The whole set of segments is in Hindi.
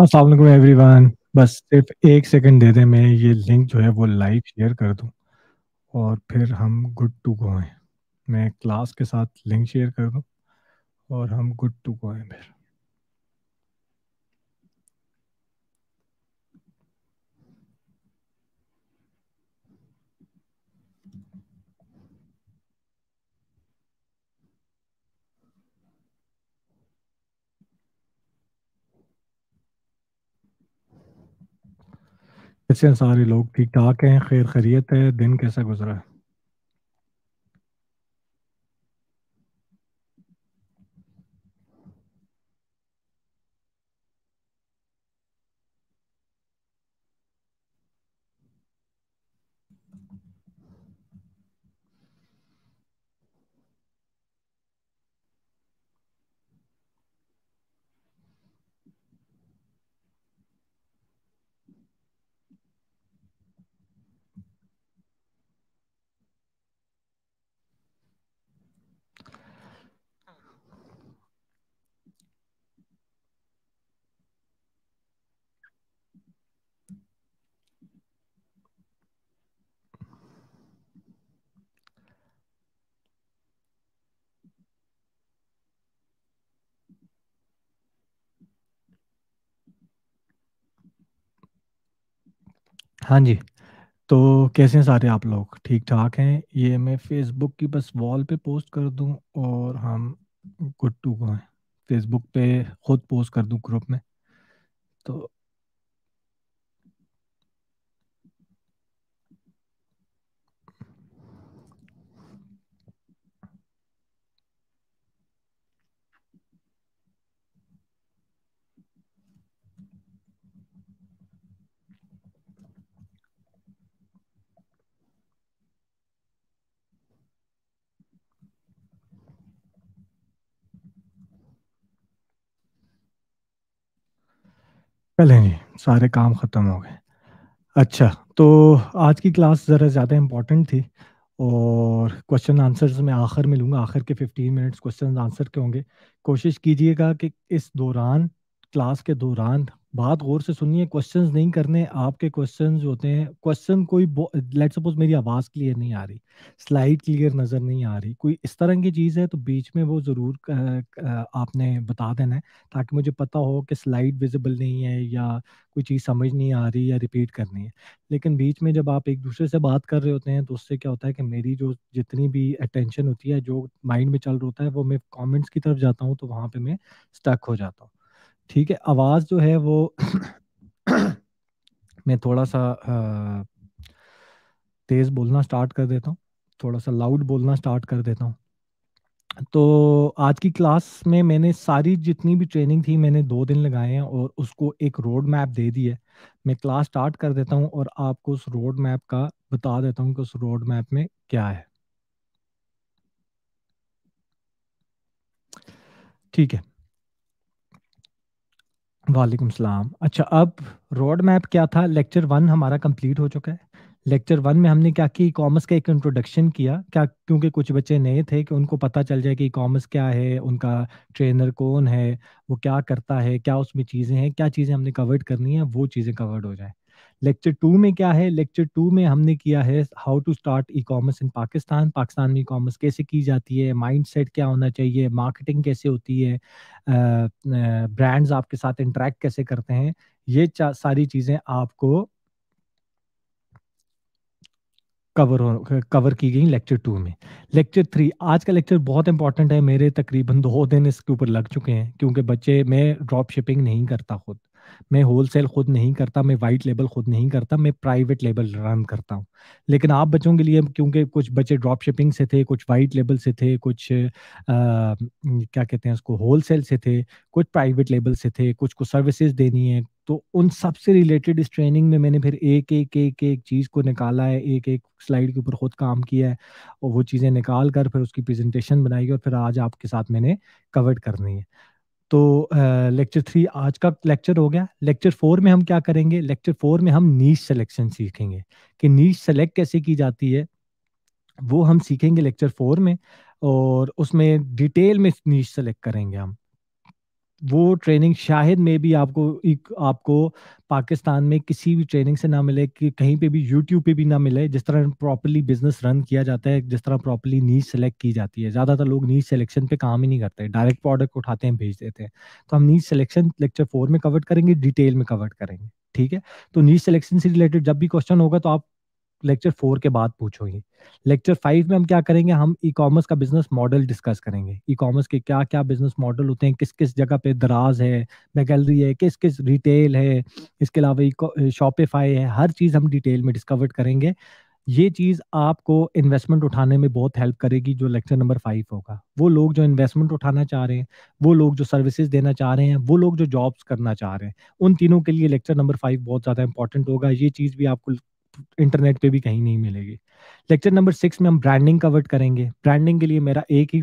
अस्सलाम हाँ, एवरीवन बस सिर्फ एक सेकंड दे दें मैं ये लिंक जो है वो लाइव शेयर कर दूं और फिर हम गुड टू गो हैं मैं क्लास के साथ लिंक शेयर कर दूं और हम गुड टू गो हैं फिर कैसे हैं सारे लोग ठीक ठाक हैं खैर खैरियत है दिन कैसा गुजरा है हाँ जी। तो कैसे हैं सारे आप लोग? ठीक-ठाक हैं? ये मैं फ़ेसबुक की बस वॉल पे पोस्ट कर दूँ और हम गुड टू गो हैं। फ़ेसबुक पे खुद पोस्ट कर दूँ ग्रुप में। तो चलें जी सारे काम ख़त्म हो गए। अच्छा, तो आज की क्लास ज़रा ज़्यादा इम्पोर्टेंट थी और क्वेश्चन आंसर्स मैं आखिर में लूँगा, आखिर के 15 मिनट्स क्वेश्चन आंसर के होंगे। कोशिश कीजिएगा कि इस दौरान, क्लास के दौरान बात गौर से सुननी है नहीं करने आपके क्वेश्चन होते हैं क्वेश्चन कोई लेट सपोज मेरी आवाज़ क्लियर नहीं आ रही स्लाइड क्लियर नज़र नहीं आ रही कोई इस तरह की चीज़ है तो बीच में वो ज़रूर आपने बता देना है ताकि मुझे पता हो कि स्लाइड विजिबल नहीं है या कोई चीज़ समझ नहीं आ रही या रिपीट करनी है लेकिन बीच में जब आप एक दूसरे से बात कर रहे होते हैं तो उससे क्या होता है कि मेरी जो जितनी भी अटेंशन होती है जो माइंड में चल रहा होता है वो मैं कॉमेंट्स की तरफ जाता हूँ तो वहाँ पर मैं स्टक हो जाता हूँ ठीक है आवाज़ जो है वो मैं थोड़ा सा तेज़ बोलना स्टार्ट कर देता हूँ थोड़ा सा लाउड बोलना स्टार्ट कर देता हूँ तो आज की क्लास में मैंने सारी जितनी भी ट्रेनिंग थी मैंने दो दिन लगाए हैं और उसको एक रोड मैप दे दी है मैं क्लास स्टार्ट कर देता हूँ और आपको उस रोड मैप का बता देता हूँ कि उस रोड मैप में क्या है ठीक है वालेकुम सलाम अच्छा अब रोड मैप क्या था लेक्चर वन हमारा कंप्लीट हो चुका है लेक्चर वन में हमने क्या कि ई कॉमर्स का एक इंट्रोडक्शन किया क्या क्योंकि कुछ बच्चे नए थे कि उनको पता चल जाए कि ई कॉमर्स क्या है उनका ट्रेनर कौन है वो क्या करता है क्या उसमें चीज़ें हैं क्या चीज़ें हमने कवर्ड करनी है वो चीज़ें कवर्ड हो जाए लेक्चर टू में क्या है लेक्चर टू में हमने किया है how to start e commerce in Pakistan Pakistan में ई कॉमर्स कैसे की जाती है सेट क्या होना चाहिए मार्केटिंग कैसे होती है ब्रांड्स आपके साथ इंटरेक्ट कैसे करते हैं ये सारी चीज़ें आपको कवर हो कवर की गई लेक्चर टू में लेक्चर थ्री आज का लेक्चर बहुत इंपॉर्टेंट है मेरे तकरीबन दो दिन इसके ऊपर लग चुके हैं क्योंकि बच्चे मैं ड्रॉप शिपिंग नहीं करता खुद मैं होलसेल खुद नहीं करता मैं वाइट लेबल खुद नहीं करता मैं प्राइवेट लेबल रन करता हूँ लेकिन आप बच्चों के लिए क्योंकि कुछ बच्चे ड्रॉप शिपिंग से थे कुछ वाइट लेबल से थे कुछ आ, क्या कहते हैं उसको होलसेल से थे कुछ प्राइवेट लेबल से थे कुछ को सर्विसेज देनी है तो उन सब से रिलेटेड इस ट्रेनिंग में मैंने फिर एक एक एक एक चीज़ को निकाला है एक एक स्लाइड के ऊपर खुद काम किया है और वो चीज़ें निकाल कर फिर उसकी प्रेजेंटेशन बनाई और फिर आज आपके साथ मैंने कवर करनी है तो लेक्चर थ्री आज का लेक्चर हो गया लेक्चर फोर में हम क्या करेंगे लेक्चर फोर में हम नीच सेलेक्शन सीखेंगे कि नीच सेलेक्ट कैसे की जाती है वो हम सीखेंगे लेक्चर फोर में और उसमें डिटेल में नीच सेलेक्ट करेंगे हम वो ट्रेनिंग शायद में भी आपको एक आपको पाकिस्तान में किसी भी ट्रेनिंग से ना मिले कि कहीं पे भी यूट्यूब पे भी ना मिले जिस तरह प्रॉपरली बिजनेस रन किया जाता है जिस तरह प्रॉपरली नीच सेलेक्ट की जाती है ज़्यादातर लोग नीच सिलेक्शन पे काम ही नहीं करते डायरेक्ट प्रोडक्ट उठाते हैं भेज देते हैं तो हम नीच सिलेक्शन लेक्चर फोर में कवर करेंगे डिटेल में कवर करेंगे ठीक है तो नीच सिलेक्शन से रिलेटेड जब भी क्वेश्चन होगा तो आप लेक्चर फोर के बाद पूछोगे लेक्चर फाइव में हम क्या करेंगे हम ई कॉमर्स का बिजनेस मॉडल डिस्कस करेंगे ई कॉमर्स के क्या क्या बिजनेस मॉडल होते हैं किस किस जगह पे दराज है मैगैलरी है किस किस रिटेल है इसके अलावा शॉपिफाई है हर चीज़ हम डिटेल में डिस्कवर करेंगे ये चीज़ आपको इन्वेस्टमेंट उठाने में बहुत हेल्प करेगी जो लेक्चर नंबर फाइव होगा वो लोग जो इन्वेस्टमेंट उठाना चाह रहे हैं वो लोग जो सर्विसेज देना चाह रहे हैं वो लोग जो जॉब्स करना चाह रहे हैं उन तीनों के लिए लेक्चर नंबर फाइव बहुत ज़्यादा इंपॉर्टेंट होगा ये चीज़ भी आपको इंटरनेट पे भी कहीं नहीं मिलेगी लेक्चर नंबर सिक्स में हम ब्रांडिंग कवर करेंगे ब्रांडिंग के लिए मेरा एक ही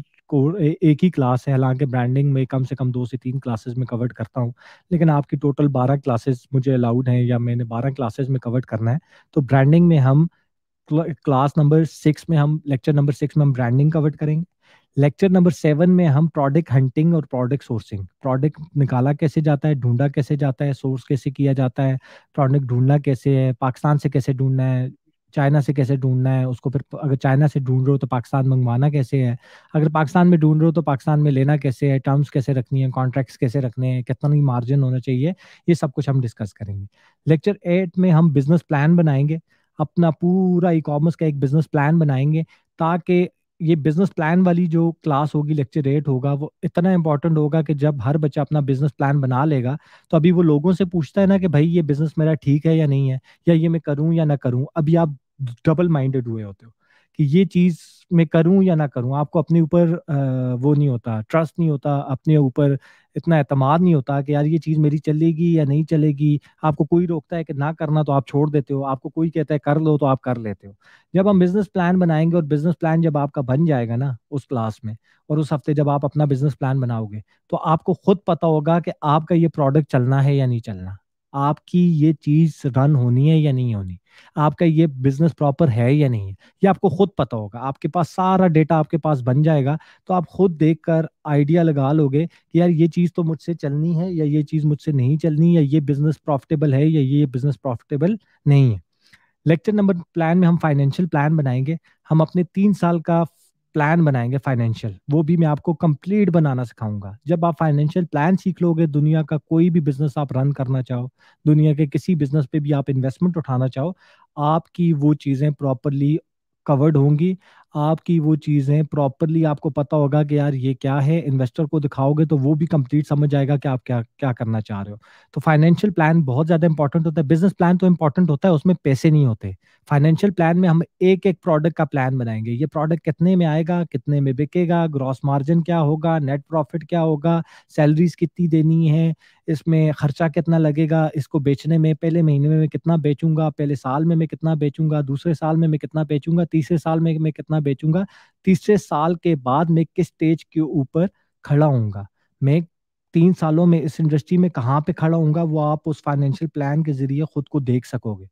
एक ही क्लास है हालांकि ब्रांडिंग में कम से कम दो से तीन क्लासेस में कवर करता हूँ लेकिन आपकी टोटल बारह क्लासेस मुझे अलाउड हैं या मैंने बारह क्लासेस में कवर करना है तो ब्रांडिंग में हम क्लास नंबर सिक्स में हम लेक्चर नंबर सिक्स में हम ब्रांडिंग कवर करेंगे लेक्चर नंबर सेवन में हम प्रोडक्ट हंटिंग और प्रोडक्ट सोर्सिंग प्रोडक्ट निकाला कैसे जाता है ढूंढा कैसे जाता है सोर्स कैसे किया जाता है प्रोडक्ट ढूंढना कैसे है पाकिस्तान से कैसे ढूंढना है चाइना से कैसे ढूंढना है उसको फिर अगर चाइना से ढूंढ रहे हो तो पाकिस्तान मंगवाना कैसे है अगर पाकिस्तान में ढूंढ रहे हो तो पाकिस्तान में लेना कैसे है टर्म्स कैसे रखनी है कॉन्ट्रैक्ट्स कैसे रखने हैं कितना मार्जिन होना चाहिए ये सब कुछ हम डिस्कस करेंगे लेक्चर एट में हम बिजनेस प्लान बनाएंगे अपना पूरा ई कॉमर्स का एक बिजनेस प्लान बनाएंगे ताकि ये बिजनेस प्लान वाली जो क्लास होगी लेक्चर एट होगा वो इतना इम्पोर्टेंट होगा कि जब हर बच्चा अपना बिजनेस प्लान बना लेगा तो अभी वो लोगों से पूछता है ना कि भाई ये बिजनेस मेरा ठीक है या नहीं है या ये मैं करूँ या ना करूँ अभी आप डबल माइंडेड हुए होते हो कि ये चीज़ मैं करूं या ना करूं आपको अपने ऊपर वो नहीं होता ट्रस्ट नहीं होता अपने ऊपर इतना अतमाद नहीं होता कि यार ये चीज़ मेरी चलेगी या नहीं चलेगी आपको कोई रोकता है कि ना करना तो आप छोड़ देते हो आपको कोई कहता है कर लो तो आप कर लेते हो जब हम बिज़नेस प्लान बनाएंगे और बिज़नेस प्लान जब आपका बन जाएगा ना उस क्लास में और उस हफ्ते जब आप अपना बिज़नेस प्लान बनाओगे तो आपको खुद पता होगा कि आपका ये प्रोडक्ट चलना है या नहीं चलना आपकी ये चीज रन होनी है या नहीं होनी आपका ये बिजनेस प्रॉपर है या नहीं है ये आपको खुद पता होगा आपके पास सारा डेटा आपके पास बन जाएगा तो आप खुद देखकर आइडिया लगा लोगे कि यार ये चीज़ तो मुझसे चलनी है या ये चीज़ मुझसे नहीं चलनी या ये बिजनेस प्रॉफिटेबल है या ये बिजनेस प्रॉफिटेबल नहीं है लेक्चर नंबर प्लान में हम फाइनेंशियल प्लान बनाएंगे हम अपने तीन साल का प्लान बनाएंगे फाइनेंशियल वो भी मैं आपको कंप्लीट बनाना सिखाऊंगा जब आप फाइनेंशियल प्लान सीख लोगे दुनिया का कोई भी बिजनेस आप रन करना चाहो दुनिया के किसी बिजनेस पे भी आप इन्वेस्टमेंट उठाना चाहो आपकी वो चीज़ें प्रॉपरली कवर्ड होंगी आपकी वो चीज़ें प्रॉपरली आपको पता होगा कि यार ये क्या है इन्वेस्टर को दिखाओगे तो वो भी कंप्लीट समझ आएगा कि आप क्या क्या करना चाह रहे हो तो फाइनेंशियल प्लान बहुत ज़्यादा इंपॉर्टेंट होता है बिजनेस प्लान तो इंपॉर्टेंट होता है उसमें पैसे नहीं होते फाइनेंशियल प्लान में हम एक एक प्रोडक्ट का प्लान बनाएंगे ये प्रोडक्ट कितने में आएगा कितने में बिकेगा ग्रॉस मार्जिन क्या होगा नेट प्रॉफिट क्या होगा सैलरीज कितनी देनी है इसमें खर्चा कितना लगेगा इसको बेचने में पहले महीने में मैं कितना बेचूंगा पहले साल में मैं कितना बेचूंगा दूसरे साल में मैं कितना बेचूंगा तीसरे साल में मैं कितना कितना बेचूंगा तीसरे साल के बाद मैं किस स्टेज के ऊपर खड़ा हूँ मैं तीन सालों में इस इंडस्ट्री में कहाँ पे खड़ा हूँ वो आप उस फाइनेंशियल प्लान के जरिए खुद को देख सकोगे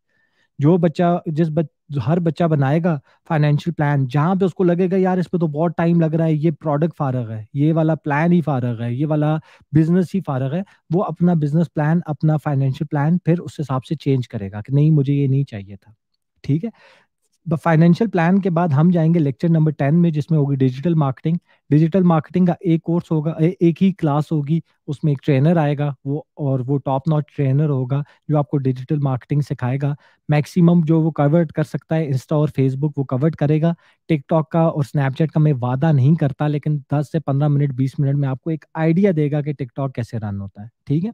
जो बच्चा जिस बच, हर बच्चा बनाएगा फाइनेंशियल प्लान जहाँ पे उसको लगेगा यार इस पर तो बहुत टाइम लग रहा है ये प्रोडक्ट फारग है ये वाला प्लान ही फारग है ये वाला बिजनेस ही फारग है वो अपना बिजनेस प्लान अपना फाइनेंशियल प्लान फिर उस हिसाब से चेंज करेगा कि नहीं मुझे ये नहीं चाहिए था ठीक है फाइनेंशियल प्लान के बाद हम जाएंगे लेक्चर नंबर टेन में जिसमें होगी डिजिटल मार्केटिंग डिजिटल मार्केटिंग का एक कोर्स होगा ए, एक ही क्लास होगी उसमें एक ट्रेनर आएगा वो और वो टॉप नॉट ट्रेनर होगा जो आपको डिजिटल मार्केटिंग सिखाएगा मैक्सिमम जो वो कवर कर सकता है इंस्टा और फेसबुक वो कवर करेगा टिकटॉक का और स्नैपचैट का मैं वादा नहीं करता लेकिन दस से पंद्रह मिनट बीस मिनट में आपको एक आइडिया देगा कि टिकटॉक कैसे रन होता है ठीक है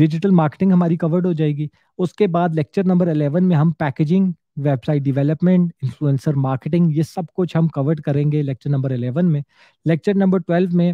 डिजिटल मार्केटिंग हमारी कवर्ड हो जाएगी उसके बाद लेक्चर नंबर 11 में हम packaging website development influencer marketing ये सब कुछ हम कवर करेंगे लेक्चर नंबर इलेवन में लेक्चर नंबर ट्वेल्व में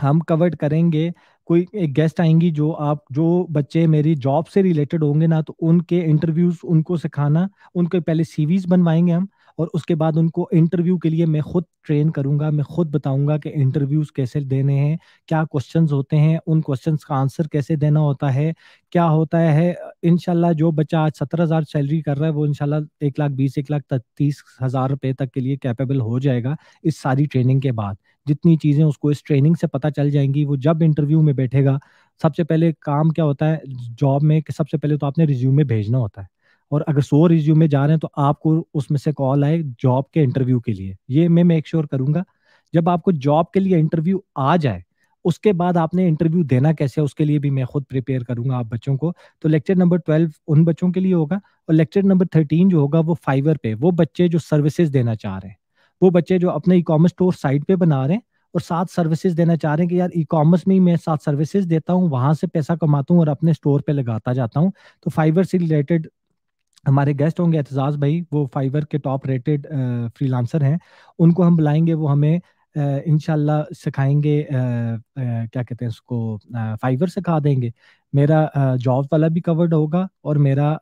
हम कवर करेंगे कोई एक गेस्ट आएंगी जो आप जो बच्चे मेरी जॉब से रिलेटेड होंगे ना तो उनके इंटरव्यूज उनको सिखाना उनके पहले सीवीज बनवाएंगे हम और उसके बाद उनको इंटरव्यू के लिए मैं खुद ट्रेन करूंगा मैं खुद बताऊंगा कि इंटरव्यूज कैसे देने हैं क्या क्वेश्चंस होते हैं उन क्वेश्चंस का आंसर कैसे देना होता है क्या होता है इनशाला जो बच्चा आज सत्रह हज़ार सैलरी कर रहा है वो इनशाला एक लाख बीस एक लाख तीस हज़ार रुपये तक के लिए कैपेबल हो जाएगा इस सारी ट्रेनिंग के बाद जितनी चीज़ें उसको इस ट्रेनिंग से पता चल जाएंगी वो जब इंटरव्यू में बैठेगा सबसे पहले काम क्या होता है जॉब में कि सबसे पहले तो आपने रिज्यूमे भेजना होता है और अगर सो रिज्यूम में जा रहे हैं तो आपको उसमें से कॉल आए जॉब के इंटरव्यू के लिए ये मैं मेक श्योर करूंगा जब आपको जॉब के लिए इंटरव्यू आ जाए उसके बाद आपने इंटरव्यू देना कैसे है उसके लिए भी मैं खुद प्रिपेयर करूंगा आप बच्चों को तो लेक्चर नंबर ट्वेल्व उन बच्चों के लिए होगा और लेक्चर नंबर थर्टीन जो होगा वो फाइवर पे वो बच्चे जो सर्विसेज देना चाह रहे हैं वो बच्चे जो अपने ई कॉमर्स स्टोर साइट पे बना रहे हैं और साथ सर्विसेज देना चाह रहे हैं कि यार ई कॉमर्स में ही मैं साथ सर्विसेज देता हूँ वहां से पैसा कमाता हूँ और अपने स्टोर पे लगाता जाता हूँ तो फाइवर से रिलेटेड हमारे गेस्ट होंगे एतजाज भाई वो फाइवर के टॉप रेटेड फ्रीलांसर हैं उनको हम बुलाएंगे वो हमें इनशाला सिखाएंगे क्या कहते हैं उसको फाइवर सिखा देंगे मेरा जॉब वाला भी कवर्ड होगा और मेरा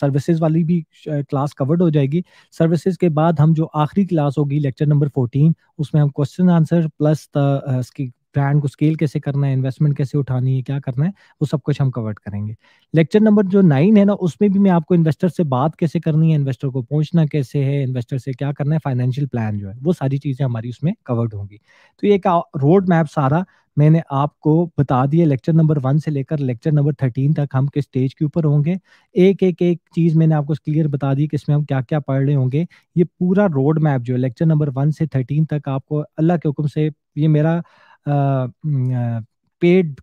सर्विसेज वाली भी क्लास कवर्ड हो जाएगी सर्विसेज के बाद हम जो आखिरी क्लास होगी लेक्चर नंबर फोर्टीन उसमें हम क्वेश्चन आंसर प्लस इसकी ब्रांड को स्केल कैसे करना है इन्वेस्टमेंट कैसे उठानी है क्या करना है वो सब कुछ हम कवर करेंगे लेक्चर नंबर जो नाइन है ना उसमें भी मैं आपको इन्वेस्टर से बात कैसे करनी है इन्वेस्टर को पहुंचना कैसे है इन्वेस्टर से क्या करना है फाइनेंशियल प्लान जो है वो सारी चीज़ें हमारी उसमें कवर्ड होंगी तो ये एक रोड मैप सारा मैंने आपको बता दिया लेक्चर नंबर वन से लेकर लेक्चर नंबर थर्टीन तक हम किस स्टेज के ऊपर होंगे एक एक एक चीज़ मैंने आपको क्लियर बता दी कि इसमें हम क्या क्या पढ़ रहे होंगे ये पूरा रोड मैप जो है लेक्चर नंबर वन से थर्टीन तक आपको अल्लाह के हुक्म से ये मेरा पेड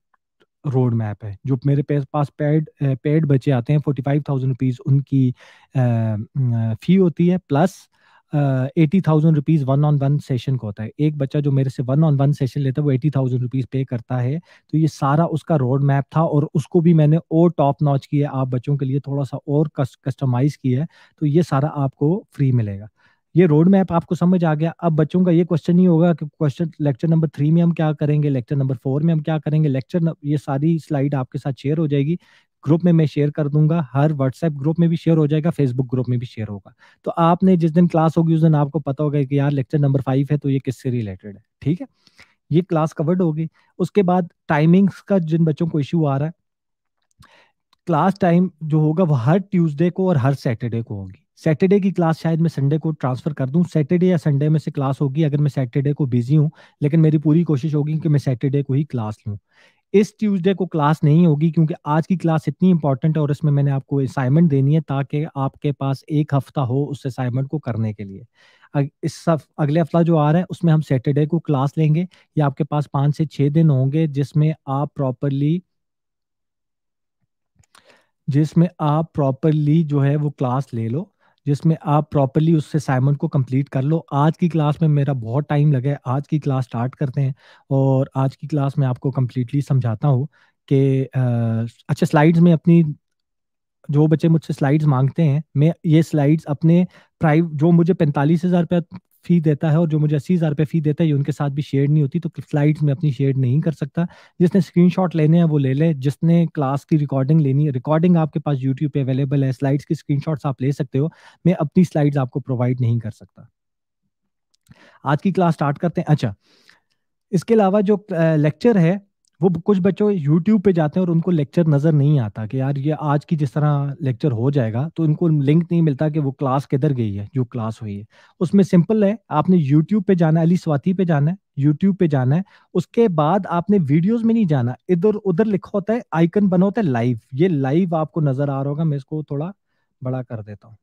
रोड मैप है जो मेरे पास पेड पेड बच्चे आते हैं फोर्टी फाइव थाउजेंड रुपीज़ उनकी फ़ी होती है plus eighty thousand rupees one on one session का होता है एक बच्चा जो मेरे से वन ऑन वन सेशन लेता है वो एटी थाउजेंड रुपीज़ पे करता है तो ये सारा उसका रोड मैप था और उसको भी मैंने और टॉप नॉच किया आप बच्चों के लिए थोड़ा सा और कस्टमाइज़ किया है तो ये सारा आपको फ्री मिलेगा ये रोड मैप आपको समझ आ गया अब बच्चों का ये क्वेश्चन ही होगा कि क्वेश्चन लेक्चर नंबर थ्री में हम क्या करेंगे लेक्चर नंबर फोर में हम क्या करेंगे लेक्चर ये सारी स्लाइड आपके साथ शेयर हो जाएगी ग्रुप में मैं शेयर कर दूंगा हर व्हाट्सएप ग्रुप में भी शेयर हो जाएगा फेसबुक ग्रुप में भी शेयर होगा तो आपने जिस दिन क्लास होगी उस दिन आपको पता होगा कि यार लेक्चर नंबर फाइव है तो ये किससे रिलेटेड है ठीक है ये क्लास कवर्ड होगी उसके बाद टाइमिंग्स का जिन बच्चों को इश्यू आ रहा है क्लास टाइम जो होगा वो हर ट्यूसडे को और हर सैटरडे को होगी सैटरडे की क्लास शायद मैं संडे को ट्रांसफर कर दूं सैटरडे या संडे में से क्लास होगी अगर मैं सैटरडे को बिजी हूं लेकिन मेरी पूरी कोशिश होगी कि मैं सैटरडे को ही क्लास लूं इस ट्यूसडे को क्लास नहीं होगी क्योंकि आज की क्लास इतनी इंपॉर्टेंट है और इसमें मैंने आपको असाइनमेंट देनी है ताकि आपके पास एक हफ्ता हो उस असाइनमेंट को करने के लिए इस अगले हफ्ता जो आ रहा है उसमें हम सैटरडे को क्लास लेंगे या आपके पास पाँच से छः दिन होंगे जिसमें आप प्रॉपरली जिसमें आप प्रॉपरली जो है वो क्लास ले लो जिसमें आप प्रॉपरली उस असाइनमेंट को कंप्लीट कर लो आज की क्लास में मेरा बहुत टाइम लगा है आज की क्लास स्टार्ट करते हैं और आज की क्लास में आपको कम्प्लीटली समझाता हूँ कि अच्छा स्लाइड्स में अपनी जो बच्चे मुझसे स्लाइड्स मांगते हैं मैं ये स्लाइड्स अपने प्राइव जो मुझे पैंतालीस हज़ार रुपया फी देता है और जो मुझे अस्सी हज़ार रुपये फ़ी देता है ये उनके साथ भी शेयर नहीं होती तो स्लाइड्स में अपनी शेयर नहीं कर सकता जिसने शॉट लेने हैं वो ले लें जिसने क्लास की रिकॉर्डिंग लेनी है रिकॉर्डिंग आपके पास यूट्यूब पे अवेलेबल है स्लाइड्स की स्क्रीनशॉट्स आप ले सकते हो मैं अपनी स्लाइड्स आपको प्रोवाइड नहीं कर सकता आज की क्लास स्टार्ट करते हैं अच्छा इसके अलावा जो लेक्चर है वो कुछ बच्चों यूट्यूब पे जाते हैं और उनको लेक्चर नज़र नहीं आता कि यार ये आज की जिस तरह लेक्चर हो जाएगा तो इनको लिंक नहीं मिलता कि वो क्लास किधर गई है जो क्लास हुई है उसमें सिंपल है आपने यूट्यूब पे जाना है अली स्वाति पे जाना है यूट्यूब पे जाना है उसके बाद आपने वीडियोज में नहीं जाना इधर उधर लिखा होता है आइकन बना होता है लाइव ये लाइव आपको नज़र आ रहा होगा मैं इसको थोड़ा बड़ा कर देता हूँ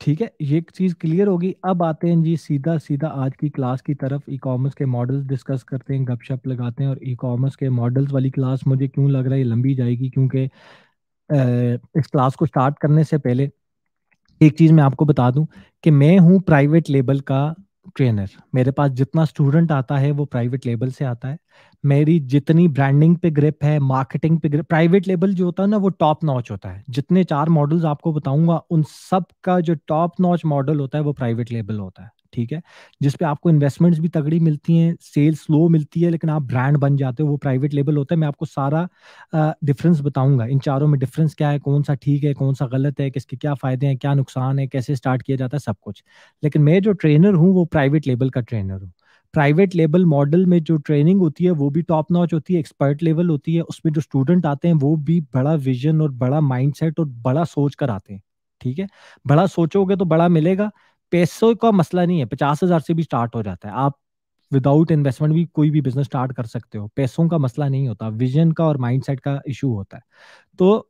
ठीक है ये चीज क्लियर होगी अब आते हैं जी सीधा सीधा आज की क्लास की तरफ ई कॉमर्स के मॉडल्स डिस्कस करते हैं गपशप लगाते हैं और ई कॉमर्स के मॉडल्स वाली क्लास मुझे क्यों लग रहा है ये लंबी जाएगी क्योंकि इस क्लास को स्टार्ट करने से पहले एक चीज मैं आपको बता दूं कि मैं हूं प्राइवेट लेबल का ट्रेनर मेरे पास जितना स्टूडेंट आता है वो प्राइवेट लेबल से आता है मेरी जितनी ब्रांडिंग पे ग्रिप है मार्केटिंग पे ग्रिप प्राइवेट लेबल जो होता है ना वो टॉप नॉच होता है जितने चार मॉडल्स आपको बताऊंगा उन सब का जो टॉप नॉच मॉडल होता है वो प्राइवेट लेबल होता है ठीक है जिसपे आपको इन्वेस्टमेंट्स भी तगड़ी मिलती हैं सेल्स स्लो मिलती है लेकिन आप ब्रांड बन जाते हो वो प्राइवेट लेबल होता है मैं आपको सारा डिफरेंस बताऊंगा इन चारों में डिफरेंस क्या है कौन सा ठीक है कौन सा गलत है किसके क्या फ़ायदे हैं क्या नुकसान है कैसे स्टार्ट किया जाता है सब कुछ लेकिन मैं जो ट्रेनर हूँ वो प्राइवेट लेबल का ट्रेनर हूँ प्राइवेट लेबल मॉडल में जो ट्रेनिंग होती है वो भी टॉप नॉच होती है एक्सपर्ट लेवल होती है उसमें जो स्टूडेंट आते हैं वो भी बड़ा विजन और बड़ा माइंडसेट और बड़ा सोच कर आते हैं ठीक है बड़ा सोचोगे तो बड़ा मिलेगा पैसों का मसला नहीं है पचास हजार से भी स्टार्ट हो जाता है आप विदाउट इन्वेस्टमेंट भी कोई भी बिजनेस स्टार्ट कर सकते हो पैसों का मसला नहीं होता विजन का और माइंडसेट का इशू होता है तो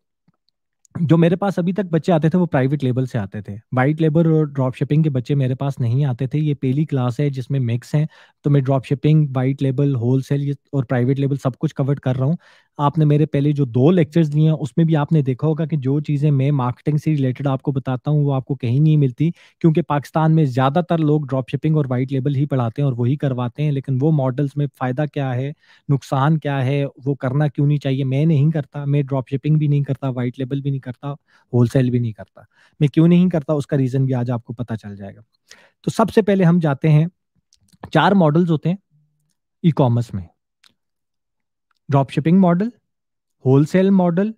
जो मेरे पास अभी तक बच्चे आते थे वो प्राइवेट लेवल से आते थे वाइट लेबर और ड्रॉप शिपिंग के बच्चे मेरे पास नहीं आते थे ये पहली क्लास है जिसमें मिक्स है तो मैं drop shipping white label wholesale और प्राइवेट लेबल सब कुछ कवर कर रहा हूँ आपने मेरे पहले जो दो लेक्चर्स लिए हैं उसमें भी आपने देखा होगा कि जो चीज़ें मैं मार्केटिंग से रिलेटेड आपको बताता हूँ वो आपको कहीं नहीं मिलती क्योंकि पाकिस्तान में ज़्यादातर लोग ड्रॉप शिपिंग और वाइट लेबल ही पढ़ाते हैं और वही करवाते हैं लेकिन वो मॉडल्स में फ़ायदा क्या है नुकसान क्या है वो करना क्यों नहीं चाहिए मैं नहीं करता मैं ड्रॉप शिपिंग भी नहीं करता वाइट लेबल भी नहीं करता होलसेल भी नहीं करता मैं क्यों नहीं करता उसका रीज़न भी आज आपको पता चल जाएगा तो सबसे पहले हम जाते हैं चार मॉडल्स होते हैं ई कॉमर्स में drop shipping model wholesale model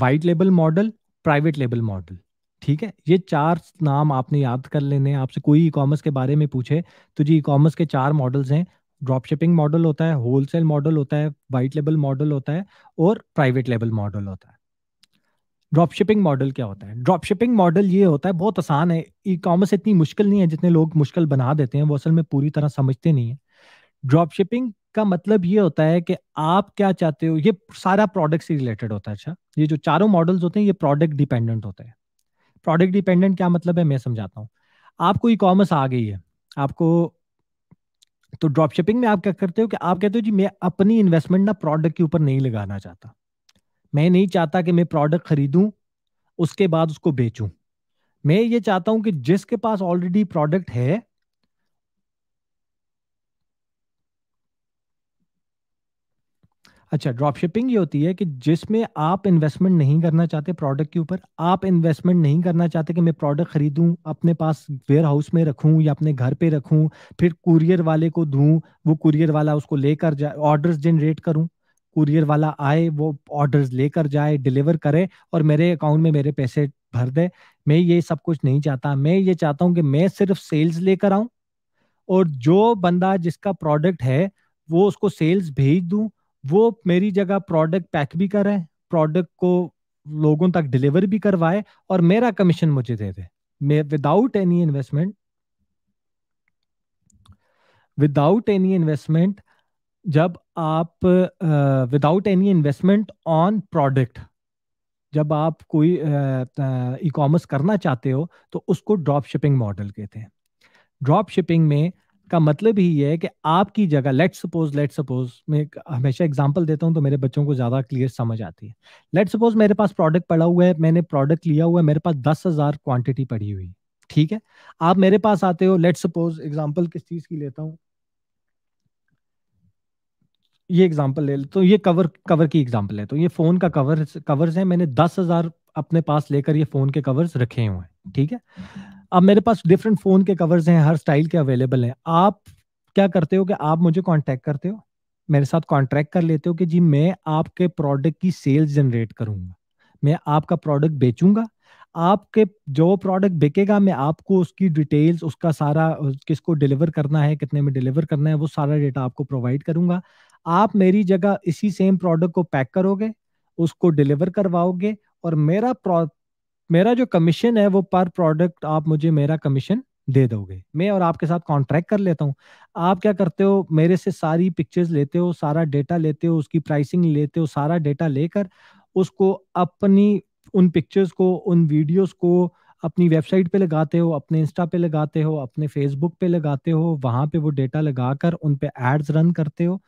white label model private label model ठीक है ये चार नाम आपने याद कर लेने आपसे कोई ई कॉमर्स के बारे में पूछे तो जी ई कॉमर्स के चार मॉडल्स हैं ड्रॉप शिपिंग मॉडल होता है होलसेल मॉडल होता है वाइट लेबल मॉडल होता है और प्राइवेट लेबल मॉडल होता है ड्रॉप शिपिंग मॉडल क्या होता है ड्रॉप शिपिंग मॉडल ये होता है बहुत आसान है ई कॉमर्स इतनी मुश्किल नहीं है जितने लोग मुश्किल बना देते हैं वो असल में पूरी तरह समझते नहीं है ड्रॉप शिपिंग का मतलब ये होता है कि आप क्या चाहते हो ये सारा प्रोडक्ट से रिलेटेड होता है अच्छा ये जो चारों मॉडल्स होते हैं ये प्रोडक्ट डिपेंडेंट होते हैं प्रोडक्ट डिपेंडेंट क्या मतलब है मैं समझाता हूँ आपको ई कॉमर्स आ गई है आपको तो ड्रॉप शिपिंग में आप क्या करते हो कि आप कहते हो जी मैं अपनी इन्वेस्टमेंट ना प्रोडक्ट के ऊपर नहीं लगाना चाहता मैं नहीं चाहता कि मैं प्रोडक्ट खरीदूं उसके बाद उसको बेचूं मैं ये चाहता हूं कि जिसके पास ऑलरेडी प्रोडक्ट है अच्छा ड्रॉप शिपिंग ये होती है कि जिसमें आप इन्वेस्टमेंट नहीं करना चाहते प्रोडक्ट के ऊपर आप इन्वेस्टमेंट नहीं करना चाहते कि मैं प्रोडक्ट खरीदूं अपने पास वेयर हाउस में रखूं या अपने घर पे रखूं फिर कुरियर वाले को दूं वो कुरियर वाला उसको लेकर जाए ऑर्डर्स जनरेट करूं कुरियर वाला आए वो ऑर्डर लेकर जाए डिलीवर करे और मेरे अकाउंट में मेरे पैसे भर दे मैं ये सब कुछ नहीं चाहता मैं ये चाहता हूँ कि मैं सिर्फ सेल्स लेकर आऊँ और जो बंदा जिसका प्रोडक्ट है वो उसको सेल्स भेज दूँ वो मेरी जगह प्रोडक्ट पैक भी करे प्रोडक्ट को लोगों तक डिलीवर भी करवाए और मेरा कमीशन मुझे दे दे without any investment without any investment जब आप without any investment on product जब आप कोई ई uh, कॉमर्स uh, करना चाहते हो तो उसको ड्रॉप शिपिंग मॉडल कहते हैं ड्रॉप शिपिंग में का मतलब ही ये है कि आपकी जगह लेट सपोज लेट सपोज मैं हमेशा एग्जाम्पल देता हूँ तो मेरे बच्चों को ज़्यादा क्लियर समझ आती है लेट सपोज मेरे पास प्रोडक्ट पड़ा हुआ है मैंने प्रोडक्ट लिया हुआ है मेरे पास दस हज़ार क्वान्टिटी पड़ी हुई ठीक है आप मेरे पास आते हो लेट सपोज एग्जाम्पल किस चीज़ की लेता हूँ ये एग्जाम्पल ले लेता तो हूँ ये कवर कवर की एग्जाम्पल है तो ये फ़ोन का कवर कवर्स है मैंने दस हज़ार अपने पास लेकर ये फ़ोन के कवर्स रखे हुए हैं ठीक है अब मेरे पास डिफरेंट फोन के कवर्स हैं हर स्टाइल के अवेलेबल हैं आप क्या करते हो कि आप मुझे कांटेक्ट करते हो मेरे साथ कॉन्ट्रैक्ट कर लेते हो कि जी मैं आपके प्रोडक्ट की सेल्स जनरेट करूंगा मैं आपका प्रोडक्ट बेचूंगा आपके जो प्रोडक्ट बिकेगा मैं आपको उसकी डिटेल्स उसका सारा किसको डिलीवर करना है कितने में डिलीवर करना है वो सारा डेटा आपको प्रोवाइड करूंगा आप मेरी जगह इसी सेम प्रोडक्ट को पैक करोगे उसको डिलीवर करवाओगे और मेरा मेरा जो कमीशन है वो पर प्रोडक्ट आप मुझे मेरा कमीशन दे दोगे मैं और आपके साथ कॉन्ट्रैक्ट कर लेता हूँ आप क्या करते हो मेरे से सारी पिक्चर्स लेते हो सारा डेटा लेते हो उसकी प्राइसिंग लेते हो सारा डेटा लेकर उसको अपनी उन पिक्चर्स को उन वीडियोस को अपनी वेबसाइट पे लगाते हो अपने इंस्टा पे लगाते हो अपने फेसबुक पे लगाते हो वहाँ पे वो डेटा कर उन पे एड्स रन करते हो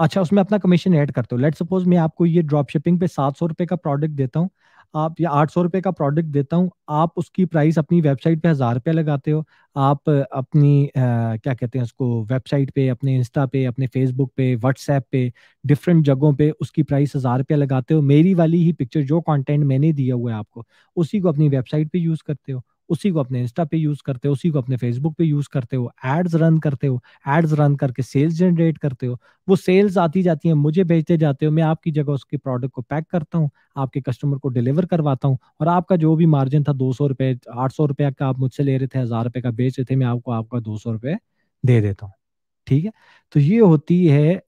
अच्छा उसमें अपना कमीशन ऐड करते हो लेट सपोज मैं आपको ये ड्रॉप शिपिंग पे सात सौ रुपये का प्रोडक्ट देता हूँ आप या आठ सौ रुपये का प्रोडक्ट देता हूँ आप उसकी प्राइस अपनी वेबसाइट पे हज़ार रुपया लगाते हो आप अपनी आ, क्या कहते हैं उसको वेबसाइट पे अपने इंस्टा पे अपने फेसबुक पे व्हाट्सएप पे डिफरेंट जगहों पे उसकी प्राइस हज़ार रुपया लगाते हो मेरी वाली ही पिक्चर जो कंटेंट मैंने दिया हुआ है आपको उसी को अपनी वेबसाइट पे यूज़ करते हो उसी को अपने इंस्टा पे यूज करते हो उसी को अपने फेसबुक पे यूज करते हो एड्स रन करते हो एड्स रन करके सेल्स जनरेट करते हो वो सेल्स आती जाती है मुझे भेजते जाते हो मैं आपकी जगह उसके प्रोडक्ट को पैक करता हूँ आपके कस्टमर को डिलीवर करवाता हूँ और आपका जो भी मार्जिन था दो सौ रुपये आठ सौ रुपये का आप मुझसे ले रहे थे हजार रुपये का बेच रहे थे मैं आपको आपका दो सौ रुपये दे देता हूँ ठीक है तो ये होती है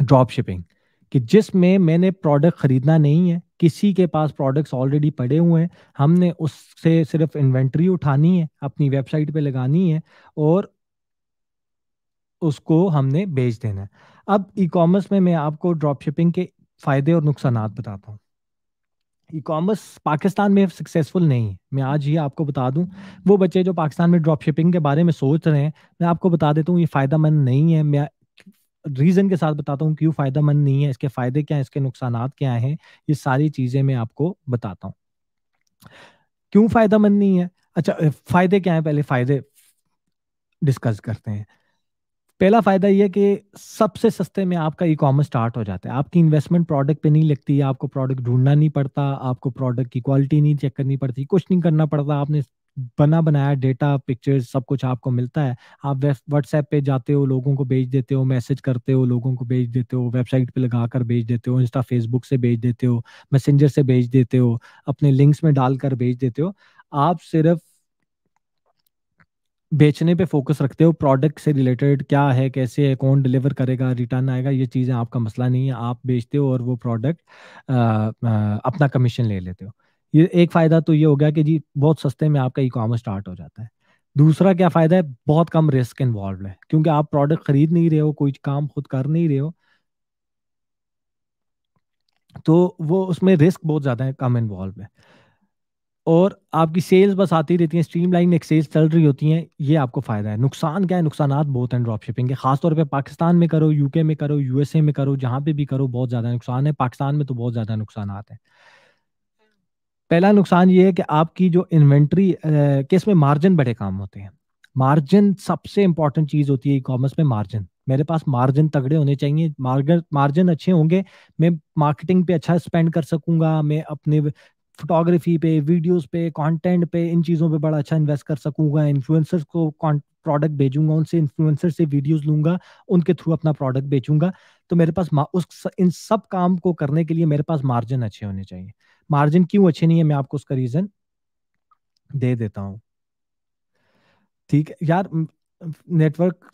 ड्रॉप शिपिंग कि जिसमें मैंने प्रोडक्ट खरीदना नहीं है किसी के पास प्रोडक्ट्स ऑलरेडी पड़े हुए हैं हमने उससे सिर्फ इन्वेंट्री उठानी है अपनी वेबसाइट पे लगानी है और उसको हमने बेच देना है अब ई कॉमर्स में मैं आपको ड्रॉप शिपिंग के फ़ायदे और नुकसान बताता हूँ ई कॉमर्स पाकिस्तान में सक्सेसफुल नहीं है मैं आज ये आपको बता दूं वो बच्चे जो पाकिस्तान में ड्रॉप शिपिंग के बारे में सोच रहे हैं मैं आपको बता देता हूँ ये फ़ायदा मंद नहीं है मैं रीजन के साथ बताता हूँ क्यों मंद नहीं है इसके फायदे क्या है इसके नुकसान क्या है ये सारी चीजें मैं आपको बताता हूँ क्यों मंद नहीं है अच्छा फायदे क्या है पहले फायदे डिस्कस करते हैं पहला फायदा यह कि सबसे सस्ते में आपका ई कॉमर्स स्टार्ट हो जाता है आपकी इन्वेस्टमेंट प्रोडक्ट पे नहीं लगती आपको प्रोडक्ट ढूंढना नहीं पड़ता आपको प्रोडक्ट की क्वालिटी नहीं चेक करनी पड़ती कुछ नहीं करना पड़ता आपने बना बनाया डेटा पिक्चर्स सब कुछ आपको मिलता है आप व्हाट्सएप पे जाते हो लोगों को भेज देते हो मैसेज करते हो लोगों को भेज देते हो वेबसाइट पे लगा कर भेज देते हो इंस्टा फेसबुक से भेज देते हो मैसेंजर से भेज देते हो अपने लिंक्स में डालकर भेज देते हो आप सिर्फ बेचने पे फोकस रखते हो प्रोडक्ट से रिलेटेड क्या है कैसे है कौन डिलीवर करेगा रिटर्न आएगा ये चीज़ें आपका मसला नहीं है आप बेचते हो और वो प्रोडक्ट अपना कमीशन ले लेते हो ये एक फायदा तो ये हो गया कि जी बहुत सस्ते में आपका ई कॉमर्स स्टार्ट हो जाता है दूसरा क्या फायदा है बहुत कम रिस्क इन्वॉल्व है क्योंकि आप प्रोडक्ट खरीद नहीं रहे हो कोई काम खुद कर नहीं रहे हो तो वो उसमें रिस्क बहुत ज़्यादा है कम इन्वॉल्व है और आपकी सेल्स बस आती रहती है स्ट्रीम लाइन एक सेल्स चल रही होती हैं ये आपको फ़ायदा है नुकसान क्या है नुकसान बहुत हैं ड्रॉप शिपिंग के खासतौर पे पाकिस्तान में करो यूके में करो यूएसए में करो जहां पे भी करो बहुत ज़्यादा नुकसान है पाकिस्तान में तो बहुत ज़्यादा नुकसान है पहला नुकसान ये है कि आपकी जो इन्वेंट्री के इसमें मार्जिन बड़े काम होते हैं मार्जिन सबसे इंपॉर्टेंट चीज होती है ई कॉमर्स में मार्जिन मेरे पास मार्जिन तगड़े होने चाहिए मार्जिन मार्जिन अच्छे होंगे मैं मार्केटिंग पे अच्छा स्पेंड कर सकूंगा मैं अपने फोटोग्राफी पे वीडियोस पे कंटेंट पे इन चीज़ों पे बड़ा अच्छा इन्वेस्ट कर सकूंगा इन्फ्लुएंसर्स को प्रोडक्ट भेजूंगा उनसे इन्फ्लुएंसर से वीडियोस लूंगा उनके थ्रू अपना प्रोडक्ट बेचूंगा तो मेरे पास उस इन सब काम को करने के लिए मेरे पास मार्जिन अच्छे होने चाहिए मार्जिन क्यों अच्छे नहीं है मैं आपको उसका रीजन दे देता हूं ठीक है यार नेटवर्क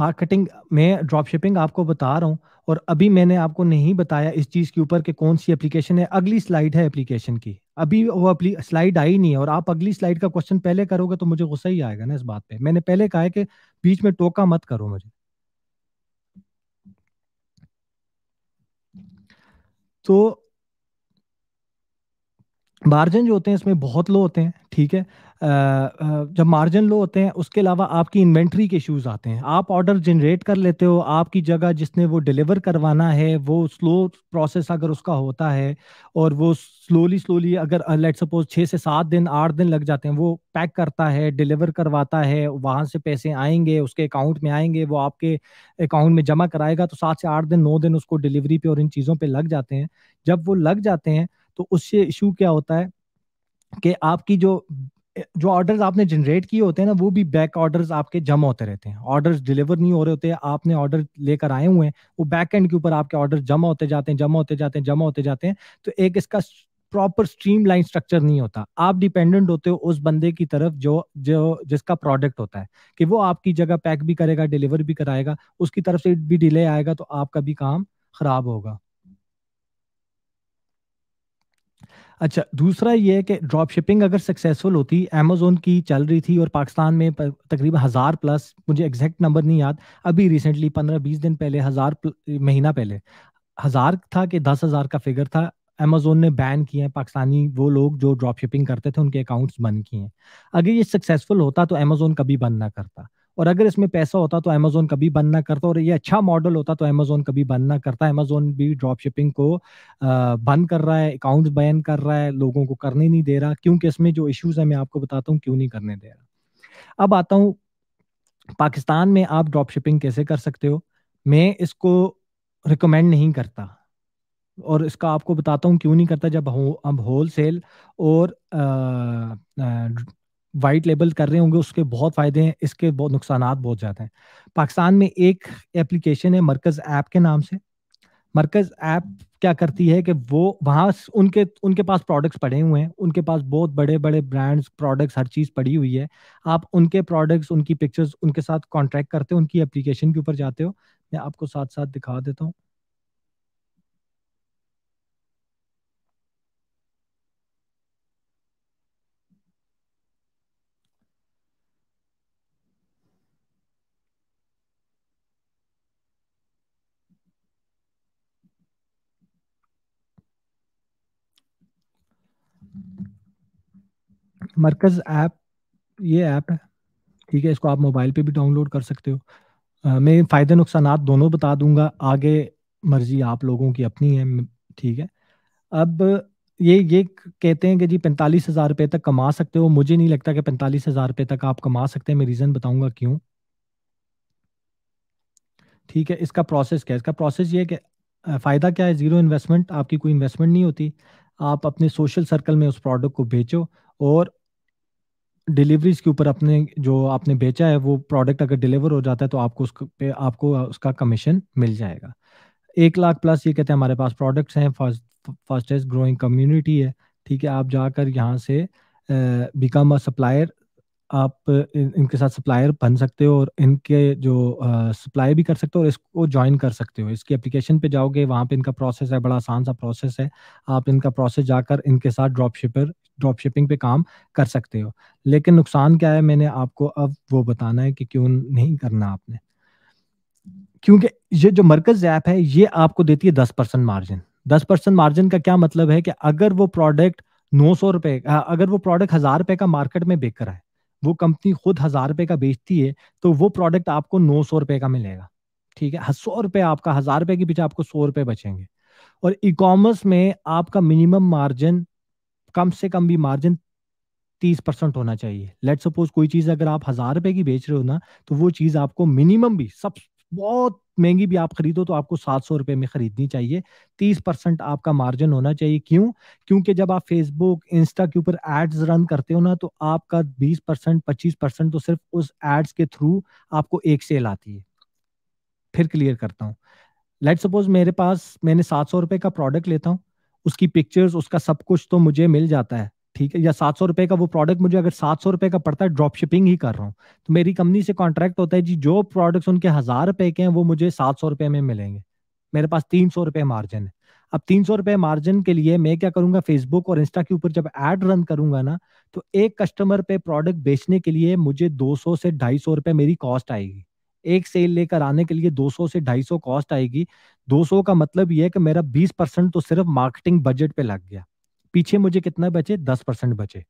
मार्केटिंग में ड्रॉप शिपिंग आपको बता रहा हूँ और अभी मैंने आपको नहीं बताया इस चीज़ के ऊपर कि कौन सी एप्लीकेशन है अगली स्लाइड है एप्लीकेशन की अभी वो स्लाइड आई नहीं है और आप अगली स्लाइड का क्वेश्चन पहले करोगे तो मुझे गुस्सा ही आएगा ना इस बात पे मैंने पहले कहा है कि बीच में टोका मत करो मुझे तो मार्जिन जो होते हैं इसमें बहुत लो होते हैं ठीक है जब मार्जिन लो होते हैं उसके अलावा आपकी इन्वेंट्री के इशूज़ आते हैं आप ऑर्डर जनरेट कर लेते हो आपकी जगह जिसने वो डिलीवर करवाना है वो स्लो प्रोसेस अगर उसका होता है और वो स्लोली स्लोली अगर लेट सपोज छः से सात दिन आठ दिन लग जाते हैं वो पैक करता है डिलीवर करवाता है वहाँ से पैसे आएंगे उसके अकाउंट में आएंगे वो आपके अकाउंट में जमा कराएगा तो सात से आठ दिन नौ दिन उसको डिलीवरी पे और इन चीज़ों पर लग जाते हैं जब वो लग जाते हैं तो उससे इशू क्या होता है कि आपकी जो जो ऑर्डर्स आपने जनरेट किए होते हैं ना वो भी बैक ऑर्डर्स आपके जमा होते रहते हैं ऑर्डर्स डिलीवर नहीं हो रहे होते आपने ऑर्डर लेकर आए हुए हैं वो बैक एंड के ऊपर आपके ऑर्डर जमा होते जाते हैं जमा होते जाते हैं जमा होते जाते हैं तो एक इसका प्रॉपर स्ट्रीम लाइन स्ट्रक्चर नहीं होता आप डिपेंडेंट होते हो उस बंदे की तरफ जो जो जिसका प्रोडक्ट होता है कि वो आपकी जगह पैक भी करेगा डिलीवर भी कराएगा उसकी तरफ से भी डिले आएगा तो आपका भी काम खराब होगा अच्छा दूसरा ये है कि ड्रॉप शिपिंग अगर सक्सेसफुल होती अमेजोन की चल रही थी और पाकिस्तान में तकरीबन हज़ार प्लस मुझे एग्जैक्ट नंबर नहीं याद अभी रिसेंटली पंद्रह बीस दिन पहले हज़ार महीना पहले हज़ार था कि दस हज़ार का फिगर था अमेजोन ने बैन किए हैं पाकिस्तानी वो लोग जो ड्रॉप शिपिंग करते थे उनके अकाउंट्स बंद किए हैं अगर ये सक्सेसफुल होता तो अमेजोन कभी बंद ना करता और अगर इसमें पैसा होता तो अमेजोन कभी बंद ना करता और ये अच्छा मॉडल होता तो अमेजोन कभी बंद ना करता अमेजोन भी ड्रॉप शिपिंग को बंद कर रहा है अकाउंट बैन कर रहा है लोगों को करने नहीं दे रहा क्योंकि इसमें जो इश्यूज है मैं आपको बताता हूँ क्यों नहीं करने दे रहा अब आता हूँ पाकिस्तान में आप ड्रॉप शिपिंग कैसे कर सकते हो मैं इसको रिकमेंड नहीं करता और इसका आपको बताता हूँ क्यों नहीं करता जब हो, अब होल सेल और वाइट लेबल कर रहे होंगे उसके बहुत फायदे हैं इसके बहुत नुकसान बहुत ज़्यादा हैं पाकिस्तान में एक एप्लीकेशन है मरकज़ ऐप के नाम से मरकज़ ऐप क्या करती है कि वो वहाँ उनके उनके पास प्रोडक्ट्स पड़े हुए हैं उनके पास बहुत बड़े बड़े ब्रांड्स प्रोडक्ट्स हर चीज़ पड़ी हुई है आप उनके प्रोडक्ट्स उनकी पिक्चर्स उनके साथ कॉन्ट्रैक्ट करते हो उनकी एप्लीकेशन के ऊपर जाते हो मैं आपको साथ साथ दिखा देता हूँ मरकज ऐप ये ऐप है ठीक है इसको आप मोबाइल पे भी डाउनलोड कर सकते हो आ, मैं फ़ायदे नुकसान दोनों बता दूंगा आगे मर्जी आप लोगों की अपनी है ठीक है अब ये ये कहते हैं कि जी पैंतालीस हज़ार रुपये तक कमा सकते हो मुझे नहीं लगता कि पैंतालीस हज़ार रुपये तक आप कमा सकते हैं मैं रीज़न बताऊँगा क्यों ठीक है इसका प्रोसेस क्या है इसका प्रोसेस ये है कि फ़ायदा क्या है ज़ीरो इन्वेस्टमेंट आपकी कोई इन्वेस्टमेंट नहीं होती आप अपने सोशल सर्कल में उस प्रोडक्ट को बेचो और डिलीवरीज के ऊपर अपने जो आपने बेचा है वो प्रोडक्ट अगर डिलीवर हो जाता है तो आपको उस पे आपको उसका कमीशन मिल जाएगा एक लाख प्लस ये कहते हैं हमारे पास प्रोडक्ट्स हैं फास्टेस्ट ग्रोइंग कम्युनिटी है ठीक है आप जाकर यहाँ से बिकम अ सप्लायर आप इन, इनके साथ सप्लायर बन सकते हो और इनके जो सप्लाई भी कर सकते हो और इसको ज्वाइन कर सकते हो इसकी एप्लीकेशन पे जाओगे वहाँ पे इनका प्रोसेस है बड़ा आसान सा प्रोसेस है आप इनका प्रोसेस जाकर इनके साथ ड्रॉप शिपर ड्रॉप शिपिंग पे काम कर सकते हो लेकिन नुकसान क्या है मैंने आपको अब वो बताना है कि क्यों नहीं करना आपने क्योंकि ये जो मरकज ऐप है ये आपको देती है दस परसेंट मार्जिन दस परसेंट मार्जिन का क्या मतलब है कि अगर वो प्रोडक्ट नौ सौ रुपए अगर वो प्रोडक्ट हजार रुपए का मार्केट में बेकर रहा है वो कंपनी खुद हजार रुपए का बेचती है तो वो प्रोडक्ट आपको नौ सौ रुपए का मिलेगा ठीक है सौ रुपए आपका हजार रुपए के पीछे आपको सौ रुपए बचेंगे और ई कॉमर्स में आपका मिनिमम मार्जिन कम से कम भी मार्जिन तीस परसेंट होना चाहिए लेट सपोज कोई चीज़ अगर आप हजार रुपए की बेच रहे हो ना तो वो चीज़ आपको मिनिमम भी सब बहुत महंगी भी आप खरीदो तो आपको सात सौ रुपये में खरीदनी चाहिए तीस परसेंट आपका मार्जिन होना चाहिए क्यों क्योंकि जब आप फेसबुक इंस्टा के ऊपर एड्स रन करते हो ना तो आपका बीस परसेंट पच्चीस परसेंट तो सिर्फ उस एड्स के थ्रू आपको एक सेल आती है फिर क्लियर करता हूँ लेट सपोज मेरे पास मैंने सात सौ रुपये का प्रोडक्ट लेता हूँ उसकी पिक्चर्स उसका सब कुछ तो मुझे मिल जाता है ठीक है या सात सौ रुपए का वो प्रोडक्ट मुझे अगर सात सौ रुपए का पड़ता है ड्रॉप शिपिंग ही कर रहा हूँ तो मेरी कंपनी से कॉन्ट्रैक्ट होता है जी जो प्रोडक्ट्स उनके हजार रुपए के हैं वो मुझे सात सौ रुपए में मिलेंगे मेरे पास तीन सौ रुपए मार्जिन है अब तीन सौ रुपए मार्जिन के लिए मैं क्या करूंगा फेसबुक और इंस्टा के ऊपर जब एड रन करूंगा ना तो एक कस्टमर पे प्रोडक्ट बेचने के लिए मुझे दो सौ से ढाई सौ रुपए मेरी कॉस्ट आएगी एक सेल लेकर आने के लिए 200 से 250 कॉस्ट आएगी 200 का मतलब यह है कि मेरा 20 परसेंट तो सिर्फ मार्केटिंग बजट पे लग गया पीछे मुझे कितना बचे दस परसेंट बचे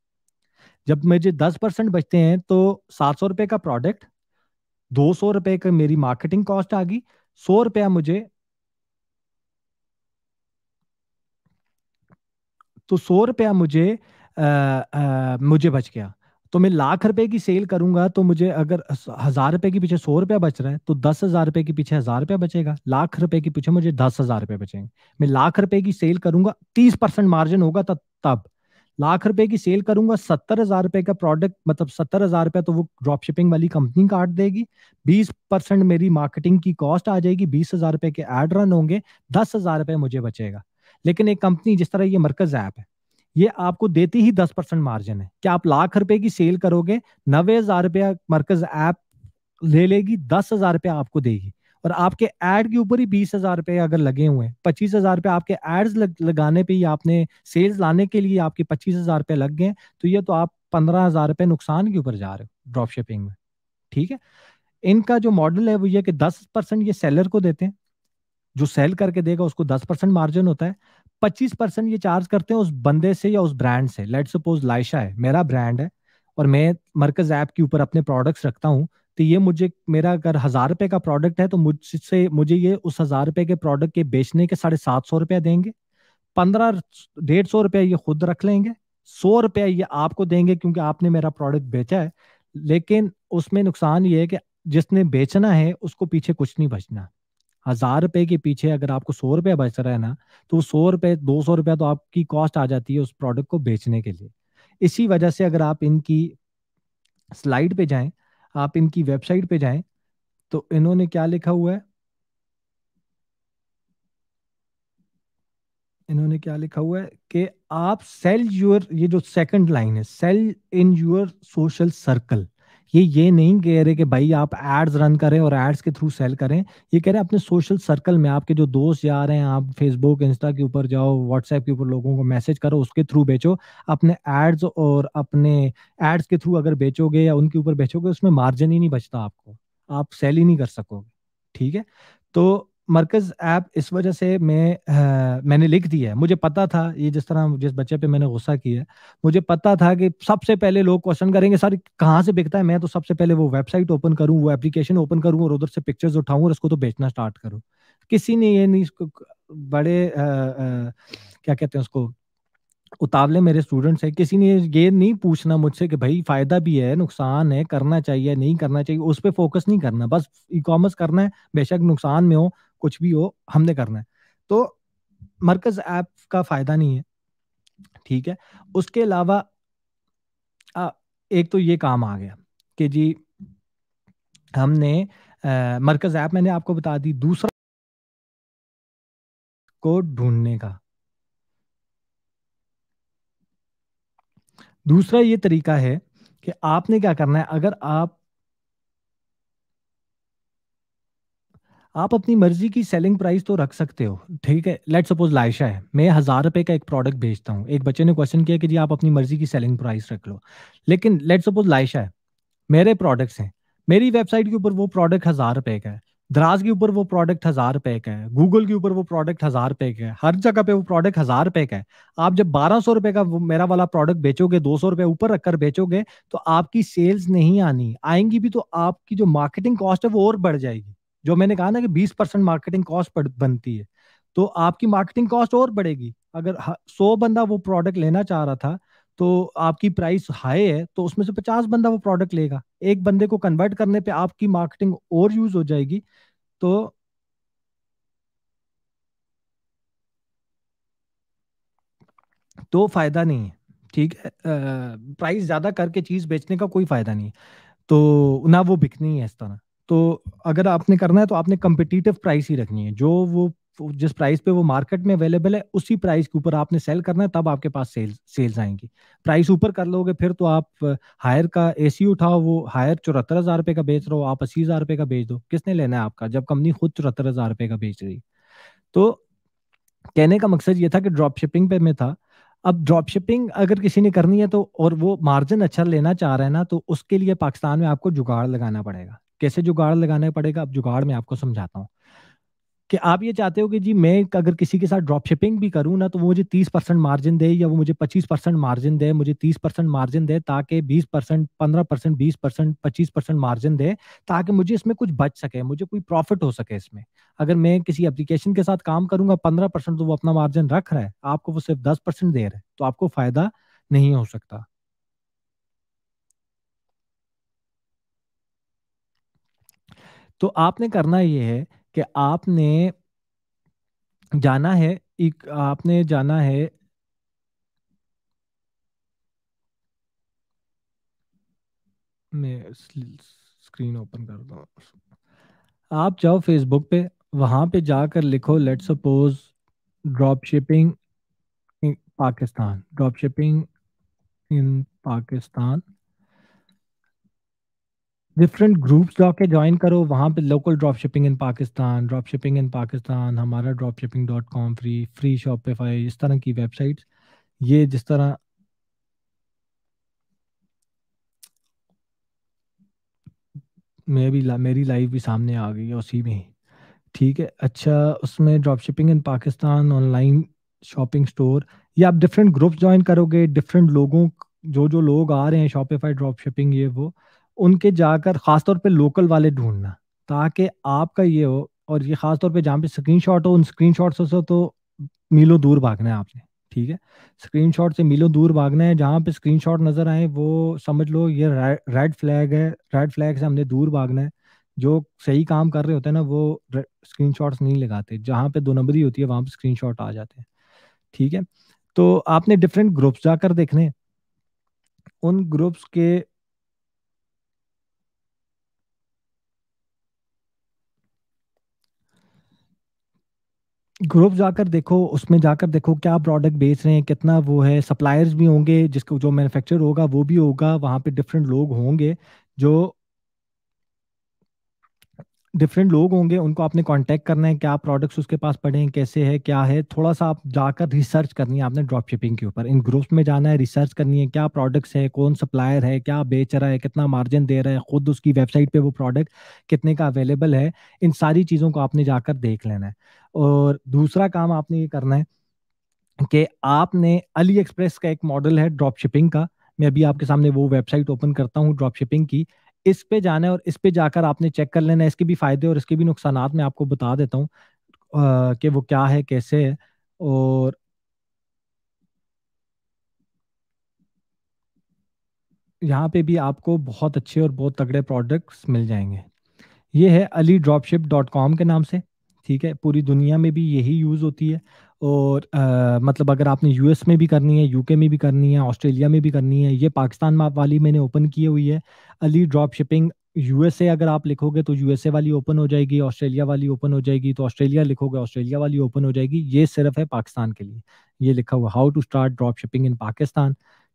जब मुझे दस परसेंट बचते हैं तो सात सौ रुपये का प्रोडक्ट दो सौ रुपए का मेरी मार्केटिंग कॉस्ट आ गई सौ रुपया मुझे तो सौ रुपया मुझे आ, आ, मुझे बच गया तो मैं लाख रुपए की सेल करूंगा तो मुझे अगर हजार रुपए के पीछे सौ रुपया बच रहा है तो दस हजार रुपए के पीछे हजार रुपया बचेगा लाख रुपए के पीछे मुझे दस हजार रुपए बचेंगे मैं लाख रुपए की सेल करूंगा तीस परसेंट मार्जिन होगा तब तब लाख रुपए की सेल करूंगा सत्तर हजार रुपए का प्रोडक्ट मतलब सत्तर हजार रुपया तो वो ड्रॉप शिपिंग वाली कंपनी काट देगी बीस परसेंट मेरी मार्केटिंग की कॉस्ट आ जाएगी बीस हजार रुपए के एड रन होंगे दस हजार रुपये मुझे बचेगा लेकिन एक कंपनी जिस तरह ये मरकज ऐप है ये आपको देती ही दस परसेंट मार्जिन है क्या आप लाख रुपए की सेल करोगे नब्बे हजार रुपया मरकज ऐप ले लेगी दस हजार रुपया आपको देगी और आपके एड के ऊपर ही बीस हजार रुपए अगर लगे हुए हैं पच्चीस हजार रुपये आपके एड्स लग, लगाने पे ही आपने सेल्स लाने के लिए आपके पच्चीस हजार रुपये लग गए तो ये तो आप पंद्रह हजार रुपये नुकसान के ऊपर जा रहे हो ड्रॉप शिपिंग में ठीक है इनका जो मॉडल है वो ये कि दस परसेंट ये सेलर को देते हैं जो सेल करके देगा उसको दस परसेंट मार्जिन होता है पच्चीस परसेंट ये चार्ज करते हैं उस बंदे से या उस ब्रांड से लेट सपोज लाइशा है मेरा ब्रांड है और मैं मरकज ऐप के ऊपर अपने प्रोडक्ट्स रखता हूँ तो ये मुझे मेरा अगर हज़ार रुपये का प्रोडक्ट है तो मुझसे मुझे ये उस हज़ार रुपए के प्रोडक्ट के बेचने के साढ़े सात सौ रुपया देंगे पंद्रह डेढ़ सौ रुपया ये खुद रख लेंगे सौ रुपया ये आपको देंगे क्योंकि आपने मेरा प्रोडक्ट बेचा है लेकिन उसमें नुकसान ये है कि जिसने बेचना है उसको पीछे कुछ नहीं बचना हजार रुपए के पीछे अगर आपको सौ रुपये बच रहा है ना तो वो सौ रुपये दो सौ रुपया तो आपकी कॉस्ट आ जाती है उस प्रोडक्ट को बेचने के लिए इसी वजह से अगर आप इनकी स्लाइड पे जाएं आप इनकी वेबसाइट पे जाएं तो इन्होंने क्या लिखा हुआ है इन्होंने क्या लिखा हुआ है कि आप सेल योर ये जो सेकंड लाइन है sell in your social circle ये ये नहीं कह रहे कि भाई आप एड्स रन करें और एड्स के थ्रू सेल करें ये कह रहे अपने सोशल सर्कल में आपके जो दोस्त रहे हैं आप फेसबुक इंस्टा के ऊपर जाओ व्हाट्सएप के ऊपर लोगों को मैसेज करो उसके थ्रू बेचो अपने एड्स और अपने एड्स के थ्रू अगर बेचोगे या उनके ऊपर बेचोगे उसमें मार्जिन ही नहीं बचता आपको आप सेल ही नहीं कर सकोगे ठीक है तो मरकज ऐप इस वजह से मैं आ, मैंने लिख दिया है मुझे पता था ये जिस तरह जिस बच्चे पे मैंने गुस्सा किया है मुझे पता था कि सबसे पहले लोग क्वेश्चन करेंगे सर कहाँ से बिकता है मैं तो सबसे पहले वो वेबसाइट ओपन करूँ वो एप्लीकेशन ओपन करूँ और उधर से पिक्चर्स उठाऊँ और उसको तो बेचना स्टार्ट करूँ किसी ने ये नहीं बड़े आ, आ, क्या कहते हैं उसको उतावले मेरे स्टूडेंट्स हैं किसी ने ये नहीं पूछना मुझसे कि भाई फ़ायदा भी है नुकसान है करना चाहिए नहीं करना चाहिए उस पर फोकस नहीं करना बस ई कॉमर्स करना है बेशक नुकसान में हो कुछ भी हो हमने करना है तो मरकज ऐप का फ़ायदा नहीं है ठीक है उसके अलावा एक तो ये काम आ गया कि जी हमने मरकज ऐप मैंने आपको बता दी दूसरा को ढूंढने का दूसरा ये तरीका है कि आपने क्या करना है अगर आप आप अपनी मर्जी की सेलिंग प्राइस तो रख सकते हो ठीक है लेट सपोज लाइशा है मैं हज़ार रुपये का एक प्रोडक्ट भेजता हूँ एक बच्चे ने क्वेश्चन किया कि जी आप अपनी मर्जी की सेलिंग प्राइस रख लो लेकिन लेट सपोज लाइशा है मेरे प्रोडक्ट्स हैं मेरी वेबसाइट के ऊपर वो प्रोडक्ट हज़ार रुपए का है दराज के ऊपर वो प्रोडक्ट हज़ार रुपये का है गूगल के ऊपर वो प्रोडक्ट हज़ार रुपये का है हर जगह पे वो प्रोडक्ट हज़ार रुपये का है आप जब बारह सौ रुपये का मेरा वाला प्रोडक्ट बेचोगे दो सौ रुपये ऊपर रखकर बेचोगे तो आपकी सेल्स नहीं आनी आएंगी भी तो आपकी जो मार्केटिंग कॉस्ट है वो और बढ़ जाएगी जो मैंने कहा ना कि 20 परसेंट मार्केटिंग कॉस्ट बनती है तो आपकी मार्केटिंग कॉस्ट और बढ़ेगी अगर सौ बंदा वो प्रोडक्ट लेना चाह रहा था तो आपकी प्राइस हाई है तो उसमें से पचास बंदा वो प्रोडक्ट लेगा एक बंदे को कन्वर्ट करने पे आपकी मार्केटिंग और यूज हो जाएगी तो तो फायदा नहीं है ठीक है प्राइस ज्यादा करके चीज बेचने का कोई फायदा नहीं है तो ना वो बिकनी है इस तरह तो अगर आपने करना है तो आपने कम्पिटिटिव प्राइस ही रखनी है जो वो जिस प्राइस पे वो मार्केट में अवेलेबल है उसी प्राइस के ऊपर आपने सेल करना है तब आपके पास सेल्स सेल्स आएंगी प्राइस ऊपर कर लोगे फिर तो आप हायर का ए उठाओ वो हायर चौहत्तर हज़ार रुपये का बेच रहे हो आप अस्सी हज़ार रुपये का बेच दो किसने लेना है आपका जब कंपनी खुद चौहत्तर हज़ार रुपये का बेच रही तो कहने का मकसद ये था कि ड्रॉप शिपिंग पे मैं था अब ड्रॉप शिपिंग अगर किसी ने करनी है तो और वो मार्जिन अच्छा लेना चाह रहे हैं ना तो उसके लिए पाकिस्तान में आपको जुगाड़ लगाना पड़ेगा कैसे जुगाड़ लगाना पड़ेगा अब जुगाड़ में आपको समझाता हूँ कि आप ये चाहते हो कि जी मैं अगर किसी के साथ ड्रॉप शिपिंग भी करूँ ना तो वो मुझे तीस परसेंट मार्जिन दे या वो मुझे पच्चीस परसेंट मार्जिन दे मुझे तीस परसेंट मार्जिन दे ताकि बीस परसेंट पंद्रह परसेंट बीस परसेंट पच्चीस परसेंट मार्जिन दे ताकि मुझे इसमें कुछ बच सके मुझे कोई प्रॉफिट हो सके इसमें अगर मैं किसी एप्लीकेशन के साथ काम करूंगा पंद्रह परसेंट तो वो अपना मार्जिन रख रहा है आपको वो सिर्फ दस परसेंट दे रहा है तो आपको फायदा नहीं हो सकता तो आपने करना ये है कि आपने जाना है एक आपने जाना है मैं स्क्रीन ओपन कर दूँ आप जाओ फेसबुक पे वहां पे जाकर लिखो let suppose drop shipping Pakistan drop shipping in Pakistan different groups जाके ज्वाइन करो वहाँ पे local drop shipping in Pakistan drop shipping in Pakistan हमारा drop shipping dot com free free Shopify इस तरह की वेबसाइट्स ये जिस तरह मैं भी ला, मेरी लाइफ भी सामने आ गई है उसी में ठीक है अच्छा उसमें drop shipping in Pakistan online shopping store ये आप डिफरेंट ग्रुप्स ज्वाइन करोगे डिफरेंट लोगों जो जो लोग आ रहे हैं शॉपिफाई ड्रॉप शिपिंग ये वो उनके जाकर ख़ासतौर पे लोकल वाले ढूंढना ताकि आपका ये हो और ये खासतौर पे जहाँ पे शॉट हो उन शॉट से तो मीलों दूर भागना है आपने ठीक है शॉट से मीलों दूर भागना है जहाँ पे शॉट नज़र आए वो समझ लो ये रेड फ्लैग है रेड फ्लैग से हमने दूर भागना है जो सही काम कर रहे होते हैं ना वो स्क्रीनशॉट्स नहीं लगाते जहाँ पे दो नंबरी होती है वहाँ पे शॉट आ जाते हैं ठीक है तो आपने डिफरेंट ग्रुप्स जाकर देखने उन ग्रुप्स के ग्रुप जाकर देखो उसमें जाकर देखो क्या प्रोडक्ट बेच रहे हैं कितना वो है सप्लायर्स भी होंगे जिसको जो मैन्युफैक्चर होगा वो भी होगा वहाँ पे डिफरेंट लोग होंगे जो डिफरेंट लोग होंगे उनको आपने कांटेक्ट करना है क्या प्रोडक्ट्स उसके पास पड़े हैं कैसे है क्या है थोड़ा सा आप जाकर रिसर्च करनी है आपने ड्रॉप शिपिंग के ऊपर इन ग्रुप्स में जाना है रिसर्च करनी है क्या प्रोडक्ट्स है कौन सप्लायर है क्या बेच रहा है कितना मार्जिन दे रहा है खुद उसकी वेबसाइट पे वो प्रोडक्ट कितने का अवेलेबल है इन सारी चीज़ों को आपने जाकर देख लेना है और दूसरा काम आपने ये करना है कि आपने अली एक्सप्रेस का एक मॉडल है ड्रॉप शिपिंग का मैं अभी आपके सामने वो वेबसाइट ओपन करता हूँ ड्रॉप शिपिंग की इस पे जाना है और इस पे जाकर आपने चेक कर लेना है इसके भी फायदे और इसके भी नुकसान मैं आपको बता देता हूँ कि वो क्या है कैसे है और यहाँ पे भी आपको बहुत अच्छे और बहुत तगड़े प्रोडक्ट्स मिल जाएंगे ये है अली डॉट कॉम के नाम से ठीक है पूरी दुनिया में भी यही यूज़ होती है और आ, मतलब अगर आपने यूएस में भी करनी है यूके में भी करनी है ऑस्ट्रेलिया में भी करनी है ये पाकिस्तान में वाली मैंने ओपन की हुई है अली ड्रॉप शिपिंग यूएसए अगर आप लिखोगे तो यूएसए वाली ओपन हो जाएगी ऑस्ट्रेलिया वाली ओपन हो जाएगी तो ऑस्ट्रेलिया लिखोगे ऑस्ट्रेलिया वाली ओपन हो जाएगी ये सिर्फ है पाकिस्तान के लिए ये लिखा हुआ how to start drop shipping in Pakistan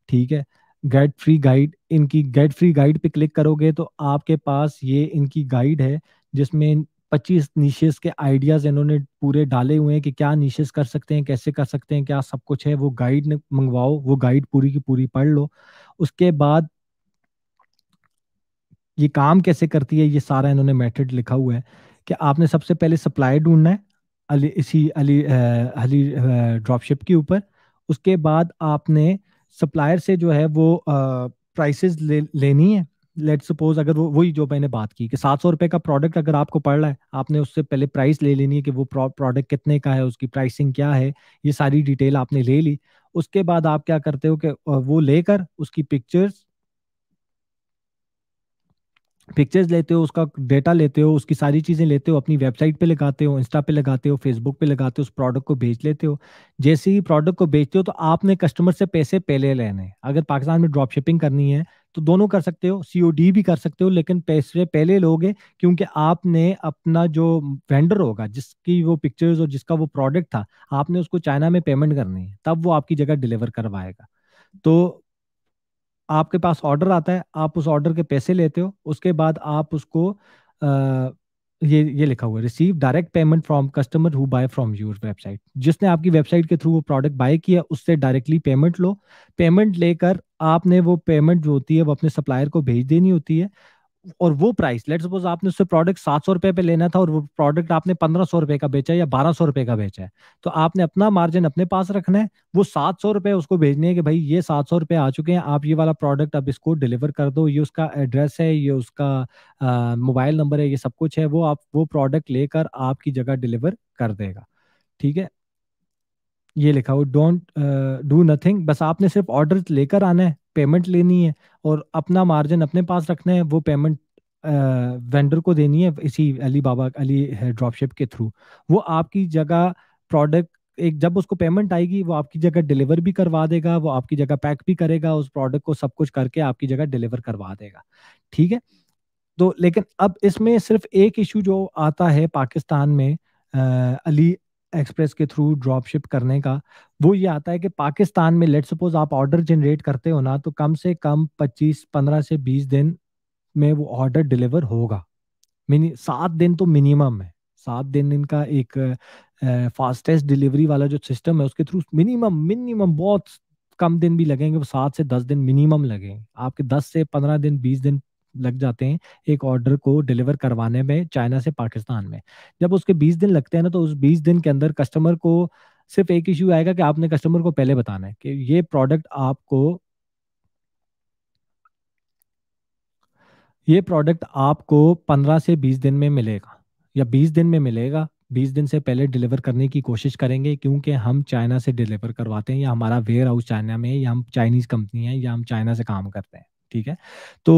ठीक है गेट फ्री गाइड इनकी गेट फ्री गाइड पे क्लिक करोगे तो आपके पास ये इनकी गाइड है जिसमें पच्चीस निशेस के आइडियाज इन्होंने पूरे डाले हुए हैं कि क्या निशेस कर सकते हैं कैसे कर सकते हैं क्या सब कुछ है वो गाइड मंगवाओ वो गाइड पूरी की पूरी पढ़ लो उसके बाद ये काम कैसे करती है ये सारा इन्होंने मेथड लिखा हुआ है कि आपने सबसे पहले सप्लाई ढूंढना है अली इसी अली आ, अली ड्रॉपशिप के ऊपर उसके बाद आपने सप्लायर से जो है वो प्राइसेस ले लेनी है लेट सपोज अगर वो वही जो मैंने बात की कि सात सौ रुपए का प्रोडक्ट अगर आपको पड़ रहा है आपने उससे पहले प्राइस ले लेनी है कि वो प्रोडक्ट कितने का है उसकी प्राइसिंग क्या है ये सारी डिटेल आपने ले ली उसके बाद आप क्या करते हो कि वो लेकर उसकी पिक्चर्स पिक्चर्स लेते हो उसका डेटा लेते हो उसकी सारी चीज़ें लेते हो अपनी वेबसाइट पे लगाते हो इंस्टा पे लगाते हो फेसबुक पे लगाते हो उस प्रोडक्ट को बेच लेते हो जैसे ही प्रोडक्ट को बेचते हो तो आपने कस्टमर से पैसे पहले लेने अगर पाकिस्तान में ड्रॉप शिपिंग करनी है तो दोनों कर सकते हो सी भी कर सकते हो लेकिन पैसे पहले लोगे क्योंकि आपने अपना जो वेंडर होगा जिसकी वो पिक्चर्स और जिसका वो प्रोडक्ट था आपने उसको चाइना में पेमेंट करनी है तब वो आपकी जगह डिलीवर करवाएगा तो आपके पास ऑर्डर आता है आप उस ऑर्डर के पैसे लेते हो उसके बाद आप उसको आ, ये ये लिखा हुआ है receive direct payment from customer who buy from your website जिसने आपकी वेबसाइट के थ्रू वो प्रोडक्ट बाय किया उससे डायरेक्टली पेमेंट लो पेमेंट लेकर आपने वो पेमेंट जो होती है वो अपने सप्लायर को भेज देनी होती है और वो प्राइस लेट सपोज आपने उससे प्रोडक्ट सात सौ रुपए पे लेना था और वो प्रोडक्ट आपने पंद्रह सौ रुपए का बेचा है या बारह सौ रुपए का बेचा है तो आपने अपना मार्जिन अपने पास रखना है वो सात सौ रुपए उसको भेजने है कि भाई ये सात सौ रुपए आ चुके हैं आप ये वाला प्रोडक्ट अब इसको डिलीवर कर दो ये उसका एड्रेस है ये उसका मोबाइल नंबर है ये सब कुछ है वो आप वो प्रोडक्ट लेकर आपकी जगह डिलीवर कर देगा ठीक है ये लिखा हुआ डोंट डू नथिंग बस आपने सिर्फ ऑर्डर लेकर आना है पेमेंट लेनी है और अपना मार्जिन अपने पास रखना है वो पेमेंट वेंडर uh, को देनी है इसी अली बाबा अली ड्रॉपशिप के थ्रू वो आपकी जगह प्रोडक्ट एक जब उसको पेमेंट आएगी वो आपकी जगह डिलीवर भी करवा देगा वो आपकी जगह पैक भी करेगा उस प्रोडक्ट को सब कुछ करके आपकी जगह डिलीवर करवा देगा ठीक है तो लेकिन अब इसमें सिर्फ एक इशू जो आता है पाकिस्तान में आ, uh, अली एक्सप्रेस के थ्रू ड्रॉप शिप करने का वो ये आता है कि पाकिस्तान में लेट सपोज आप ऑर्डर जनरेट करते हो ना तो कम से कम 25 15 से 20 दिन में वो ऑर्डर डिलीवर होगा मिनी सात दिन तो मिनिमम है सात दिन इनका एक फास्टेस्ट डिलीवरी वाला जो सिस्टम है उसके थ्रू मिनिमम मिनिमम बहुत कम दिन भी लगेंगे वो सात से दस दिन मिनिमम लगेंगे आपके दस से पंद्रह दिन बीस दिन लग जाते हैं एक ऑर्डर को डिलीवर करवाने में चाइना से पाकिस्तान में जब उसके बीस दिन लगते हैं ना तो उस बीस दिन के अंदर कस्टमर को सिर्फ एक इश्यू आएगा कि आपने कस्टमर को पहले बताना है कि ये प्रोडक्ट आपको ये प्रोडक्ट आपको पंद्रह से बीस दिन में मिलेगा या बीस दिन में मिलेगा बीस दिन से पहले डिलीवर करने की कोशिश करेंगे क्योंकि हम चाइना से डिलीवर करवाते हैं या हमारा वेयर हाउस चाइना में है या हम चाइनीज़ कंपनी है या हम चाइना से काम करते हैं ठीक है तो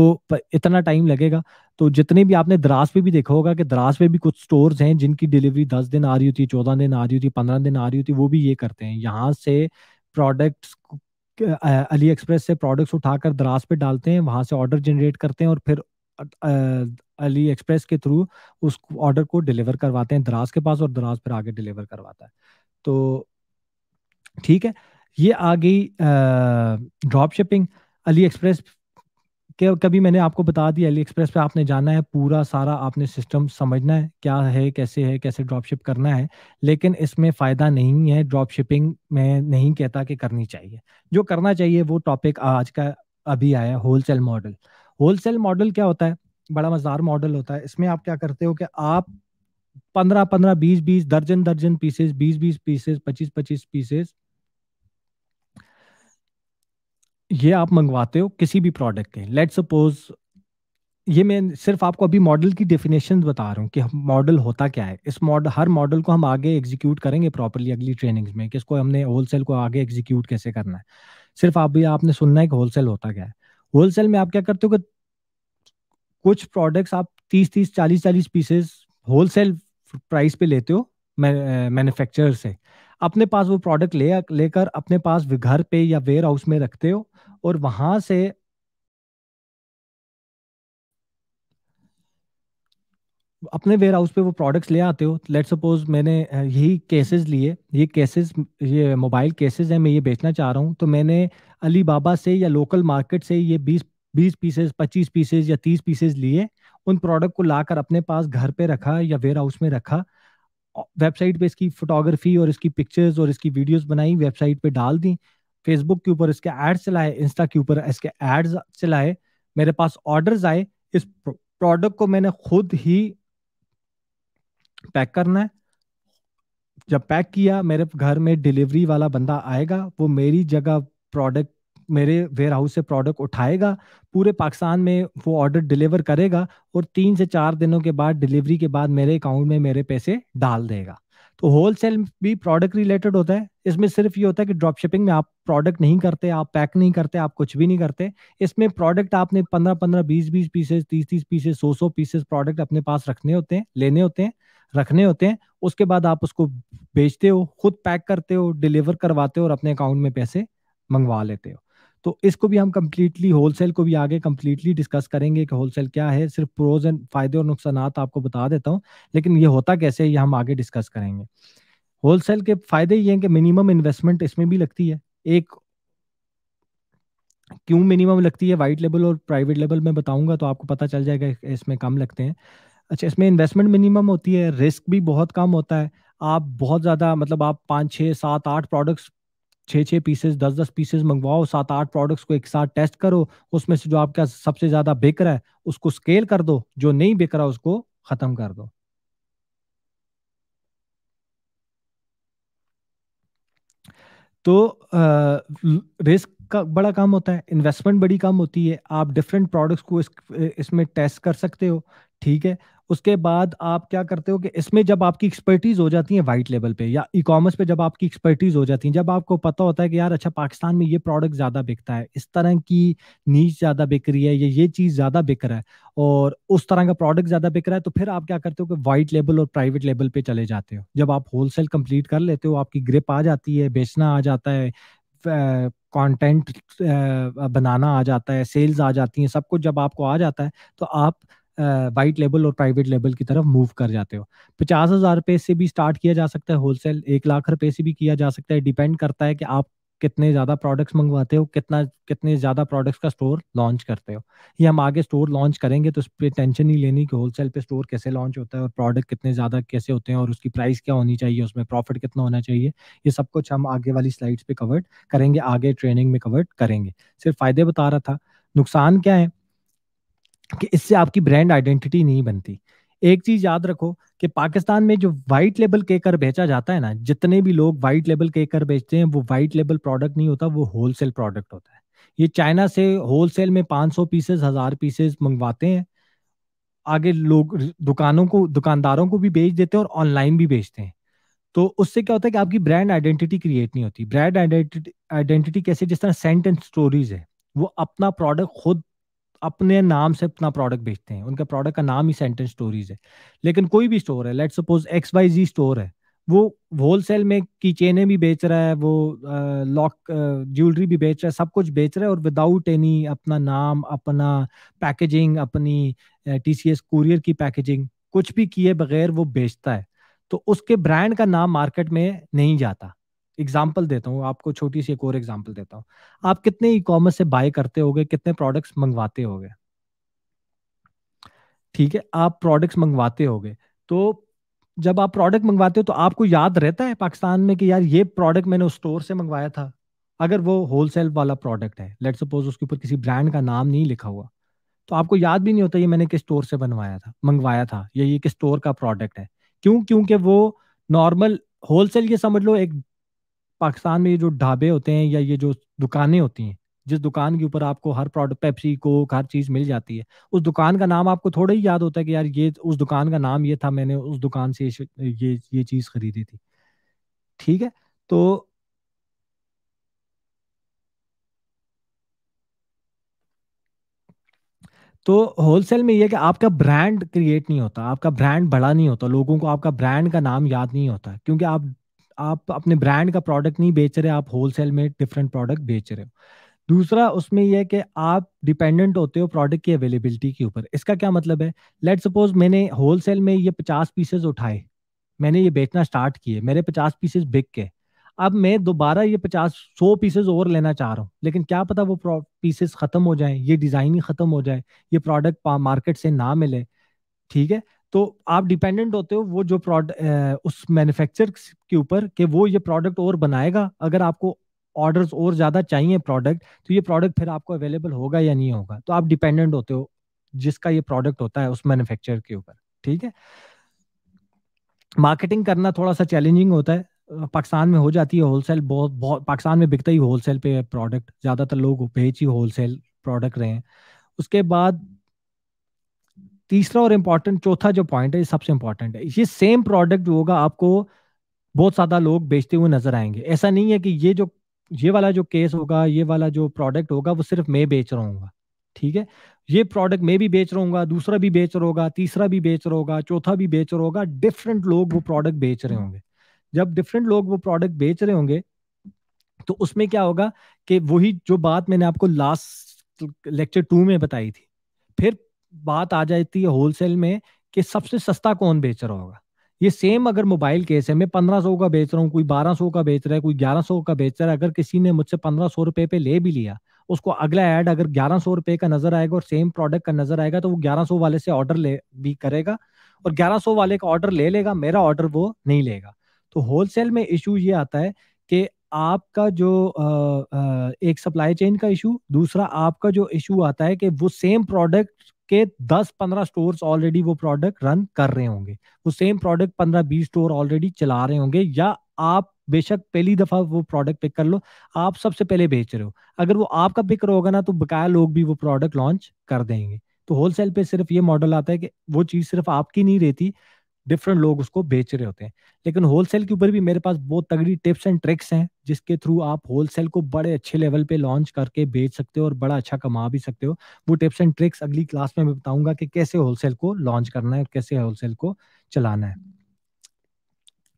इतना टाइम लगेगा तो जितने भी आपने द्रास पे भी देखा होगा कि द्रास पे भी कुछ स्टोर्स हैं जिनकी डिलीवरी दस दिन आ रही होती है चौदह दिन आ रही होती है पंद्रह दिन आ रही होती है वो भी ये करते हैं यहाँ से प्रोडक्ट्स अली एक्सप्रेस से प्रोडक्ट्स उठाकर द्रास पे डालते हैं वहाँ से ऑर्डर जनरेट करते हैं और फिर अली एक्सप्रेस के थ्रू उस ऑर्डर को डिलीवर करवाते हैं द्रास के पास और द्रास फिर आगे डिलीवर करवाता है तो ठीक है ये आ गई ड्रॉप शिपिंग अली एक्सप्रेस कभी मैंने आपको बता दिया अली एक्सप्रेस पे आपने जाना है पूरा सारा आपने सिस्टम समझना है क्या है कैसे है कैसे ड्रॉपशिप करना है लेकिन इसमें फ़ायदा नहीं है ड्रॉप शिपिंग मैं नहीं कहता कि करनी चाहिए जो करना चाहिए वो टॉपिक आज का अभी आया wholesale model wholesale model क्या होता है बड़ा मजदार मॉडल होता है इसमें आप क्या करते हो कि आप पंद्रह पंद्रह बीस बीस दर्जन दर्जन पीसेस बीस बीस पीसेस पच्चीस पच्चीस पीसेस ये आप मंगवाते हो किसी भी प्रोडक्ट के लेट सपोज ये मैं सिर्फ आपको अभी मॉडल की डेफिनेशन बता रहा हूँ कि मॉडल होता क्या है इस मॉडल हर मॉडल को हम आगे एग्जीक्यूट करेंगे प्रॉपरली अगली ट्रेनिंग्स में कि इसको हमने होलसेल को आगे एग्जीक्यूट कैसे करना है सिर्फ आप भी आपने सुनना है कि होलसेल होता क्या है होलसेल में आप क्या करते हो कि कुछ प्रोडक्ट्स आप तीस तीस चालीस चालीस पीसेस होलसेल प्राइस पे लेते हो मैन्युफैक्चरर से अपने पास वो प्रोडक्ट ले लेकर अपने पास घर पे या वेयर हाउस में रखते हो और वहां से अपने वेयर हाउस पे वो प्रोडक्ट्स ले आते हो लेट सपोज मैंने यही केसेस लिए ये केसेस ये मोबाइल केसेस हैं मैं ये बेचना चाह रहा हूँ तो मैंने अली बाबा से या लोकल मार्केट से ये बीस बीस पीसेस पच्चीस पीसेस या तीस पीसेस लिए उन प्रोडक्ट को लाकर अपने पास घर पे रखा या वेयर हाउस में रखा वेबसाइट पे इसकी फोटोग्राफी और इसकी पिक्चर्स और इसकी वीडियोस बनाई वेबसाइट पे डाल दी फेसबुक के ऊपर इसके एड्स चलाए इंस्टा के ऊपर इसके एड्स चलाए मेरे पास ऑर्डर्स आए इस प्रोडक्ट को मैंने खुद ही पैक करना है जब पैक किया मेरे घर में डिलीवरी वाला बंदा आएगा वो मेरी जगह प्रोडक्ट मेरे वेयर हाउस से प्रोडक्ट उठाएगा पूरे पाकिस्तान में वो ऑर्डर डिलीवर करेगा और तीन से चार दिनों के बाद डिलीवरी के बाद मेरे अकाउंट में मेरे पैसे डाल देगा तो होलसेल भी प्रोडक्ट रिलेटेड होता है इसमें सिर्फ ये होता है कि ड्रॉप शिपिंग में आप प्रोडक्ट नहीं करते आप पैक नहीं करते आप कुछ भी नहीं करते इसमें प्रोडक्ट आपने पंद्रह पंद्रह बीस बीस पीसेस तीस तीस पीसेस सौ सौ पीसेस प्रोडक्ट अपने पास रखने होते हैं लेने होते हैं रखने होते हैं उसके बाद आप उसको बेचते हो खुद पैक करते हो डिलीवर करवाते हो और अपने अकाउंट में पैसे मंगवा लेते हो तो इसको भी हम कम्प्लीटली होलसेल को भी आगे कम्प्लीटली डिस्कस करेंगे कि होलसेल क्या है सिर्फ प्रोज एंड फायदे और नुकसान आपको बता देता हूँ लेकिन ये होता कैसे ये हम आगे डिस्कस करेंगे होलसेल के फायदे ये हैं कि मिनिमम इन्वेस्टमेंट इसमें भी लगती है एक क्यों मिनिमम लगती है वाइट लेवल और प्राइवेट लेवल में बताऊंगा तो आपको पता चल जाएगा इसमें कम लगते हैं अच्छा इसमें इन्वेस्टमेंट मिनिमम होती है रिस्क भी बहुत कम होता है आप बहुत ज़्यादा मतलब आप पाँच छः सात आठ प्रोडक्ट्स छः छः पीसेस दस दस पीसेस मंगवाओ सात आठ प्रोडक्ट्स को एक साथ टेस्ट करो उसमें से जो आपका सबसे ज़्यादा बिक रहा है उसको स्केल कर दो जो नहीं बिक रहा उसको ख़त्म कर दो तो आ, रिस्क का बड़ा काम होता है इन्वेस्टमेंट बड़ी कम होती है आप डिफरेंट प्रोडक्ट्स को इस इसमें टेस्ट कर सकते हो ठीक है उसके बाद आप क्या करते हो कि इसमें जब आपकी एक्सपर्टीज हो जाती है वाइट लेवल पे या ई कॉमर्स पे जब आपकी एक्सपर्टीज हो जाती है जब आपको पता होता है कि यार अच्छा पाकिस्तान में ये प्रोडक्ट ज्यादा बिकता है इस तरह की नीच ज्यादा बिक रही है या ये चीज ज्यादा बिक रहा है और उस तरह का प्रोडक्ट ज्यादा बिक रहा है तो फिर आप क्या करते हो कि व्हाइट लेवल और प्राइवेट लेवल पे चले जाते हो जब आप होलसेल कंप्लीट कर लेते हो आपकी ग्रिप आ जाती है बेचना आ जाता है कंटेंट बनाना आ जाता है सेल्स आ जाती हैं सब कुछ जब आपको आ जाता है तो आप वाइट लेबल और प्राइवेट लेबल की तरफ मूव कर जाते हो पचास हज़ार रुपये से भी स्टार्ट किया जा सकता है होलसेल एक लाख रुपए से भी किया जा सकता है डिपेंड करता है कि आप कितने ज़्यादा प्रोडक्ट्स मंगवाते हो कितना कितने ज़्यादा प्रोडक्ट्स का स्टोर लॉन्च करते हो ये हम आगे स्टोर लॉन्च करेंगे तो उस पर टेंशन नहीं लेनी कि होलसेल पे स्टोर कैसे लॉन्च होता है और प्रोडक्ट कितने ज़्यादा कैसे होते हैं और उसकी प्राइस क्या होनी चाहिए उसमें प्रॉफिट कितना होना चाहिए ये सब कुछ हम आगे वाली स्लाइड्स पे कवर्ड करेंगे आगे ट्रेनिंग में कवर्ड करेंगे सिर्फ फ़ायदे बता रहा था नुकसान क्या है कि इससे आपकी ब्रांड आइडेंटिटी नहीं बनती एक चीज याद रखो कि पाकिस्तान में जो वाइट लेबल केकर बेचा जाता है ना जितने भी लोग वाइट लेबल केकर बेचते हैं वो वाइट लेबल प्रोडक्ट नहीं होता वो होलसेल प्रोडक्ट होता है ये चाइना से होलसेल में 500 पीसेस हजार पीसेस मंगवाते हैं आगे लोग दुकानों को दुकानदारों को भी बेच देते हैं और ऑनलाइन भी बेचते हैं तो उससे क्या होता है कि आपकी ब्रांड आइडेंटिटी क्रिएट नहीं होती ब्रांड आइडेंटिटी कैसे जिस तरह सेंट एंड स्टोरीज है वो अपना प्रोडक्ट खुद अपने नाम से अपना प्रोडक्ट बेचते हैं उनका प्रोडक्ट का नाम ही सेंटेंस स्टोरीज है लेकिन कोई भी स्टोर है let suppose X Y Z store है वो होलसेल में की चेने भी बेच रहा है वो लॉक ज्वेलरी भी बेच रहा है सब कुछ बेच रहा है और विदाउट एनी अपना नाम अपना पैकेजिंग अपनी टी सी एस कुरियर की पैकेजिंग कुछ भी किए बगैर वो बेचता है तो उसके ब्रांड का नाम मार्केट में नहीं जाता एग्जाम्पल देता हूँ आपको छोटी सी एक और एग्जाम्पल देता हूँ आप कितने ई कॉमर्स से बाय करते हो कितने प्रोडक्ट्स मंगवाते हो ठीक है आप प्रोडक्ट्स मंगवाते हो तो जब आप प्रोडक्ट मंगवाते हो तो आपको याद रहता है पाकिस्तान में कि यार ये प्रोडक्ट मैंने उस स्टोर से मंगवाया था अगर वो होलसेल वाला प्रोडक्ट है लेट सपोज उसके ऊपर किसी ब्रांड का नाम नहीं लिखा हुआ तो आपको याद भी नहीं होता ये मैंने किस स्टोर से बनवाया था मंगवाया था या ये किस स्टोर का प्रोडक्ट है क्यों क्योंकि वो नॉर्मल होलसेल ये समझ लो एक पाकिस्तान में ये जो ढाबे होते हैं या ये जो दुकानें होती हैं जिस दुकान के ऊपर आपको हर प्रोडक्ट पेप्सी कोक हर चीज़ मिल जाती है उस दुकान का नाम आपको थोड़ा ही याद होता है कि यार ये उस दुकान का नाम ये था मैंने उस दुकान से ये ये चीज़ खरीदी थी ठीक है तो तो होलसेल में ये कि आपका ब्रांड क्रिएट नहीं होता आपका ब्रांड बड़ा नहीं होता लोगों को आपका ब्रांड का नाम याद नहीं होता क्योंकि आप आप अपने ब्रांड का प्रोडक्ट नहीं बेच रहे आप होलसेल में डिफरेंट प्रोडक्ट बेच रहे हो दूसरा उसमें यह है कि आप डिपेंडेंट होते हो प्रोडक्ट की अवेलेबिलिटी के ऊपर इसका क्या मतलब है लेट सपोज मैंने होलसेल में ये पचास पीसेज उठाए मैंने ये बेचना स्टार्ट किए मेरे पचास पीसेज बिक के अब मैं दोबारा ये पचास सौ पीसेज और लेना चाह रहा हूँ लेकिन क्या पता वो पीसेस खत्म हो जाए ये डिज़ाइन ही खत्म हो जाए ये प्रोडक्ट मार्केट से ना मिले ठीक है तो आप डिपेंडेंट होते हो वो जो प्रोडक्ट उस मैन्युफैक्चर के ऊपर कि वो ये प्रोडक्ट और बनाएगा अगर आपको ऑर्डर्स और ज़्यादा चाहिए प्रोडक्ट तो ये प्रोडक्ट फिर आपको अवेलेबल होगा या नहीं होगा तो आप डिपेंडेंट होते हो जिसका ये प्रोडक्ट होता है उस मैन्युफैक्चर के ऊपर ठीक है मार्केटिंग करना थोड़ा सा चैलेंजिंग होता है पाकिस्तान में हो जाती है होलसेल बहुत बहुत पाकिस्तान में बिकता ही होलसेल पे प्रोडक्ट ज़्यादातर लोग बेच ही होलसेल प्रोडक्ट रहे हैं उसके बाद तीसरा और इम्पॉर्टेंट चौथा जो पॉइंट है ये सबसे इम्पॉर्टेंट है ये सेम प्रोडक्ट जो होगा आपको बहुत ज़्यादा लोग बेचते हुए नजर आएंगे ऐसा नहीं है कि ये जो ये वाला जो केस होगा ये वाला जो प्रोडक्ट होगा वो सिर्फ मैं बेच रहा हूँ ठीक है ये प्रोडक्ट मैं भी बेच रहा हूँ दूसरा भी बेच रहा होगा तीसरा भी बेच रहा होगा चौथा भी बेच रहा होगा डिफरेंट लोग वो प्रोडक्ट बेच रहे होंगे जब डिफरेंट लोग वो प्रोडक्ट बेच रहे होंगे तो उसमें क्या होगा कि वही जो बात मैंने आपको लास्ट लेक्चर टू में बताई थी फिर बात आ जाती है होलसेल में कि सबसे सस्ता कौन बेच रहा होगा ये सेम अगर मोबाइल केस है मैं पंद्रह सौ का बेच रहा हूँ कोई बारह सौ का बेच रहा है कोई ग्यारह सौ का बेच रहा है अगर किसी ने मुझसे पंद्रह सौ रुपए पे ले भी लिया उसको अगला ऐड अगर ग्यारह सौ रुपए का नजर आएगा और सेम प्रोडक्ट का नजर आएगा तो वो ग्यारह सौ वाले से ऑर्डर ले भी करेगा और ग्यारह सौ वाले का ऑर्डर ले लेगा मेरा ऑर्डर वो नहीं लेगा तो होलसेल में इशू ये आता है कि आपका जो एक सप्लाई चेन का इशू दूसरा आपका जो इशू आता है कि वो सेम प्रोडक्ट के 10-15 स्टोर्स ऑलरेडी वो प्रोडक्ट रन कर रहे होंगे वो सेम प्रोडक्ट 15-20 स्टोर ऑलरेडी चला रहे होंगे या आप बेशक पहली दफा वो प्रोडक्ट पिक कर लो आप सबसे पहले बेच रहे हो अगर वो आपका पिक होगा ना तो बकाया लोग भी वो प्रोडक्ट लॉन्च कर देंगे तो होलसेल पे सिर्फ ये मॉडल आता है कि वो चीज़ सिर्फ आपकी नहीं रहती डिफरेंट लोग उसको बेच रहे होते हैं लेकिन होलसेल के ऊपर भी मेरे पास बहुत तगड़ी टिप्स एंड ट्रिक्स हैं जिसके थ्रू आप होलसेल को बड़े अच्छे लेवल पे लॉन्च करके बेच सकते हो और बड़ा अच्छा कमा भी सकते हो वो टिप्स एंड ट्रिक्स अगली क्लास में मैं बताऊंगा कि कैसे होलसेल को लॉन्च करना है और कैसे होलसेल को चलाना है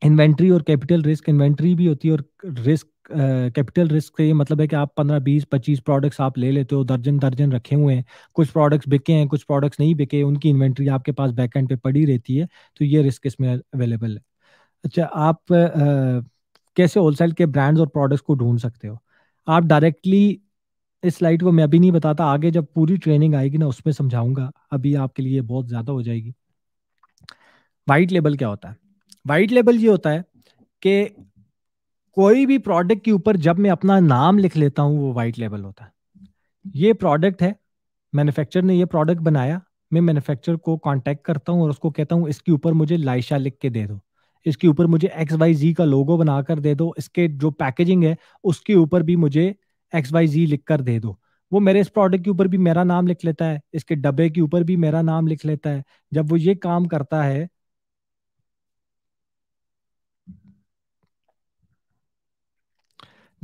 इन्वेंट्री और कैपिटल रिस्क इन्वेंट्री भी होती है और रिस्क कैपिटल रिस्क से ये मतलब है कि आप पंद्रह बीस पच्चीस प्रोडक्ट्स आप ले लेते हो दर्जन दर्जन रखे हुए हैं कुछ प्रोडक्ट्स बिके हैं कुछ प्रोडक्ट्स नहीं बिके उनकी इन्वेंट्री आपके पास बैक एंड पे पड़ी रहती है तो ये रिस्क इसमें अवेलेबल है अच्छा आप आ, कैसे होलसेल के ब्रांड्स और प्रोडक्ट्स को ढूंढ सकते हो आप डायरेक्टली इस स्लाइड को मैं अभी नहीं बताता आगे जब पूरी ट्रेनिंग आएगी ना उसमें समझाऊंगा अभी आपके लिए बहुत ज़्यादा हो जाएगी वाइट लेबल क्या होता है वाइट लेबल ये होता है कि कोई भी प्रोडक्ट के ऊपर जब मैं अपना नाम लिख लेता हूँ वो वाइट लेबल होता है ये प्रोडक्ट है मैन्युफैक्चर ने ये प्रोडक्ट बनाया मैं मैन्युफैक्चर को कांटेक्ट करता हूँ और उसको कहता हूँ इसके ऊपर मुझे लाइशा लिख के दे दो इसके ऊपर मुझे एक्स वाई जी का लोगो बनाकर दे दो इसके जो पैकेजिंग है उसके ऊपर भी मुझे एक्स वाई जी लिख कर दे दो वो मेरे इस प्रोडक्ट के ऊपर भी मेरा नाम लिख लेता है इसके डब्बे के ऊपर भी मेरा नाम लिख लेता है जब वो ये काम करता है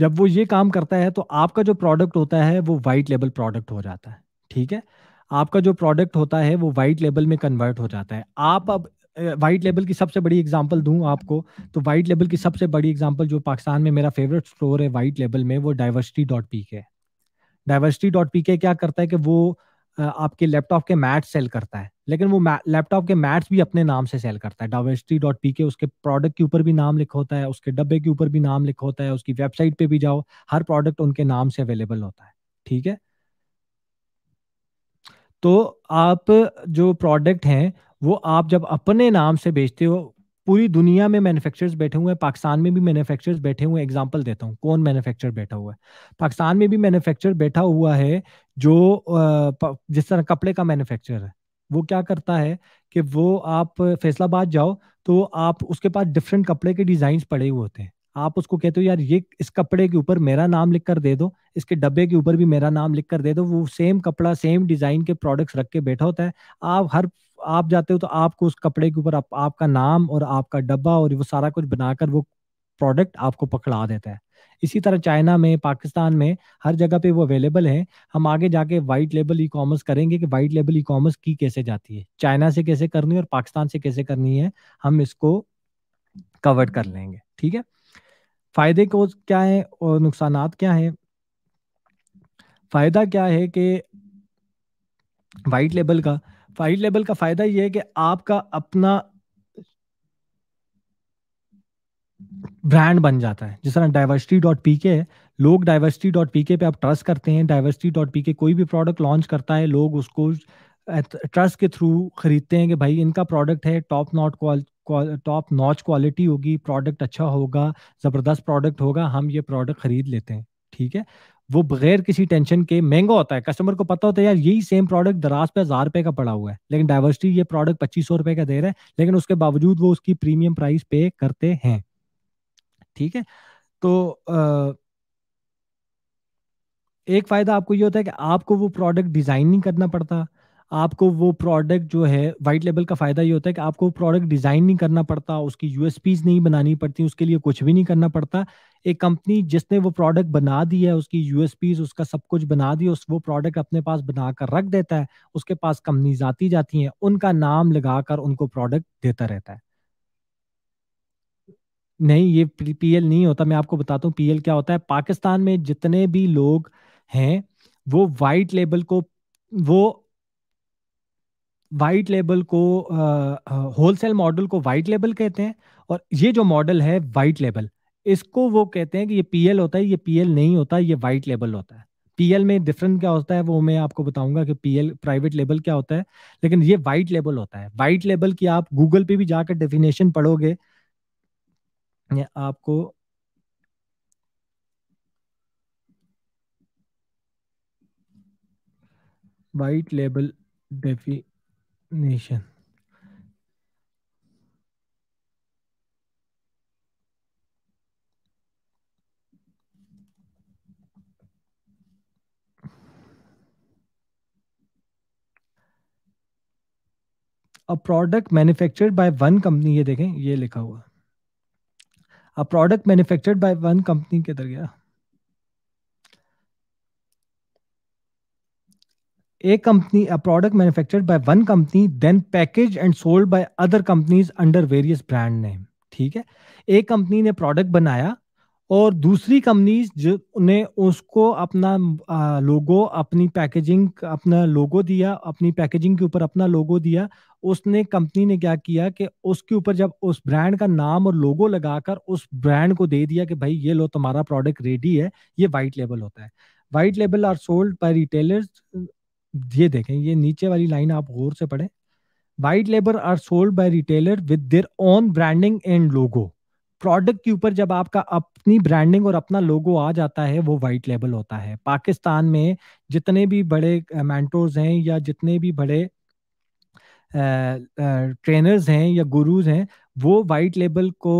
जब वो ये काम करता है तो आपका जो प्रोडक्ट होता है वो वाइट लेबल प्रोडक्ट हो जाता है ठीक है आपका जो प्रोडक्ट होता है वो वाइट लेबल में कन्वर्ट हो जाता है आप अब वाइट लेबल की सबसे बड़ी एग्जांपल दूं आपको तो वाइट लेबल की सबसे बड़ी एग्जांपल जो पाकिस्तान में मेरा फेवरेट स्टोर है वाइट लेबल में वो diversity dot P K diversity dot P K क्या करता है कि वो आपके लैपटॉप के मैट सेल करता है लेकिन वो लैपटॉप के मैट्स भी अपने नाम से सेल करता है डावेस्ट्री डॉट पी के उसके प्रोडक्ट के ऊपर भी नाम लिखा होता है उसके डब्बे के ऊपर भी नाम लिखा होता है उसकी वेबसाइट पे भी जाओ हर प्रोडक्ट उनके नाम से अवेलेबल होता है ठीक है तो आप जो प्रोडक्ट हैं वो आप जब अपने नाम से बेचते हो पूरी दुनिया में मैन्युफैक्चरर्स बैठे हुए हैं पाकिस्तान में भी मैन्युफैक्चरर्स बैठे हुए हैं एग्जांपल देता हूँ कौन मैन्युफैक्चर बैठा हुआ है पाकिस्तान में भी मैनुफेक्चर बैठा हुआ है जो जिस तरह कपड़े का मैन्युफैक्चर है वो क्या करता है कि वो आप फैसलाबाद जाओ तो आप उसके पास डिफरेंट कपड़े के डिजाइन पड़े हुए होते हैं आप उसको कहते हो यार ये इस कपड़े के ऊपर मेरा नाम लिख कर दे दो इसके डब्बे के ऊपर भी मेरा नाम लिख कर दे दो वो सेम कपड़ा सेम डिजाइन के प्रोडक्ट्स रख के बैठा होता है आप हर आप जाते हो तो आपको उस कपड़े के ऊपर आप, आपका नाम और आपका डब्बा और वो सारा कुछ बनाकर वो प्रोडक्ट आपको पकड़ा देता है इसी तरह चाइना में पाकिस्तान में हर जगह पे वो अवेलेबल है हम आगे जाके वाइट लेबल ई कॉमर्स करेंगे कि वाइट लेबल ई कॉमर्स की कैसे जाती है चाइना से कैसे करनी है और पाकिस्तान से कैसे करनी है हम इसको कवर कर लेंगे ठीक है फायदे को क्या है और नुकसान क्या है फायदा क्या है कि वाइट लेबल का वाइट लेबल का फायदा यह है कि आपका अपना ब्रांड बन जाता है जिस तरह डाइवर्सिटी डॉट पी के लोग डाइवर्सिटी डॉट पी के पे आप ट्रस्ट करते हैं डाइवर्सिटी डॉट पी के कोई भी प्रोडक्ट लॉन्च करता है लोग उसको ट्रस्ट के थ्रू खरीदते हैं कि भाई इनका प्रोडक्ट है top not top notch quality होगी प्रोडक्ट अच्छा होगा ज़बरदस्त प्रोडक्ट होगा हम ये प्रोडक्ट खरीद लेते हैं ठीक है वो बगैर किसी टेंशन के महंगा होता है कस्टमर को पता होता है यार यही सेम प्रोडक्ट दराज पे हज़ार रुपये का पड़ा हुआ है लेकिन डाइवर्सिटी ये प्रोडक्ट पच्चीस सौ रुपये का दे रहा है लेकिन उसके बावजूद वो उसकी प्रीमियम प्राइस पे करते हैं ठीक है तो आ, एक फ़ायदा आपको ये होता है कि आपको वो प्रोडक्ट डिज़ाइन नहीं करना पड़ता आपको वो प्रोडक्ट जो है वाइट लेबल का फ़ायदा ये होता है कि आपको प्रोडक्ट डिज़ाइन नहीं करना पड़ता उसकी यूएसपीज नहीं बनानी पड़ती उसके लिए कुछ भी नहीं करना पड़ता एक कंपनी जिसने वो प्रोडक्ट बना दिया है उसकी यूएसपीज उसका सब कुछ बना दिया उस वो प्रोडक्ट अपने पास बनाकर रख देता है उसके पास कंपनीज आती जाती हैं उनका नाम लगाकर उनको प्रोडक्ट देता रहता है नहीं ये पीएल नहीं होता मैं आपको बताता हूँ पीएल क्या होता है पाकिस्तान में जितने भी लोग हैं वो वाइट लेबल को वो वाइट लेबल को होलसेल मॉडल को वाइट लेबल कहते हैं और ये जो मॉडल है वाइट लेबल इसको वो कहते हैं कि ये पीएल होता है ये पीएल नहीं होता ये वाइट लेबल होता है पीएल में डिफरेंट क्या होता है वो मैं आपको बताऊंगा कि पीएल प्राइवेट लेबल क्या होता है लेकिन ये वाइट लेबल होता है वाइट लेबल की आप गूगल पे भी जाकर डेफिनेशन पढ़ोगे आपको white label definition a product manufactured by one company ये देखें ये लिखा हुआ अ product manufactured by one company के अंदर गया एक company a product manufactured by one company then package and sold by other companies under various brand name ठीक है एक कंपनी ने प्रोडक्ट बनाया और दूसरी कंपनीज ने उसको अपना लोगो अपनी पैकेजिंग अपना लोगो दिया अपनी पैकेजिंग के ऊपर अपना लोगो दिया उसने कंपनी ने क्या किया कि उसके ऊपर जब उस ब्रांड का नाम और लोगो लगाकर उस ब्रांड को दे दिया कि भाई ये लो तुम्हारा प्रोडक्ट रेडी है ये वाइट लेबल होता है white label are sold by retailers ये देखें ये नीचे वाली लाइन आप गौर से पढ़ें white label are sold by retailer with their own branding and logo product के ऊपर जब आपका अपनी ब्रांडिंग और अपना लोगो आ जाता है वो वाइट लेबल होता है पाकिस्तान में जितने भी बड़े मैंटोर्स हैं या जितने भी बड़े ट्रेनर्स हैं या गुरुज हैं वो वाइट लेबल को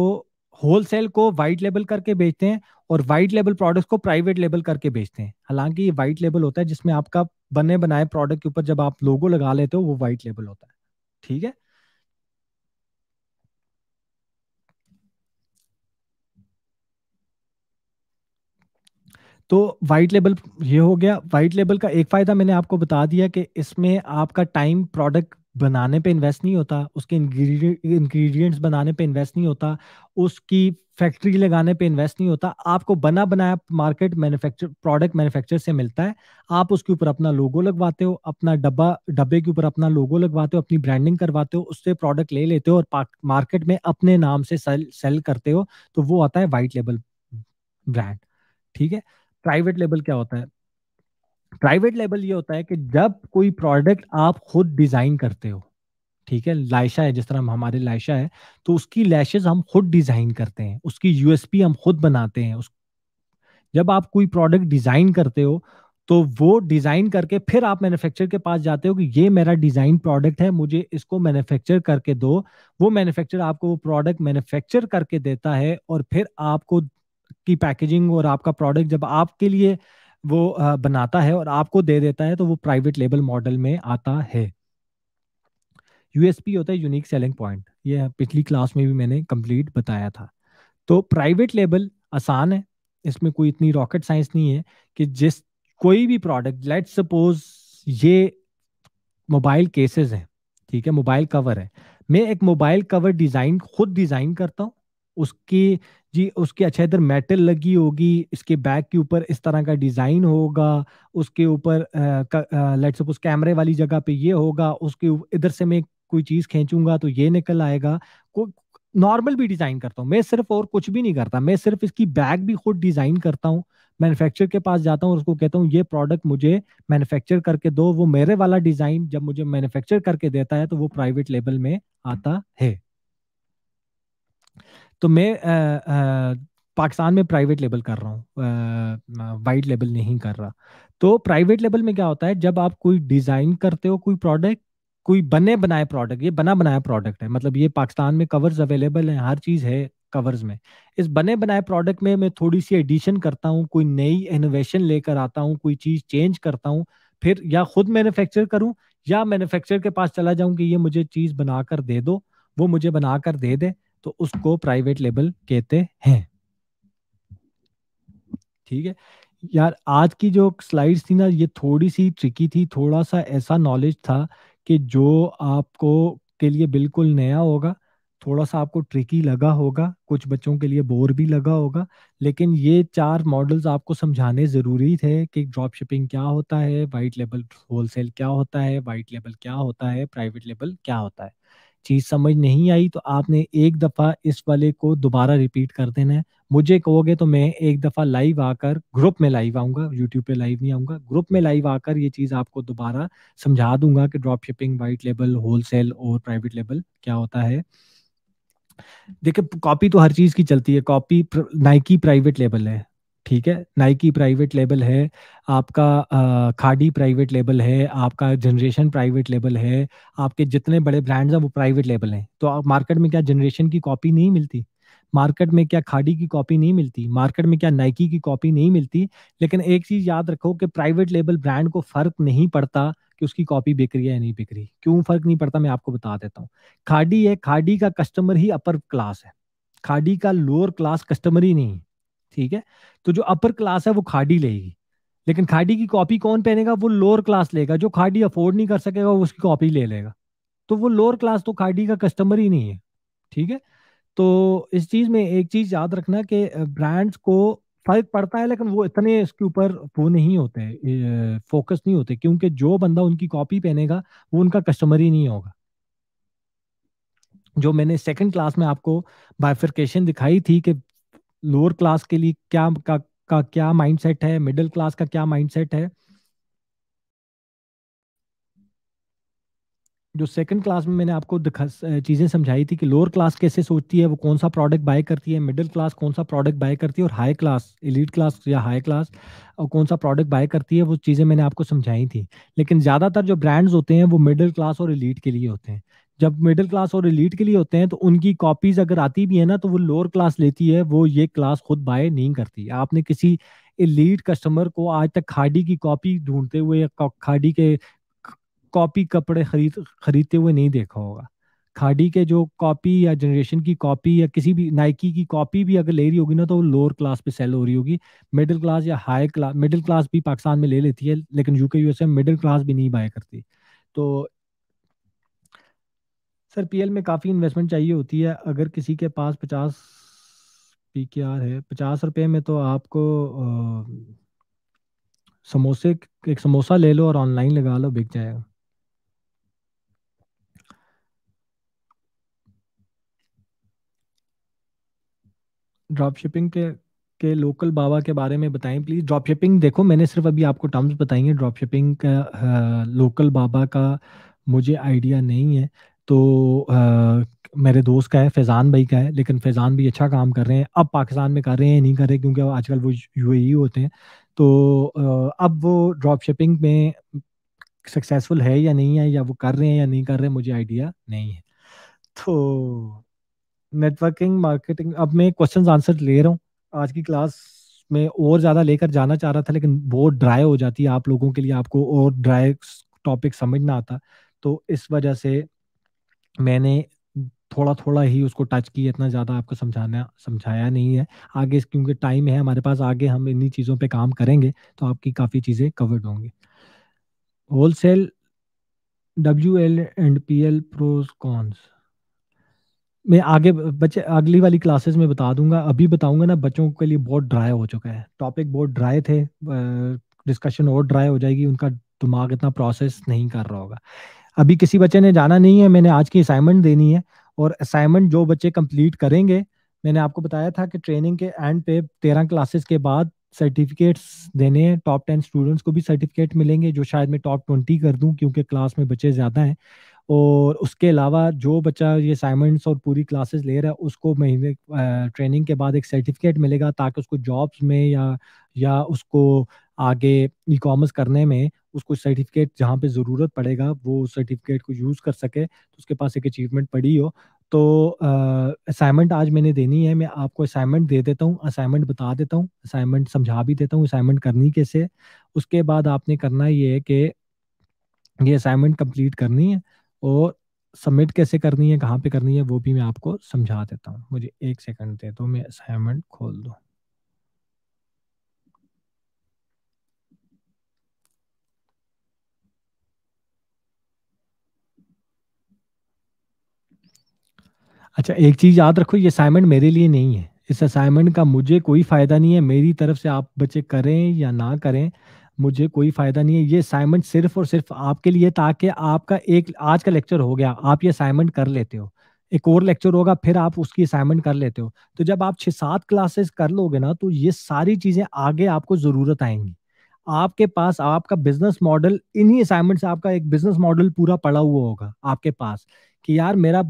होलसेल को वाइट लेबल करके बेचते हैं और वाइट लेबल प्रोडक्ट्स को प्राइवेट लेबल करके बेचते हैं हालांकि ये वाइट लेबल होता है जिसमें आपका बने बनाए प्रोडक्ट के ऊपर जब आप लोगो लगा लेते हो वो वाइट लेबल होता है ठीक है तो वाइट लेबल ये हो गया वाइट लेबल का एक फायदा मैंने आपको बता दिया कि इसमें आपका टाइम प्रोडक्ट बनाने पे इन्वेस्ट नहीं होता उसके इंग्रेडिएंट्स बनाने पे इन्वेस्ट नहीं होता उसकी फैक्ट्री लगाने पे इन्वेस्ट नहीं होता आपको बना बनाया मार्केट मैन्युफैक्चर प्रोडक्ट मैन्युफैक्चर से मिलता है आप उसके ऊपर अपना लोगो लगवाते हो अपना डब्बा डब्बे के ऊपर अपना लोगो लगवाते हो अपनी ब्रांडिंग करवाते हो उससे प्रोडक्ट ले लेते हो और मार्केट में अपने नाम से सेल सेल करते हो तो वो आता है वाइट लेबल ब्रांड ठीक है प्राइवेट लेबल क्या होता है प्राइवेट लेबल ये होता है कि जब कोई प्रोडक्ट आप खुद डिजाइन करते हो ठीक है लाइशा है जिस तरह हम हमारे लाइशा है तो उसकी लैशेज हम खुद डिजाइन करते हैं उसकी यूएसपी हम खुद बनाते हैं उस जब आप कोई प्रोडक्ट डिजाइन करते हो तो वो डिजाइन करके फिर आप मैन्युफैक्चर के पास जाते हो कि ये मेरा डिजाइन प्रोडक्ट है मुझे इसको मैन्युफैक्चर करके दो वो मैन्युफैक्चर आपको वो प्रोडक्ट मैन्युफैक्चर करके देता है और फिर आपको आपकी पैकेजिंग और आपका प्रोडक्ट जब आपके लिए वो बनाता है और आपको दे देता है तो वो प्राइवेट लेबल मॉडल में आता है यूएसपी होता है यूनिक सेलिंग पॉइंट ये पिछली क्लास में भी मैंने कंप्लीट बताया था तो प्राइवेट लेबल आसान है इसमें कोई इतनी रॉकेट साइंस नहीं है कि जिस कोई भी प्रोडक्ट लेट सपोज ये मोबाइल केसेस हैं ठीक है मोबाइल कवर है मैं एक मोबाइल कवर डिज़ाइन खुद डिज़ाइन करता हूँ उसके जी उसके अच्छा इधर मेटल लगी होगी इसके बैक के ऊपर इस तरह का डिजाइन होगा उसके ऊपर लेट्स सपोज कैमरे वाली जगह पे ये होगा उसके इधर से मैं कोई चीज खींचूंगा तो ये निकल आएगा को नॉर्मल भी डिजाइन करता हूँ मैं सिर्फ और कुछ भी नहीं करता मैं सिर्फ इसकी बैग भी खुद डिजाइन करता हूँ मैन्युफैक्चर के पास जाता हूँ उसको कहता हूँ ये प्रोडक्ट मुझे मैन्युफैक्चर करके दो वो मेरे वाला डिजाइन जब मुझे मैन्युफैक्चर करके देता है तो वो प्राइवेट लेबल में आता है तो मैं आ, आ, पाकिस्तान में प्राइवेट लेबल कर रहा हूँ वाइट लेबल नहीं कर रहा तो प्राइवेट लेबल में क्या होता है जब आप कोई डिज़ाइन करते हो कोई प्रोडक्ट कोई बने बनाए प्रोडक्ट ये बना बनाया प्रोडक्ट है मतलब ये पाकिस्तान में कवर्स अवेलेबल हैं हर चीज़ है कवर्स में इस बने बनाए प्रोडक्ट में मैं थोड़ी सी एडिशन करता हूँ कोई नई इनोवेशन लेकर आता हूँ कोई चीज़ चेंज करता हूँ फिर या खुद मैन्युफैक्चर करूँ या मैन्युफैक्चर के पास चला जाऊँ कि ये मुझे चीज़ बनाकर दे दो वो मुझे बनाकर दे दे तो उसको प्राइवेट लेबल कहते हैं ठीक है यार आज की जो स्लाइड्स थी ना ये थोड़ी सी ट्रिकी थी थोड़ा सा ऐसा नॉलेज था कि जो आपको के लिए बिल्कुल नया होगा थोड़ा सा आपको ट्रिकी लगा होगा कुछ बच्चों के लिए बोर भी लगा होगा लेकिन ये चार मॉडल्स आपको समझाने ज़रूरी थे कि ड्रॉप शिपिंग क्या होता है वाइट लेबल होलसेल क्या होता है वाइट लेबल क्या होता है प्राइवेट लेबल क्या होता है चीज़ समझ नहीं आई तो आपने एक दफ़ा इस वाले को दोबारा रिपीट कर देना है मुझे कहोगे तो मैं एक दफ़ा लाइव आकर ग्रुप में लाइव आऊंगा यूट्यूब पे लाइव नहीं आऊंगा ग्रुप में लाइव आकर ये चीज़ आपको दोबारा समझा दूंगा कि drop shipping white label wholesale और प्राइवेट लेबल क्या होता है देखिए कॉपी तो हर चीज़ की चलती है कॉपी नाइकी प्राइवेट लेबल है ठीक है नाइकी प्राइवेट लेबल है आपका खाडी प्राइवेट लेबल है आपका जनरेशन प्राइवेट लेबल है आपके जितने बड़े ब्रांड्स हैं वो प्राइवेट लेबल हैं तो आप मार्केट में क्या जनरेशन की कॉपी नहीं मिलती मार्केट में क्या खाडी की कॉपी नहीं मिलती मार्केट में क्या नाइकी की कॉपी नहीं मिलती लेकिन एक चीज़ याद रखो कि प्राइवेट लेबल ब्रांड को फ़र्क नहीं पड़ता कि उसकी कॉपी बिक रही है या नहीं बिक रही क्यों फ़र्क नहीं पड़ता मैं आपको बता देता हूँ खाडी है खाडी का कस्टमर ही अपर क्लास है खाडी का लोअर क्लास कस्टमर ही नहीं ठीक है तो जो अपर क्लास है वो खाड़ी लेगी लेकिन खाड़ी की कॉपी कौन पहनेगा वो लोअर क्लास लेगा जो खाड़ी अफोर्ड नहीं कर सकेगा वो उसकी कॉपी ले लेगा तो वो लोअर क्लास तो खाड़ी का कस्टमर ही नहीं है ठीक है तो इस चीज में एक चीज याद रखना कि ब्रांड्स को फर्क पड़ता है लेकिन वो इतने इसके ऊपर वो नहीं होते फोकस नहीं होते क्योंकि जो बंदा उनकी कॉपी पहनेगा वो उनका कस्टमर ही नहीं होगा जो मैंने सेकंड क्लास में आपको बाइफिकेशन दिखाई थी कि लोअर क्लास के लिए क्या का, का क्या माइंडसेट है मिडिल क्लास का क्या माइंडसेट है जो सेकंड क्लास में मैंने आपको दिखा चीज़ें समझाई थी कि लोअर क्लास कैसे सोचती है वो कौन सा प्रोडक्ट बाय करती है मिडिल क्लास कौन सा प्रोडक्ट बाय करती है और हाई क्लास इलीट क्लास या हाई क्लास और कौन सा प्रोडक्ट बाय करती है वो चीज़ें मैंने आपको समझाई थी लेकिन ज़्यादातर जो ब्रांड्स होते हैं वो मिडिल क्लास और इलीट के लिए होते हैं जब मिडिल क्लास और एलीट के लिए होते हैं तो उनकी कॉपीज अगर आती भी है ना तो वो लोअर क्लास लेती है वो ये क्लास खुद बाय नहीं करती आपने किसी एलीट कस्टमर को आज तक खाडी की कॉपी ढूंढते हुए या खाडी के कॉपी कपड़े खरीद खरीदते हुए नहीं देखा होगा खाडी के जो कॉपी या जनरेशन की कॉपी या किसी भी नाइकी की कॉपी भी अगर ले रही होगी ना तो वो लोअर क्लास पे सेल हो रही होगी मिडिल क्लास या हाई क्लास मिडिल क्लास भी पाकिस्तान में ले लेती है लेकिन यूके यूएसए में मिडिल क्लास भी नहीं बाय करती तो सर पीएल में काफ़ी इन्वेस्टमेंट चाहिए होती है अगर किसी के पास पचास पी के आर है पचास रुपये में तो आपको आ, समोसे एक समोसा ले लो और ऑनलाइन लगा लो बिक जाएगा ड्रॉप शिपिंग के के लोकल बाबा के बारे में बताएं प्लीज़ ड्रॉप शिपिंग देखो मैंने सिर्फ अभी आपको टर्म्स बताई हैं ड्रॉप शिपिंग का आ, लोकल बाबा का मुझे आइडिया नहीं है तो आ, मेरे दोस्त का है फैज़ान भाई का है लेकिन फैज़ान भी अच्छा काम कर रहे हैं अब पाकिस्तान में कर रहे हैं नहीं कर रहे क्योंकि आजकल वो ए होते हैं तो आ, अब वो ड्रॉप शिपिंग में सक्सेसफुल है या नहीं है या वो कर रहे हैं या नहीं कर रहे हैं मुझे आइडिया नहीं है तो नेटवर्किंग मार्केटिंग अब मैं क्वेश्चन आंसर ले रहा हूँ आज की क्लास में और ज़्यादा लेकर जाना चाह रहा था लेकिन बहुत ड्राई हो जाती है आप लोगों के लिए आपको और ड्राई टॉपिक समझ ना आता तो इस वजह से मैंने थोड़ा थोड़ा ही उसको टच किया इतना ज़्यादा आपको समझाना समझाया नहीं है आगे क्योंकि टाइम है हमारे पास आगे हम इन्हीं चीज़ों पे काम करेंगे तो आपकी काफ़ी चीज़ें कवर्ड होंगी wholesale W L and P L pros cons मैं आगे बच्चे अगली वाली क्लासेस में बता दूंगा अभी बताऊंगा ना बच्चों के लिए बहुत ड्राई हो चुका है टॉपिक बहुत ड्राई थे डिस्कशन और ड्राई हो जाएगी उनका दिमाग इतना प्रोसेस नहीं कर रहा होगा अभी किसी बच्चे ने जाना नहीं है मैंने आज की असाइनमेंट देनी है और असाइनमेंट जो बच्चे कंप्लीट करेंगे मैंने आपको बताया था कि ट्रेनिंग के एंड पे तेरह क्लासेस के बाद सर्टिफिकेट्स देने हैं टॉप टेन स्टूडेंट्स को भी सर्टिफिकेट मिलेंगे जो शायद मैं टॉप ट्वेंटी कर दूं क्योंकि क्लास में बच्चे ज़्यादा हैं और उसके अलावा जो बच्चा ये असाइनमेंट्स और पूरी क्लासेस ले रहा है उसको महीने ट्रेनिंग के बाद एक सर्टिफिकेट मिलेगा ताकि उसको जॉब्स में या या उसको आगे ई कॉमर्स करने में उसको सर्टिफिकेट जहाँ पे ज़रूरत पड़ेगा वो उस सर्टिफिकेट को यूज़ कर सके तो उसके पास एक अचीवमेंट पड़ी हो तो असाइनमेंट आज मैंने देनी है मैं आपको असाइनमेंट दे देता हूँ असाइनमेंट बता देता हूँ असाइनमेंट समझा भी देता हूँ असाइनमेंट करनी कैसे उसके बाद आपने करना ये है कि ये असाइनमेंट कंप्लीट करनी है और सबमिट कैसे करनी है कहाँ पे करनी है वो भी मैं आपको समझा देता हूँ मुझे एक सेकंड दे दो मैं असाइनमेंट खोल दूँ अच्छा एक चीज याद रखो ये असाइनमेंट मेरे लिए नहीं है इस असाइनमेंट का मुझे कोई फायदा नहीं है मेरी तरफ से आप बच्चे करें या ना करें मुझे कोई फायदा नहीं है ये असाइनमेंट सिर्फ और सिर्फ आपके लिए ताकि आपका एक आज का लेक्चर हो गया आप ये असाइनमेंट कर लेते हो एक और लेक्चर होगा फिर आप उसकी असाइनमेंट कर लेते हो तो जब आप छः सात क्लासेस कर लोगे ना तो ये सारी चीज़ें आगे आपको ज़रूरत आएंगी आपके पास आपका बिजनेस मॉडल इन्हीं असाइनमेंट से आपका एक बिजनेस मॉडल पूरा पड़ा हुआ होगा आपके पास कि यार मेरा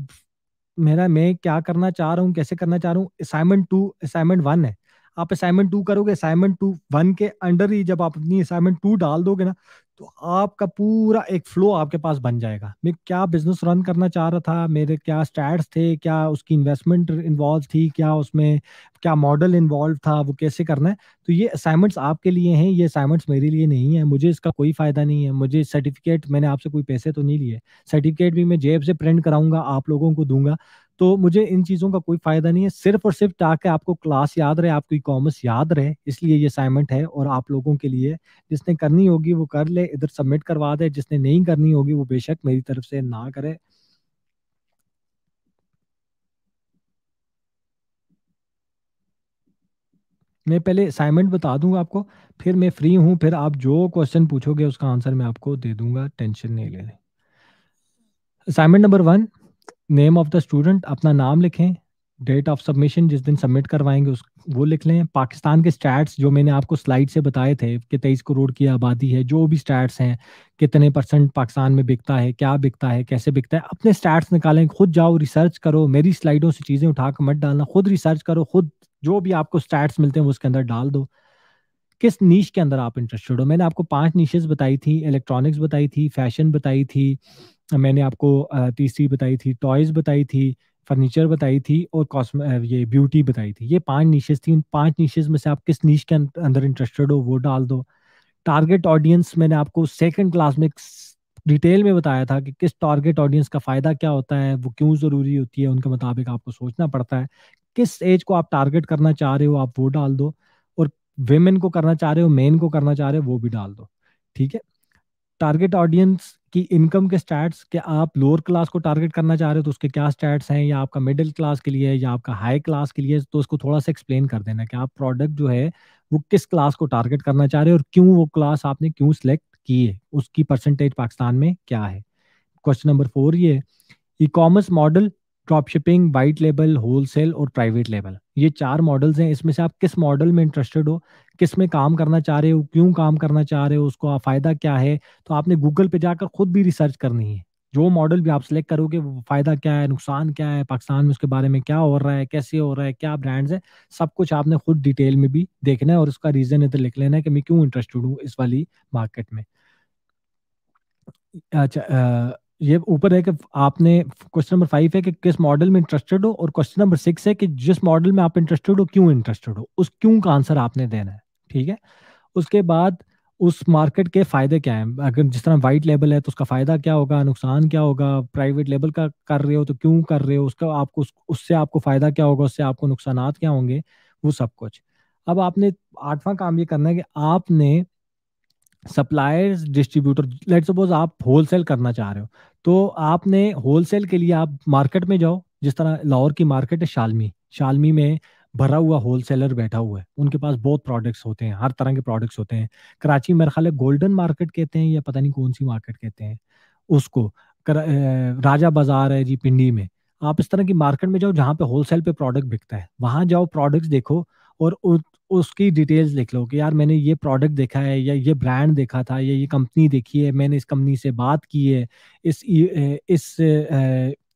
मेरा मैं क्या करना चाह रहा हूँ कैसे करना चाह रहा हूँ असाइनमेंट टू असाइनमेंट वन है आप असाइनमेंट टू करोगे असाइनमेंट टू वन के अंडर ही जब आप अपनी असाइनमेंट टू डाल दोगे ना तो आपका पूरा एक फ्लो आपके पास बन जाएगा मैं क्या बिजनेस रन करना चाह रहा था मेरे क्या स्टैट्स थे क्या उसकी इन्वेस्टमेंट इन्वॉल्व थी क्या उसमें क्या मॉडल इन्वॉल्व था वो कैसे करना है तो ये असाइनमेंट्स आपके लिए हैं ये असाइनमेंट्स मेरे लिए नहीं है मुझे इसका कोई फायदा नहीं है मुझे सर्टिफिकेट मैंने आपसे कोई पैसे तो नहीं लिए सर्टिफिकेट भी मैं जेब से प्रिंट कराऊंगा आप लोगों को दूंगा तो मुझे इन चीज़ों का कोई फायदा नहीं है सिर्फ और सिर्फ ताकि आपको क्लास याद रहे आपको कॉमर्स याद रहे इसलिए ये असाइनमेंट है और आप लोगों के लिए जिसने करनी होगी वो कर ले इधर सबमिट करवा दे जिसने नहीं करनी होगी वो बेशक मेरी तरफ से ना करे मैं पहले असाइनमेंट बता दूंगा आपको फिर मैं फ्री हूं फिर आप जो क्वेश्चन पूछोगे उसका आंसर मैं आपको दे दूंगा टेंशन नहीं लेने assignment number one name of the student अपना नाम लिखें डेट ऑफ सबमिशन जिस दिन सबमिट करवाएंगे उस वो लिख लें पाकिस्तान के स्टैट्स जो मैंने आपको स्लाइड से बताए थे कि तेईस करोड़ की आबादी है जो भी स्टैट्स हैं कितने परसेंट पाकिस्तान में बिकता है क्या बिकता है कैसे बिकता है अपने स्टैट्स निकालें खुद जाओ रिसर्च करो मेरी स्लाइडों से चीज़ें उठा कर मत डालना खुद रिसर्च करो खुद जो भी आपको स्टैट्स मिलते हैं उसके अंदर डाल दो किस नीच के अंदर आप इंटरेस्टेड हो मैंने आपको पांच नीशेज बताई थी इलेक्ट्रॉनिक्स बताई थी फैशन बताई थी मैंने आपको तीसरी बताई थी टॉयज बताई थी फर्नीचर बताई थी और कॉस्म ये ब्यूटी बताई थी ये पांच नीशेज थी उन पांच नीशेज में से आप किस नीच के अंदर इंटरेस्टेड हो वो डाल दो टारगेट ऑडियंस मैंने आपको सेकंड क्लास में डिटेल में बताया था कि किस टारगेट ऑडियंस का फ़ायदा क्या होता है वो क्यों ज़रूरी होती है उनके मुताबिक आपको सोचना पड़ता है किस एज को आप टारगेट करना चाह रहे हो आप वो डाल दो वेमेन को करना चाह रहे हो मेन को करना चाह रहे हो वो भी डाल दो ठीक है टारगेट ऑडियंस की इनकम के स्टैट्स के आप लोअर क्लास को टारगेट करना चाह रहे हो तो उसके क्या स्टैट्स हैं या आपका मिडिल क्लास के लिए या आपका हाई क्लास के लिए तो उसको थोड़ा सा एक्सप्लेन कर देना कि आप प्रोडक्ट जो है वो किस क्लास को टारगेट करना चाह रहे हो और क्यों वो क्लास आपने क्यों सिलेक्ट की है उसकी परसेंटेज पाकिस्तान में क्या है क्वेश्चन नंबर फोर ये e commerce model drop shipping white label wholesale और प्राइवेट लेबल ये चार मॉडल्स हैं इसमें से आप किस मॉडल में इंटरेस्टेड हो किस में काम करना चाह रहे हो क्यों काम करना चाह रहे हो उसको फायदा क्या है तो आपने गूगल पे जाकर खुद भी रिसर्च करनी है जो मॉडल भी आप सिलेक्ट करोगे फायदा क्या है नुकसान क्या है पाकिस्तान में उसके बारे में क्या हो रहा है कैसे हो रहा है क्या ब्रांड्स है सब कुछ आपने खुद डिटेल में भी देखना है और उसका रीजन इधर तो लिख लेना है कि मैं क्यों इंटरेस्टेड हूँ इस वाली मार्केट में अच्छा ये ऊपर है कि आपने क्वेश्चन नंबर फाइव है कि किस मॉडल में इंटरेस्टेड हो और क्वेश्चन नंबर सिक्स है कि जिस मॉडल में आप इंटरेस्टेड हो क्यों इंटरेस्टेड हो उस क्यों का आंसर आपने देना है ठीक है उसके बाद उस मार्केट के फायदे क्या हैं अगर जिस तरह वाइट लेबल है तो उसका फायदा क्या होगा नुकसान क्या होगा प्राइवेट लेबल का कर रहे हो तो क्यों कर रहे हो उसका आपको उससे आपको फायदा क्या होगा उससे आपको नुकसान क्या होंगे वो सब कुछ अब आपने आठवां काम ये करना है कि आपने सप्लायर्स डिस्ट्रीब्यूटर लेट सपोज आप होलसेल करना चाह रहे हो तो आपने होलसेल के लिए आप मार्केट में जाओ जिस तरह लाहौर की मार्केट है शालमी शालमी में भरा हुआ होलसेलर बैठा हुआ है उनके पास बहुत प्रोडक्ट्स होते हैं हर तरह के प्रोडक्ट्स होते हैं कराची मेरे ख्याल गोल्डन मार्केट कहते हैं या पता नहीं कौन सी मार्केट कहते हैं उसको कर, राजा बाजार है जी पिंडी में आप इस तरह की मार्केट में जाओ जहाँ पे होलसेल पे प्रोडक्ट बिकता है वहां जाओ प्रोडक्ट्स देखो और उसकी डिटेल्स लिख लो कि यार मैंने ये प्रोडक्ट देखा है या ये ब्रांड देखा था या ये कंपनी देखी है मैंने इस कंपनी से बात की है इस e, इस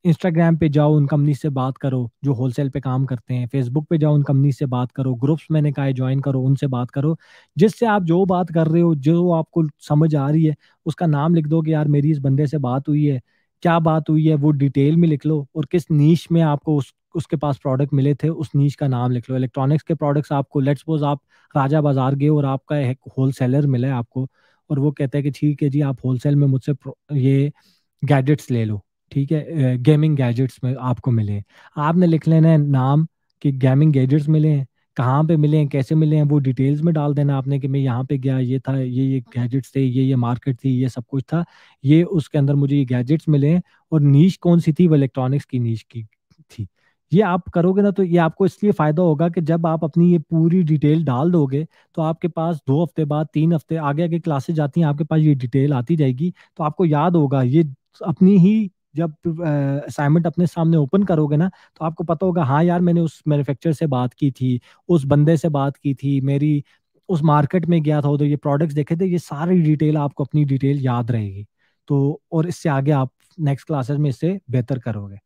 इंस्टाग्राम पे जाओ उन कंपनी से बात करो जो होलसेल पे काम करते हैं फेसबुक पे जाओ उन कंपनी से बात करो ग्रुप्स मैंने कहा ज्वाइन करो उनसे बात करो जिससे आप जो बात कर रहे हो जो आपको समझ आ रही है उसका नाम लिख दो कि यार मेरी इस बंदे से बात हुई है क्या बात हुई है वो डिटेल में लिख लो और किस नीच में आपको उस उसके पास प्रोडक्ट मिले थे उस नीच का नाम लिख लो इलेक्ट्रॉनिक्स के प्रोडक्ट्स आपको लेट्स सपोज आप राजा बाजार गए और आपका एक होल सेलर मिला है आपको और वो कहता है कि ठीक है जी आप होलसेल में मुझसे ये गैजेट्स ले लो ठीक है गेमिंग गैजेट्स में आपको मिले आपने लिख लेना है नाम कि गेमिंग गैजेट्स मिले हैं कहाँ पे मिले हैं कैसे मिले हैं वो डिटेल्स में डाल देना आपने कि मैं यहाँ पे गया ये था ये ये गैजेट्स थे ये ये मार्केट थी ये सब कुछ था ये उसके अंदर मुझे ये गैजेट्स मिले हैं और नीच कौन सी थी वो इलेक्ट्रॉनिक्स की नीच की थी ये आप करोगे ना तो ये आपको इसलिए फायदा होगा कि जब आप अपनी ये पूरी डिटेल डाल दोगे तो आपके पास दो हफ्ते बाद तीन हफ्ते आगे आगे क्लासेस जाती हैं आपके पास ये डिटेल आती जाएगी तो आपको याद होगा ये अपनी ही जब असाइनमेंट अपने सामने ओपन करोगे ना तो आपको पता होगा हाँ यार मैंने उस मैन्युफैक्चर से बात की थी उस बंदे से बात की थी मेरी उस मार्केट में गया था उधर ये प्रोडक्ट्स देखे थे ये सारी डिटेल आपको अपनी डिटेल याद रहेगी तो और इससे आगे आप नेक्स्ट क्लासेस में इससे बेहतर करोगे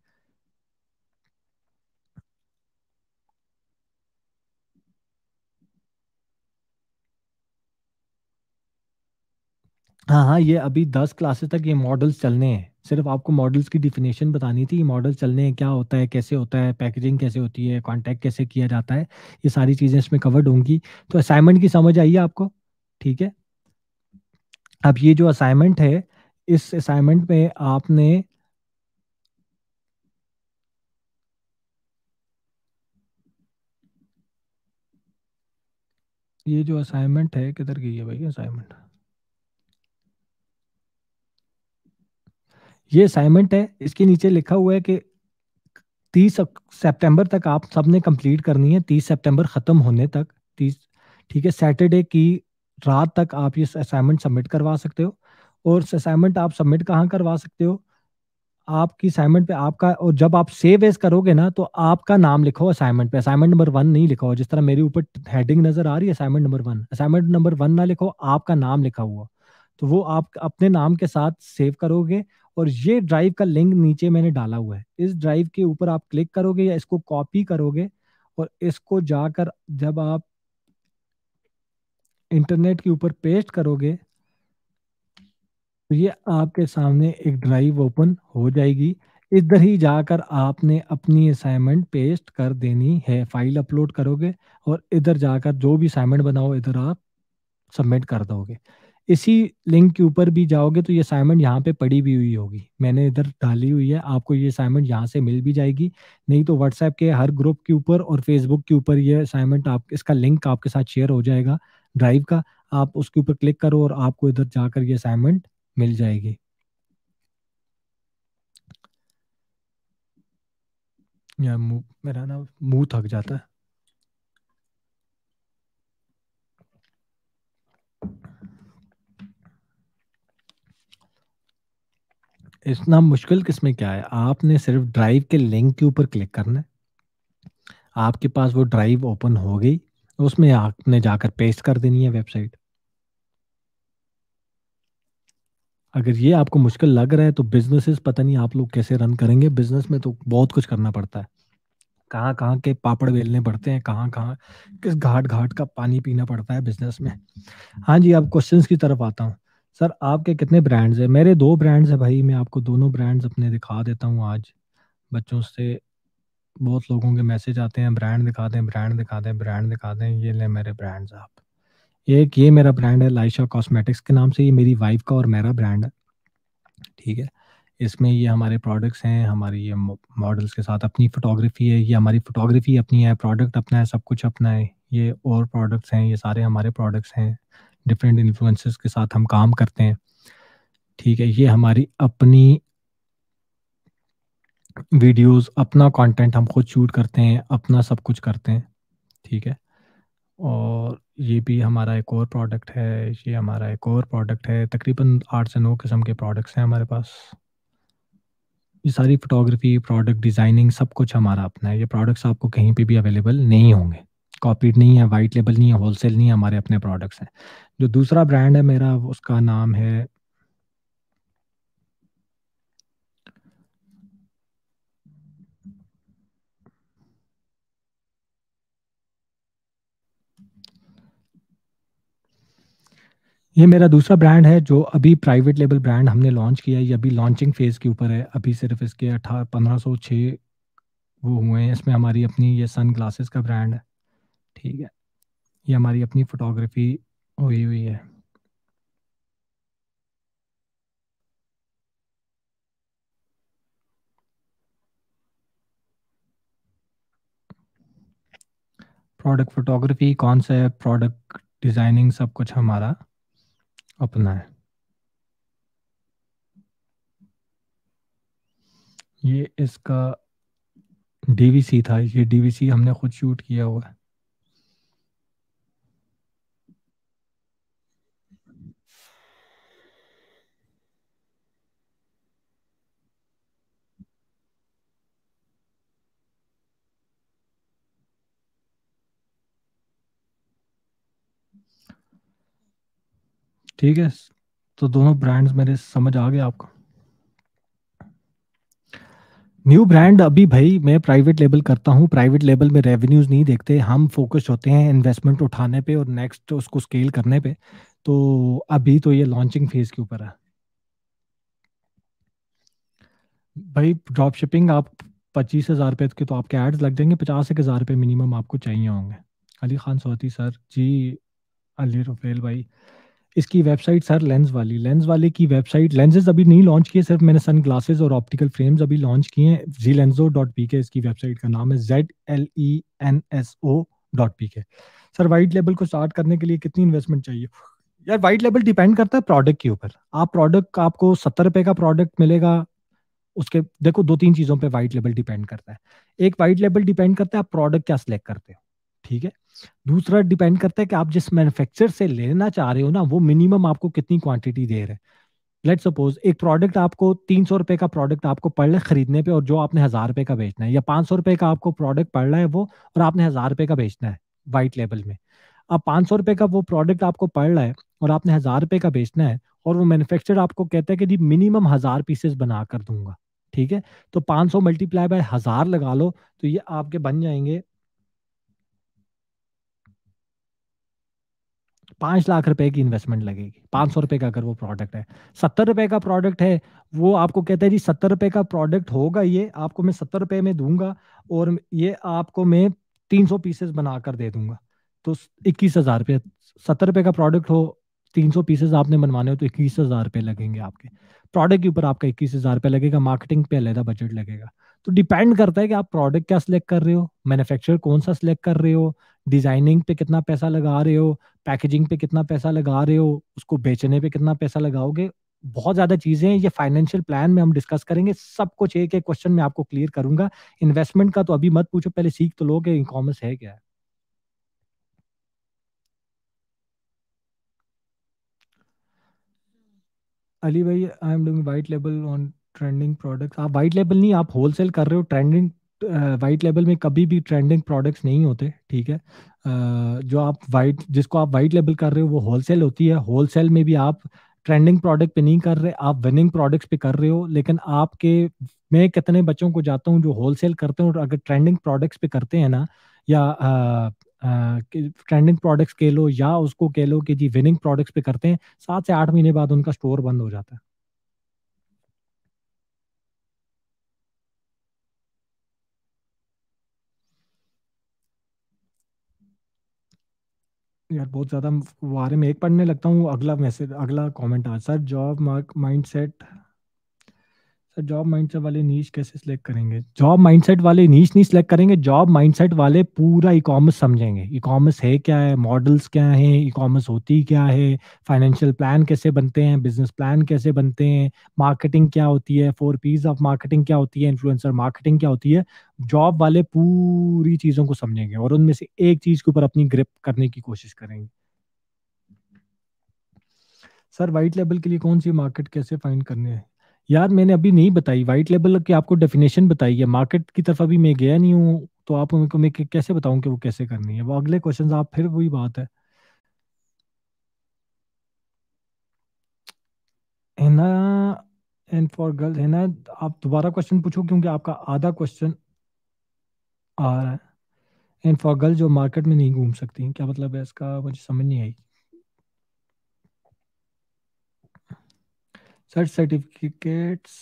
हाँ हाँ ये अभी दस क्लासेस तक ये मॉडल्स चलने हैं सिर्फ आपको मॉडल्स की डिफिनेशन बतानी थी मॉडल चलने हैं क्या होता है कैसे होता है पैकेजिंग कैसे होती है कांटेक्ट कैसे किया जाता है ये सारी चीज़ें इसमें कवर्ड होंगी तो असाइनमेंट की समझ आई है आपको ठीक है अब ये जो असाइनमेंट है इस असाइनमेंट में आपने ये जो असाइनमेंट है किधर गई है भाई असाइनमेंट ये असाइनमेंट है इसके नीचे लिखा हुआ है कि तीस सितंबर तक आप सबने कम्प्लीट करनी है तीस सितंबर ख़त्म होने तक तीस ठीक है सैटरडे की रात तक आप ये असाइनमेंट सबमिट करवा सकते हो और असाइनमेंट आप सबमिट कहाँ करवा सकते हो आपकी असाइनमेंट पे आपका और जब आप सेव एज करोगे ना तो आपका नाम लिखो असाइनमेंट पे असाइनमेंट नंबर वन नहीं लिखा हो जिस तरह मेरे ऊपर हेडिंग नजर आ रही है assignment number one assignment number one ना लिखो आपका नाम लिखा हुआ तो वो आप अपने नाम के साथ सेव करोगे और ये ड्राइव का लिंक नीचे मैंने डाला हुआ है इस ड्राइव के ऊपर आप क्लिक करोगे या इसको कॉपी करोगे और इसको जाकर जब आप इंटरनेट के ऊपर पेस्ट करोगे तो ये आपके सामने एक ड्राइव ओपन हो जाएगी इधर ही जाकर आपने अपनी असाइनमेंट पेस्ट कर देनी है फाइल अपलोड करोगे और इधर जाकर जो भी असाइनमेंट बनाओ इधर आप सबमिट कर दोगे इसी लिंक के ऊपर भी जाओगे तो ये असाइनमेंट यहाँ पे पड़ी भी हुई होगी मैंने इधर डाली हुई है आपको ये असाइनमेंट यहाँ से मिल भी जाएगी नहीं तो व्हाट्सएप के हर ग्रुप के ऊपर और फेसबुक के ऊपर ये असाइनमेंट आप इसका लिंक आपके साथ शेयर हो जाएगा ड्राइव का आप उसके ऊपर क्लिक करो और आपको इधर जाकर ये असाइनमेंट मिल जाएगी यार मुँह मेरा ना मुँह थक जाता है इतना मुश्किल किसमें क्या है आपने सिर्फ ड्राइव के लिंक के ऊपर क्लिक करना है आपके पास वो ड्राइव ओपन हो गई उसमें आपने जाकर पेस्ट कर देनी है वेबसाइट अगर ये आपको मुश्किल लग रहा है तो बिजनेसेस पता नहीं आप लोग कैसे रन करेंगे बिजनेस में तो बहुत कुछ करना पड़ता है कहाँ कहाँ के पापड़ बेलने पड़ते हैं कहाँ कहाँ किस घाट घाट का पानी पीना पड़ता है बिजनेस में हाँ जी आप क्वेश्चंस की तरफ आता हूँ सर आपके कितने ब्रांड्स हैं मेरे दो ब्रांड्स हैं भाई मैं आपको दोनों ब्रांड्स अपने दिखा देता हूँ आज बच्चों से बहुत लोगों के मैसेज आते हैं ब्रांड दिखा दें ब्रांड दिखा दें ब्रांड दिखा दें ये लें मेरे ब्रांड्स आप एक ये मेरा ब्रांड है लाइशा कॉस्मेटिक्स के नाम से ये मेरी वाइफ का और मेरा ब्रांड है ठीक है इसमें ये हमारे प्रोडक्ट्स हैं हमारी ये मॉडल्स के साथ अपनी फोटोग्राफी है ये हमारी फोटोग्राफी अपनी है प्रोडक्ट अपना है सब कुछ अपना है ये और प्रोडक्ट्स हैं ये सारे हमारे प्रोडक्ट्स हैं डिफरेंट इन्फ्लुएंसेस के साथ हम काम करते हैं ठीक है ये हमारी अपनी वीडियोस अपना कंटेंट हम खुद शूट करते हैं अपना सब कुछ करते हैं ठीक है और ये भी हमारा एक और प्रोडक्ट है ये हमारा एक और प्रोडक्ट है तकरीबन आठ से नौ किस्म के प्रोडक्ट्स हैं हमारे पास ये सारी फोटोग्राफी प्रोडक्ट डिज़ाइनिंग सब कुछ हमारा अपना है ये प्रोडक्ट्स आपको कहीं पे भी अवेलेबल नहीं होंगे कॉपीड नहीं है वाइट लेबल नहीं है होलसेल नहीं है हमारे अपने प्रोडक्ट्स हैं जो दूसरा ब्रांड है मेरा उसका नाम है ये मेरा दूसरा ब्रांड है जो अभी प्राइवेट लेबल ब्रांड हमने लॉन्च किया है ये अभी लॉन्चिंग फेज के ऊपर है अभी सिर्फ इसके अठारह पंद्रह सौ छः वो हुए हैं इसमें हमारी अपनी ये सन ग्लासेस का ब्रांड है ठीक है ये हमारी अपनी फोटोग्राफी हुई हुई है प्रोडक्ट फोटोग्राफी कौन सा है प्रोडक्ट डिजाइनिंग सब कुछ हमारा अपना है ये इसका डीवीसी था ये डीवीसी हमने खुद शूट किया हुआ है ठीक है तो दोनों ब्रांड्स मेरे समझ आ गए आपको न्यू ब्रांड अभी भाई मैं प्राइवेट लेबल करता हूँ प्राइवेट लेबल में रेवेन्यूज नहीं देखते हम फोकस होते हैं इन्वेस्टमेंट उठाने पे और नेक्स्ट उसको स्केल करने पे तो अभी तो ये लॉन्चिंग फेज के ऊपर है भाई ड्रॉप शिपिंग आप पच्चीस हज़ार रुपये के तो आपके एड्स लग जाएंगे पचास एक हज़ार रुपये मिनिमम आपको चाहिए होंगे अली खान सोती सर जी अली रुफेल भाई इसकी वेबसाइट सर लेंस वाली लेंस वाले की वेबसाइट लेंसेज अभी नहीं लॉन्च किए सिर्फ मैंने सन ग्लासेज और ऑप्टिकल फ्रेम्स अभी लॉन्च किए हैं जी लेंजो डॉट पी के इसकी वेबसाइट का नाम है Z L E N S O dot P K sir white label को स्टार्ट करने के लिए कितनी इन्वेस्टमेंट चाहिए यार वाइट लेबल डिपेंड करता है प्रोडक्ट के ऊपर आप प्रोडक्ट आपको सत्तर रुपये का प्रोडक्ट मिलेगा उसके देखो दो तीन चीज़ों पे वाइट लेबल डिपेंड करता है एक वाइट लेबल डिपेंड करता है आप प्रोडक्ट क्या सिलेक्ट करते हो ठीक है दूसरा डिपेंड करता है कि आप जिस मैन्युफैक्चर से लेना चाह रहे हो ना वो मिनिमम आपको कितनी क्वांटिटी दे रहे हैं लेट सपोज एक प्रोडक्ट आपको तीन सौ रुपए का प्रोडक्ट आपको पड़ रहा है खरीदने पे और जो आपने हजार रुपए का बेचना है या पांच सौ रुपए का आपको प्रोडक्ट पड़ रहा है वो और आपने हजार रुपए का बेचना है वाइट लेबल में अब पांच सौ रुपए का वो प्रोडक्ट आपको पड़ रहा है और आपने हजार रुपए का बेचना है और वो मैन्युफैक्चर आपको कहता है कि जी मिनिमम हजार पीसेस बना कर दूंगा ठीक है तो पांच सौ मल्टीप्लाई बाय हजार लगा लो तो ये आपके बन जाएंगे पाँच लाख रुपए की इन्वेस्टमेंट लगेगी पाँच सौ रुपये का अगर वो प्रोडक्ट है सत्तर रुपए का प्रोडक्ट है वो आपको कहता है जी सत्तर रुपए का प्रोडक्ट होगा ये आपको मैं सत्तर रुपए में दूंगा और ये आपको मैं तीन सौ पीसेस बना कर दे दूंगा तो इक्कीस हज़ार रुपये सत्तर रुपये का प्रोडक्ट हो तीन सौ पीसेज आपने बनवाने हो तो इक्कीस हजार रुपये लगेंगे आपके प्रोडक्ट के ऊपर आपका इक्कीस हजार रुपये लगेगा मार्केटिंग पे अलहदा बजट लगेगा तो डिपेंड करता है कि आप प्रोडक्ट क्या सिलेक्ट कर रहे हो मैन्युफैक्चरर कौन सा सिलेक्ट कर रहे हो डिजाइनिंग पे कितना पैसा लगा रहे हो पैकेजिंग पे कितना पैसा लगा रहे हो उसको बेचने पे कितना पैसा लगाओगे बहुत ज्यादा चीजें हैं ये फाइनेंशियल प्लान में हम डिस्कस करेंगे सब कुछ एक एक क्वेश्चन में आपको क्लियर करूंगा इन्वेस्टमेंट का तो अभी मत पूछो पहले सीख तो लो कि ई कॉमर्स है क्या है अली भाई I am doing white label on trending products आप वाइट लेबल नहीं आप होलसेल कर रहे हो ट्रेंडिंग वाइट लेबल में कभी भी ट्रेंडिंग प्रोडक्ट्स नहीं होते ठीक है uh, जो आप वाइट जिसको आप वाइट लेबल कर रहे हो वो होलसेल होती है होलसेल में भी आप ट्रेंडिंग प्रोडक्ट पे नहीं कर रहे आप विनिंग प्रोडक्ट्स पे कर रहे हो लेकिन आपके मैं कितने बच्चों को जाता हूँ जो होलसेल करते हैं और अगर ट्रेंडिंग प्रोडक्ट्स पे करते हैं ना या uh, ट्रेंडिंग प्रोडक्ट्स कह लो या उसको कह लो कि जी विनिंग प्रोडक्ट्स पे करते हैं सात से आठ महीने बाद उनका स्टोर बंद हो जाता है यार बहुत ज़्यादा बारे में एक पढ़ने लगता हूँ अगला मैसेज अगला कमेंट आज sir job mark set sir job mindset वाले नीच कैसे सिलेक्ट करेंगे जॉब माइंडसेट वाले नीच नहीं सिलेक्ट करेंगे जॉब माइंडसेट वाले पूरा ई कॉमर्स समझेंगे ई कॉमर्स है क्या है मॉडल्स क्या हैं ई कॉमर्स होती क्या है फाइनेंशियल प्लान कैसे बनते हैं बिजनेस प्लान कैसे बनते हैं मार्केटिंग क्या होती है फोर पीज ऑफ मार्केटिंग क्या होती है इन्फ्लुएंसर मार्केटिंग क्या होती है जॉब वाले पूरी चीज़ों को समझेंगे और उनमें से एक चीज़ के ऊपर अपनी ग्रिप करने की कोशिश करेंगे सर वाइट लेवल के लिए कौन सी मार्केट कैसे फाइंड करने हैं यार मैंने अभी नहीं बताई वाइट लेबल की आपको डेफिनेशन बताई है मार्केट की तरफ अभी मैं गया नहीं हूँ तो आप उनको मैं कैसे बताऊं कि वो कैसे करनी है वो अगले क्वेश्चन आप फिर वही बात है एंड फॉर गर्ल्स है ना आप दोबारा क्वेश्चन पूछो क्योंकि आपका आधा क्वेश्चन आ रहा है एंड फॉर गर्ल्स जो मार्केट में नहीं घूम सकती क्या मतलब है इसका मुझे समझ नहीं आई such certificates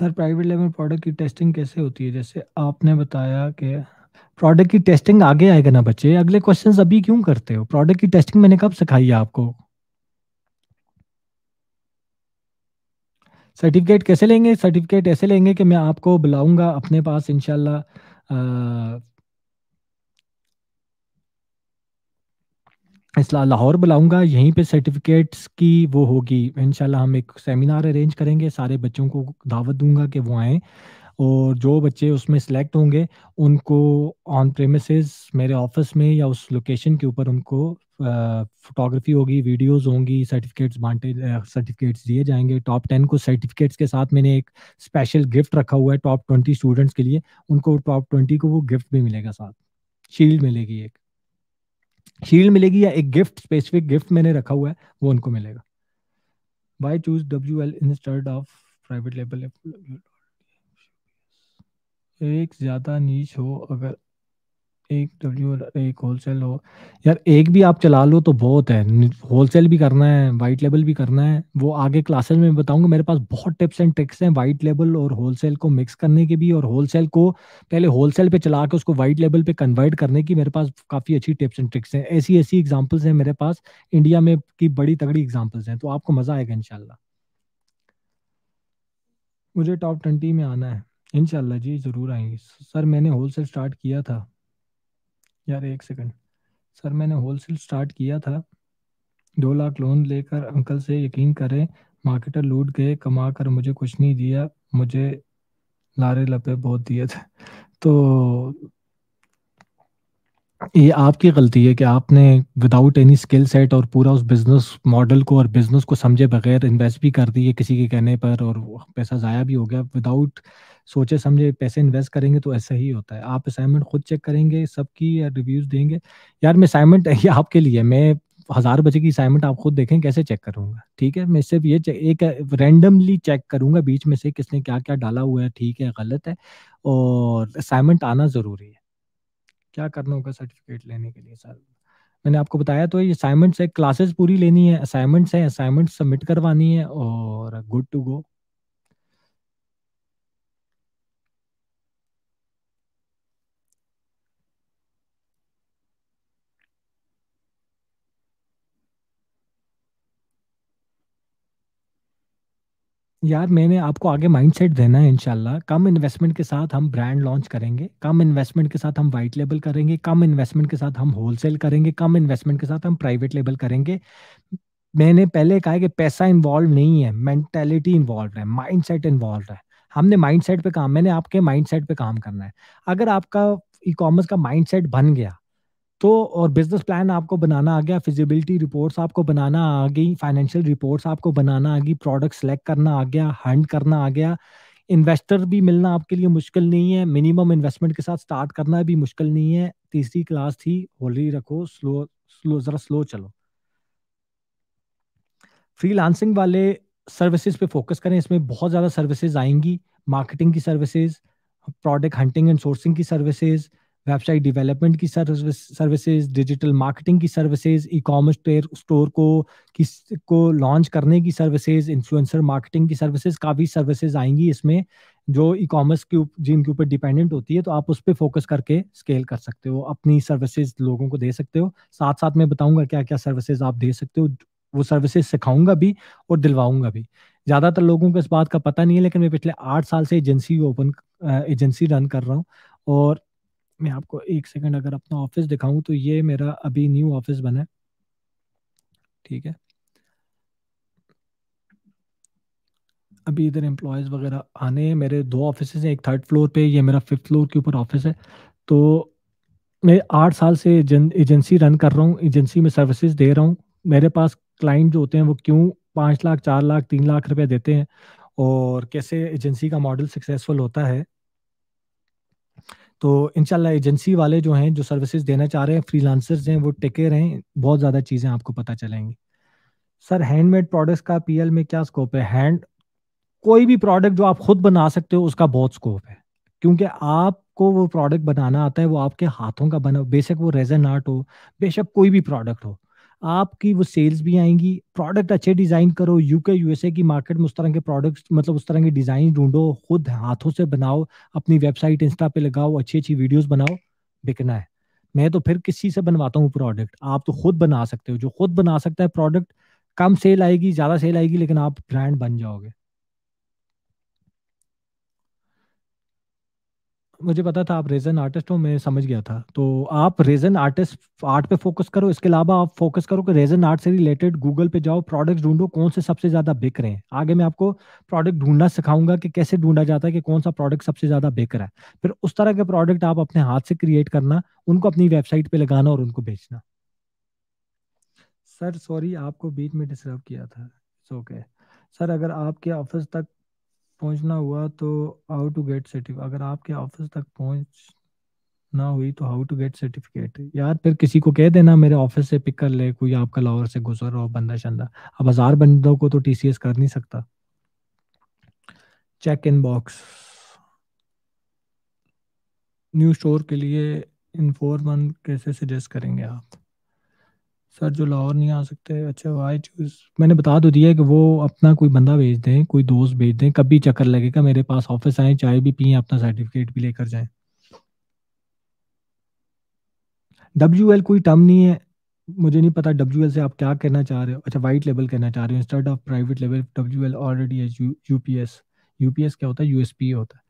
सर प्राइवेट लेवल प्रोडक्ट की टेस्टिंग कैसे होती है जैसे आपने बताया कि प्रोडक्ट की टेस्टिंग आगे आएगा ना बच्चे अगले क्वेश्चन अभी क्यों करते हो प्रोडक्ट की टेस्टिंग मैंने कब सिखाई है आपको सर्टिफिकेट कैसे लेंगे सर्टिफिकेट ऐसे लेंगे कि मैं आपको बुलाऊंगा अपने पास इनशाला लाहौर बुलाऊंगा यहीं पे सर्टिफिकेट्स की वो होगी इन हम एक सेमिनार अरेंज करेंगे सारे बच्चों को दावत दूंगा कि वो आएँ और जो बच्चे उसमें सेलेक्ट होंगे उनको ऑन प्रेमिस मेरे ऑफिस में या उस लोकेशन के ऊपर उनको फोटोग्राफी होगी वीडियोस होंगी सर्टिफिकेट्स बांटे सर्टिफिकेट्स दिए जाएंगे टॉप टेन को सर्टिफिकेट्स के साथ मैंने एक स्पेशल गिफ्ट रखा हुआ है टॉप ट्वेंटी स्टूडेंट्स के लिए उनको टॉप ट्वेंटी को वो गिफ्ट भी मिलेगा साथ शील्ड मिलेगी एक शील्ड मिलेगी या एक गिफ्ट स्पेसिफिक गिफ्ट मैंने रखा हुआ है वो उनको मिलेगा by choose W L instead of private label एक ज़्यादा नीच हो अगर एक डब्ल्यू एक होलसेल हो यार एक भी आप चला लो तो बहुत है होलसेल भी करना है वाइट लेबल भी करना है वो आगे क्लासेस में बताऊंगा मेरे पास बहुत टिप्स एंड ट्रिक्स हैं वाइट लेबल और होलसेल को मिक्स करने के भी और होलसेल को पहले होलसेल पे चला के उसको वाइट लेबल पे कन्वर्ट करने की मेरे पास काफ़ी अच्छी टिप्स एंड ट्रिक्स हैं ऐसी ऐसी एग्जाम्पल्स हैं मेरे पास इंडिया में की बड़ी तगड़ी एग्जाम्पल्स हैं तो आपको मज़ा आएगा इनशाला मुझे टॉप ट्वेंटी में आना है इनशाला जी ज़रूर आएंगे सर मैंने होलसेल स्टार्ट किया था यार एक सेकंड सर मैंने होलसेल स्टार्ट किया था दो लाख लोन लेकर अंकल से यकीन करें मार्केटर लूट गए कमा कर मुझे कुछ नहीं दिया मुझे लारे लपे बहुत दिए थे तो ये आपकी गलती है कि आपने विदाउट एनी स्किल सेट और पूरा उस बिजनेस मॉडल को और बिजनेस को समझे बगैर इन्वेस्ट भी कर दी है किसी के कहने पर और पैसा ज़ाया भी हो गया विदाउट सोचे समझे पैसे इन्वेस्ट करेंगे तो ऐसा ही होता है आप असाइनमेंट खुद चेक करेंगे सबकी रिव्यूज देंगे यार मैं असाइनमेंट ये आपके लिए मैं हजार बजे की असाइनमेंट आप खुद देखें कैसे चेक करूंगा ठीक है मैं सिर्फ ये एक रैंडमली चेक करूंगा बीच में से किसने क्या क्या डाला हुआ है ठीक है गलत है और असाइनमेंट आना ज़रूरी है क्या करना होगा सर्टिफिकेट लेने के लिए सर मैंने आपको बताया तो ये असाइनमेंट्स है क्लासेस पूरी लेनी है असाइनमेंट्स है असाइनमेंट सबमिट करवानी है और गुड टू गो यार मैंने आपको आगे माइंडसेट देना है इनशाला कम इन्वेस्टमेंट के साथ हम ब्रांड लॉन्च करेंगे कम इन्वेस्टमेंट के साथ हम वाइट लेबल करेंगे कम इन्वेस्टमेंट के साथ हम होलसेल करेंगे कम इन्वेस्टमेंट के साथ हम प्राइवेट लेबल करेंगे मैंने पहले कहा है कि पैसा इन्वॉल्व नहीं है मेंटेलिटी इन्वॉल्व है माइंडसेट इन्वॉल्व है हमने माइंडसेट पे काम मैंने आपके माइंडसेट पे काम करना है अगर आपका ई कॉमर्स का माइंडसेट बन गया तो और बिजनेस प्लान आपको बनाना आ गया फिजिबिलिटी रिपोर्ट्स आपको बनाना आ गई फाइनेंशियल रिपोर्ट्स आपको बनाना आ गई प्रोडक्ट सेलेक्ट करना आ गया हंड करना आ गया इन्वेस्टर भी मिलना आपके लिए मुश्किल नहीं है मिनिमम इन्वेस्टमेंट के साथ स्टार्ट करना भी मुश्किल नहीं है तीसरी क्लास थी होली रखो स्लो स्लो ज़रा स्लो चलो फ्रीलांसिंग वाले सर्विसेज पे फोकस करें इसमें बहुत ज़्यादा सर्विसेज आएंगी मार्केटिंग की services product hunting and sourcing की सर्विसेज़ वेबसाइट डेवलपमेंट की सर्विस सर्विसेज डिजिटल मार्केटिंग की सर्विसेज ई कॉमर्स स्टोर को किस को लॉन्च करने की सर्विसेज इन्फ्लुएंसर मार्केटिंग की सर्विसेज काफ़ी सर्विसेज आएंगी इसमें जो ई कॉमर्स के जिनके ऊपर डिपेंडेंट होती है तो आप उस पर फोकस करके स्केल कर सकते हो अपनी सर्विसेज लोगों को दे सकते हो साथ साथ मैं बताऊंगा क्या क्या सर्विसेज आप दे सकते हो वो सर्विसेज सिखाऊंगा भी और दिलवाऊंगा भी ज़्यादातर लोगों को इस बात का पता नहीं है लेकिन मैं पिछले आठ साल से एजेंसी ओपन एजेंसी रन कर रहा हूँ और मैं आपको एक सेकंड अगर अपना ऑफिस दिखाऊं तो ये मेरा अभी न्यू ऑफिस बना है ठीक है अभी इधर एम्प्लॉयज़ वगैरह आने हैं मेरे दो ऑफिस हैं एक थर्ड फ्लोर पे ये मेरा फिफ्थ फ्लोर के ऊपर ऑफिस है तो मैं आठ साल से एजेंसी रन कर रहा हूँ एजेंसी में सर्विसेज दे रहा हूँ मेरे पास क्लाइंट जो होते हैं वो क्यों पाँच लाख चार लाख तीन लाख रुपए देते हैं और कैसे एजेंसी का मॉडल सक्सेसफुल होता है तो इनशाला एजेंसी वाले जो हैं जो सर्विसेज देना चाह रहे हैं फ्रीलांसर्स हैं वो टिके रहें बहुत ज़्यादा चीज़ें आपको पता चलेंगी सर हैंडमेड प्रोडक्ट्स का पीएल में क्या स्कोप है हैंड कोई भी प्रोडक्ट जो आप खुद बना सकते हो उसका बहुत स्कोप है क्योंकि आपको वो प्रोडक्ट बनाना आता है वो आपके हाथों का बना बेशक वो रेजन आर्ट हो बेशक कोई भी प्रोडक्ट हो आपकी वो सेल्स भी आएंगी प्रोडक्ट अच्छे डिजाइन करो यूके यूएसए की मार्केट में उस तरह के प्रोडक्ट्स मतलब उस तरह के डिजाइन ढूंढो खुद हाथों से बनाओ अपनी वेबसाइट इंस्टा पे लगाओ अच्छी अच्छी वीडियोस बनाओ बिकना है मैं तो फिर किसी से बनवाता हूँ प्रोडक्ट आप तो खुद बना सकते हो जो खुद बना सकता है प्रोडक्ट कम सेल आएगी ज्यादा सेल आएगी लेकिन आप ब्रांड बन जाओगे मुझे पता था आप रेजन आर्टिस्ट हो मैं समझ गया था तो आप रेजन आर्टिस्ट आर्ट पे फोकस करो इसके अलावा आप फोकस करो कि रेजन आर्ट से रिलेटेड गूगल पे जाओ प्रोडक्ट्स ढूंढो कौन से सबसे ज़्यादा बिक रहे हैं आगे मैं आपको प्रोडक्ट ढूंढना सिखाऊंगा कि कैसे ढूंढा जाता है कि कौन सा प्रोडक्ट सबसे ज़्यादा बिक रहा है फिर उस तरह के प्रोडक्ट आप अपने हाथ से क्रिएट करना उनको अपनी वेबसाइट पर लगाना और उनको बेचना सर सॉरी आपको बीच में डिस्टर्ब किया था ओके सर अगर आपके ऑफिस तक पहुंचना हुआ तो हाउ टू गेट सर्टिफिकेट अगर आपके ऑफिस तक पहुंच ना हुई तो हाउ टू गेट सर्टिफिकेट यार फिर किसी को कह देना मेरे ऑफिस से पिक कर ले कोई आपका लाहौर से गुजर रहा हो बंदा शंदा अब हजार बंदों को तो टीसीएस कर नहीं सकता check inbox new store के लिए इन फोर वन कैसे सजेस्ट करेंगे आप सर जो लाहौर नहीं आ सकते अच्छा आई चूज मैंने बता तो दिया है कि वो अपना कोई बंदा भेज दें कोई दोस्त भेज दें कभी चक्कर लगेगा मेरे पास ऑफिस आए चाय भी पिए अपना सर्टिफिकेट भी लेकर जाए डब्ल्यू एल कोई टर्म नहीं है मुझे नहीं पता डब्ल्यू एल से आप क्या कहना चाह रहे हो अच्छा वाइट लेवल कहना चाह रहे हो इंस्टेड ऑफ प्राइवेट लेवल W L already as U P S U P S क्या होता है यू एस पी होता है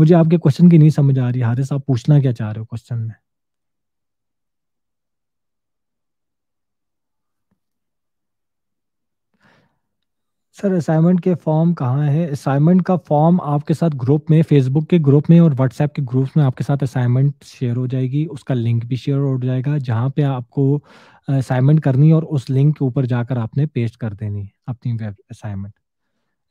मुझे आपके क्वेश्चन की नहीं समझ आ रही हारिस आप पूछना क्या चाह रहे हो क्वेश्चन में सर असाइनमेंट के फॉर्म कहाँ है असाइनमेंट का फॉर्म आपके साथ ग्रुप में फेसबुक के ग्रुप में और व्हाट्सएप के ग्रुप में आपके साथ असाइनमेंट शेयर हो जाएगी उसका लिंक भी शेयर हो जाएगा जहाँ पे आपको असाइनमेंट करनी और उस लिंक के ऊपर जाकर आपने पेस्ट कर देनी अपनी वेब असाइनमेंट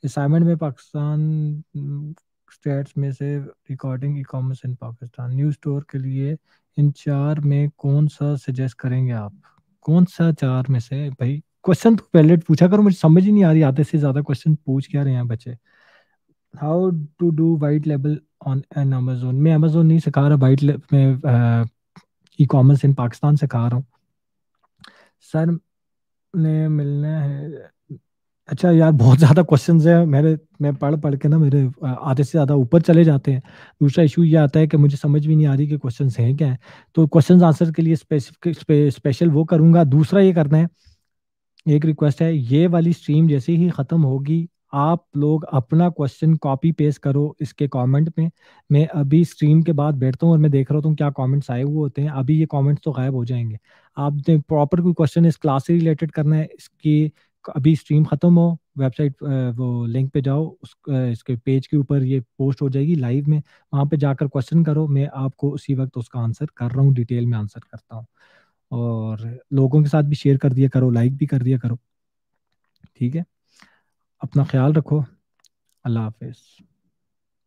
असाइनमेंट में पाकिस्तान स्टेट्स में से recording e commerce in Pakistan news store के लिए इन चार में कौन सा सजेस्ट करेंगे आप कौन सा चार में से भाई क्वेश्चन तो पहले पूछा करो मुझे समझ ही नहीं आ रही आधे से ज्यादा क्वेश्चन पूछ क्या रहे हैं बच्चे how to do white label on an Amazon मैं अमेजोन नहीं सिखा रहा वाइट में ई कॉमर्स इन पाकिस्तान सिखा रहा हूँ सर ने मिलना है अच्छा यार बहुत ज़्यादा क्वेश्चंस हैं मेरे मैं पढ़ पढ़ के ना मेरे आधे से ज़्यादा ऊपर चले जाते हैं दूसरा इशू ये आता है कि मुझे समझ भी नहीं आ रही कि क्वेश्चंस हैं क्या है तो क्वेश्चंस आंसर के लिए स्पेसिफिक स्पेशल वो करूँगा दूसरा ये करना है एक रिक्वेस्ट है ये वाली स्ट्रीम जैसे ही ख़त्म होगी आप लोग अपना क्वेश्चन कॉपी पेस्ट करो इसके कमेंट में मैं अभी स्ट्रीम के बाद बैठता हूँ और मैं देख रहा हूँ क्या कमेंट्स आए हुए होते हैं अभी ये कमेंट्स तो गायब हो जाएंगे आपने प्रॉपर कोई क्वेश्चन इस क्लास से रिलेटेड करना है इसकी अभी स्ट्रीम ख़त्म हो वेबसाइट वो लिंक पे जाओ उस इसके पेज के ऊपर ये पोस्ट हो जाएगी लाइव में वहाँ पे जाकर क्वेश्चन करो मैं आपको उसी वक्त उसका आंसर कर रहा हूँ डिटेल में आंसर करता हूँ और लोगों के साथ भी शेयर कर दिया करो लाइक भी कर दिया करो ठीक है अपना ख्याल रखो अल्लाह हाफिज़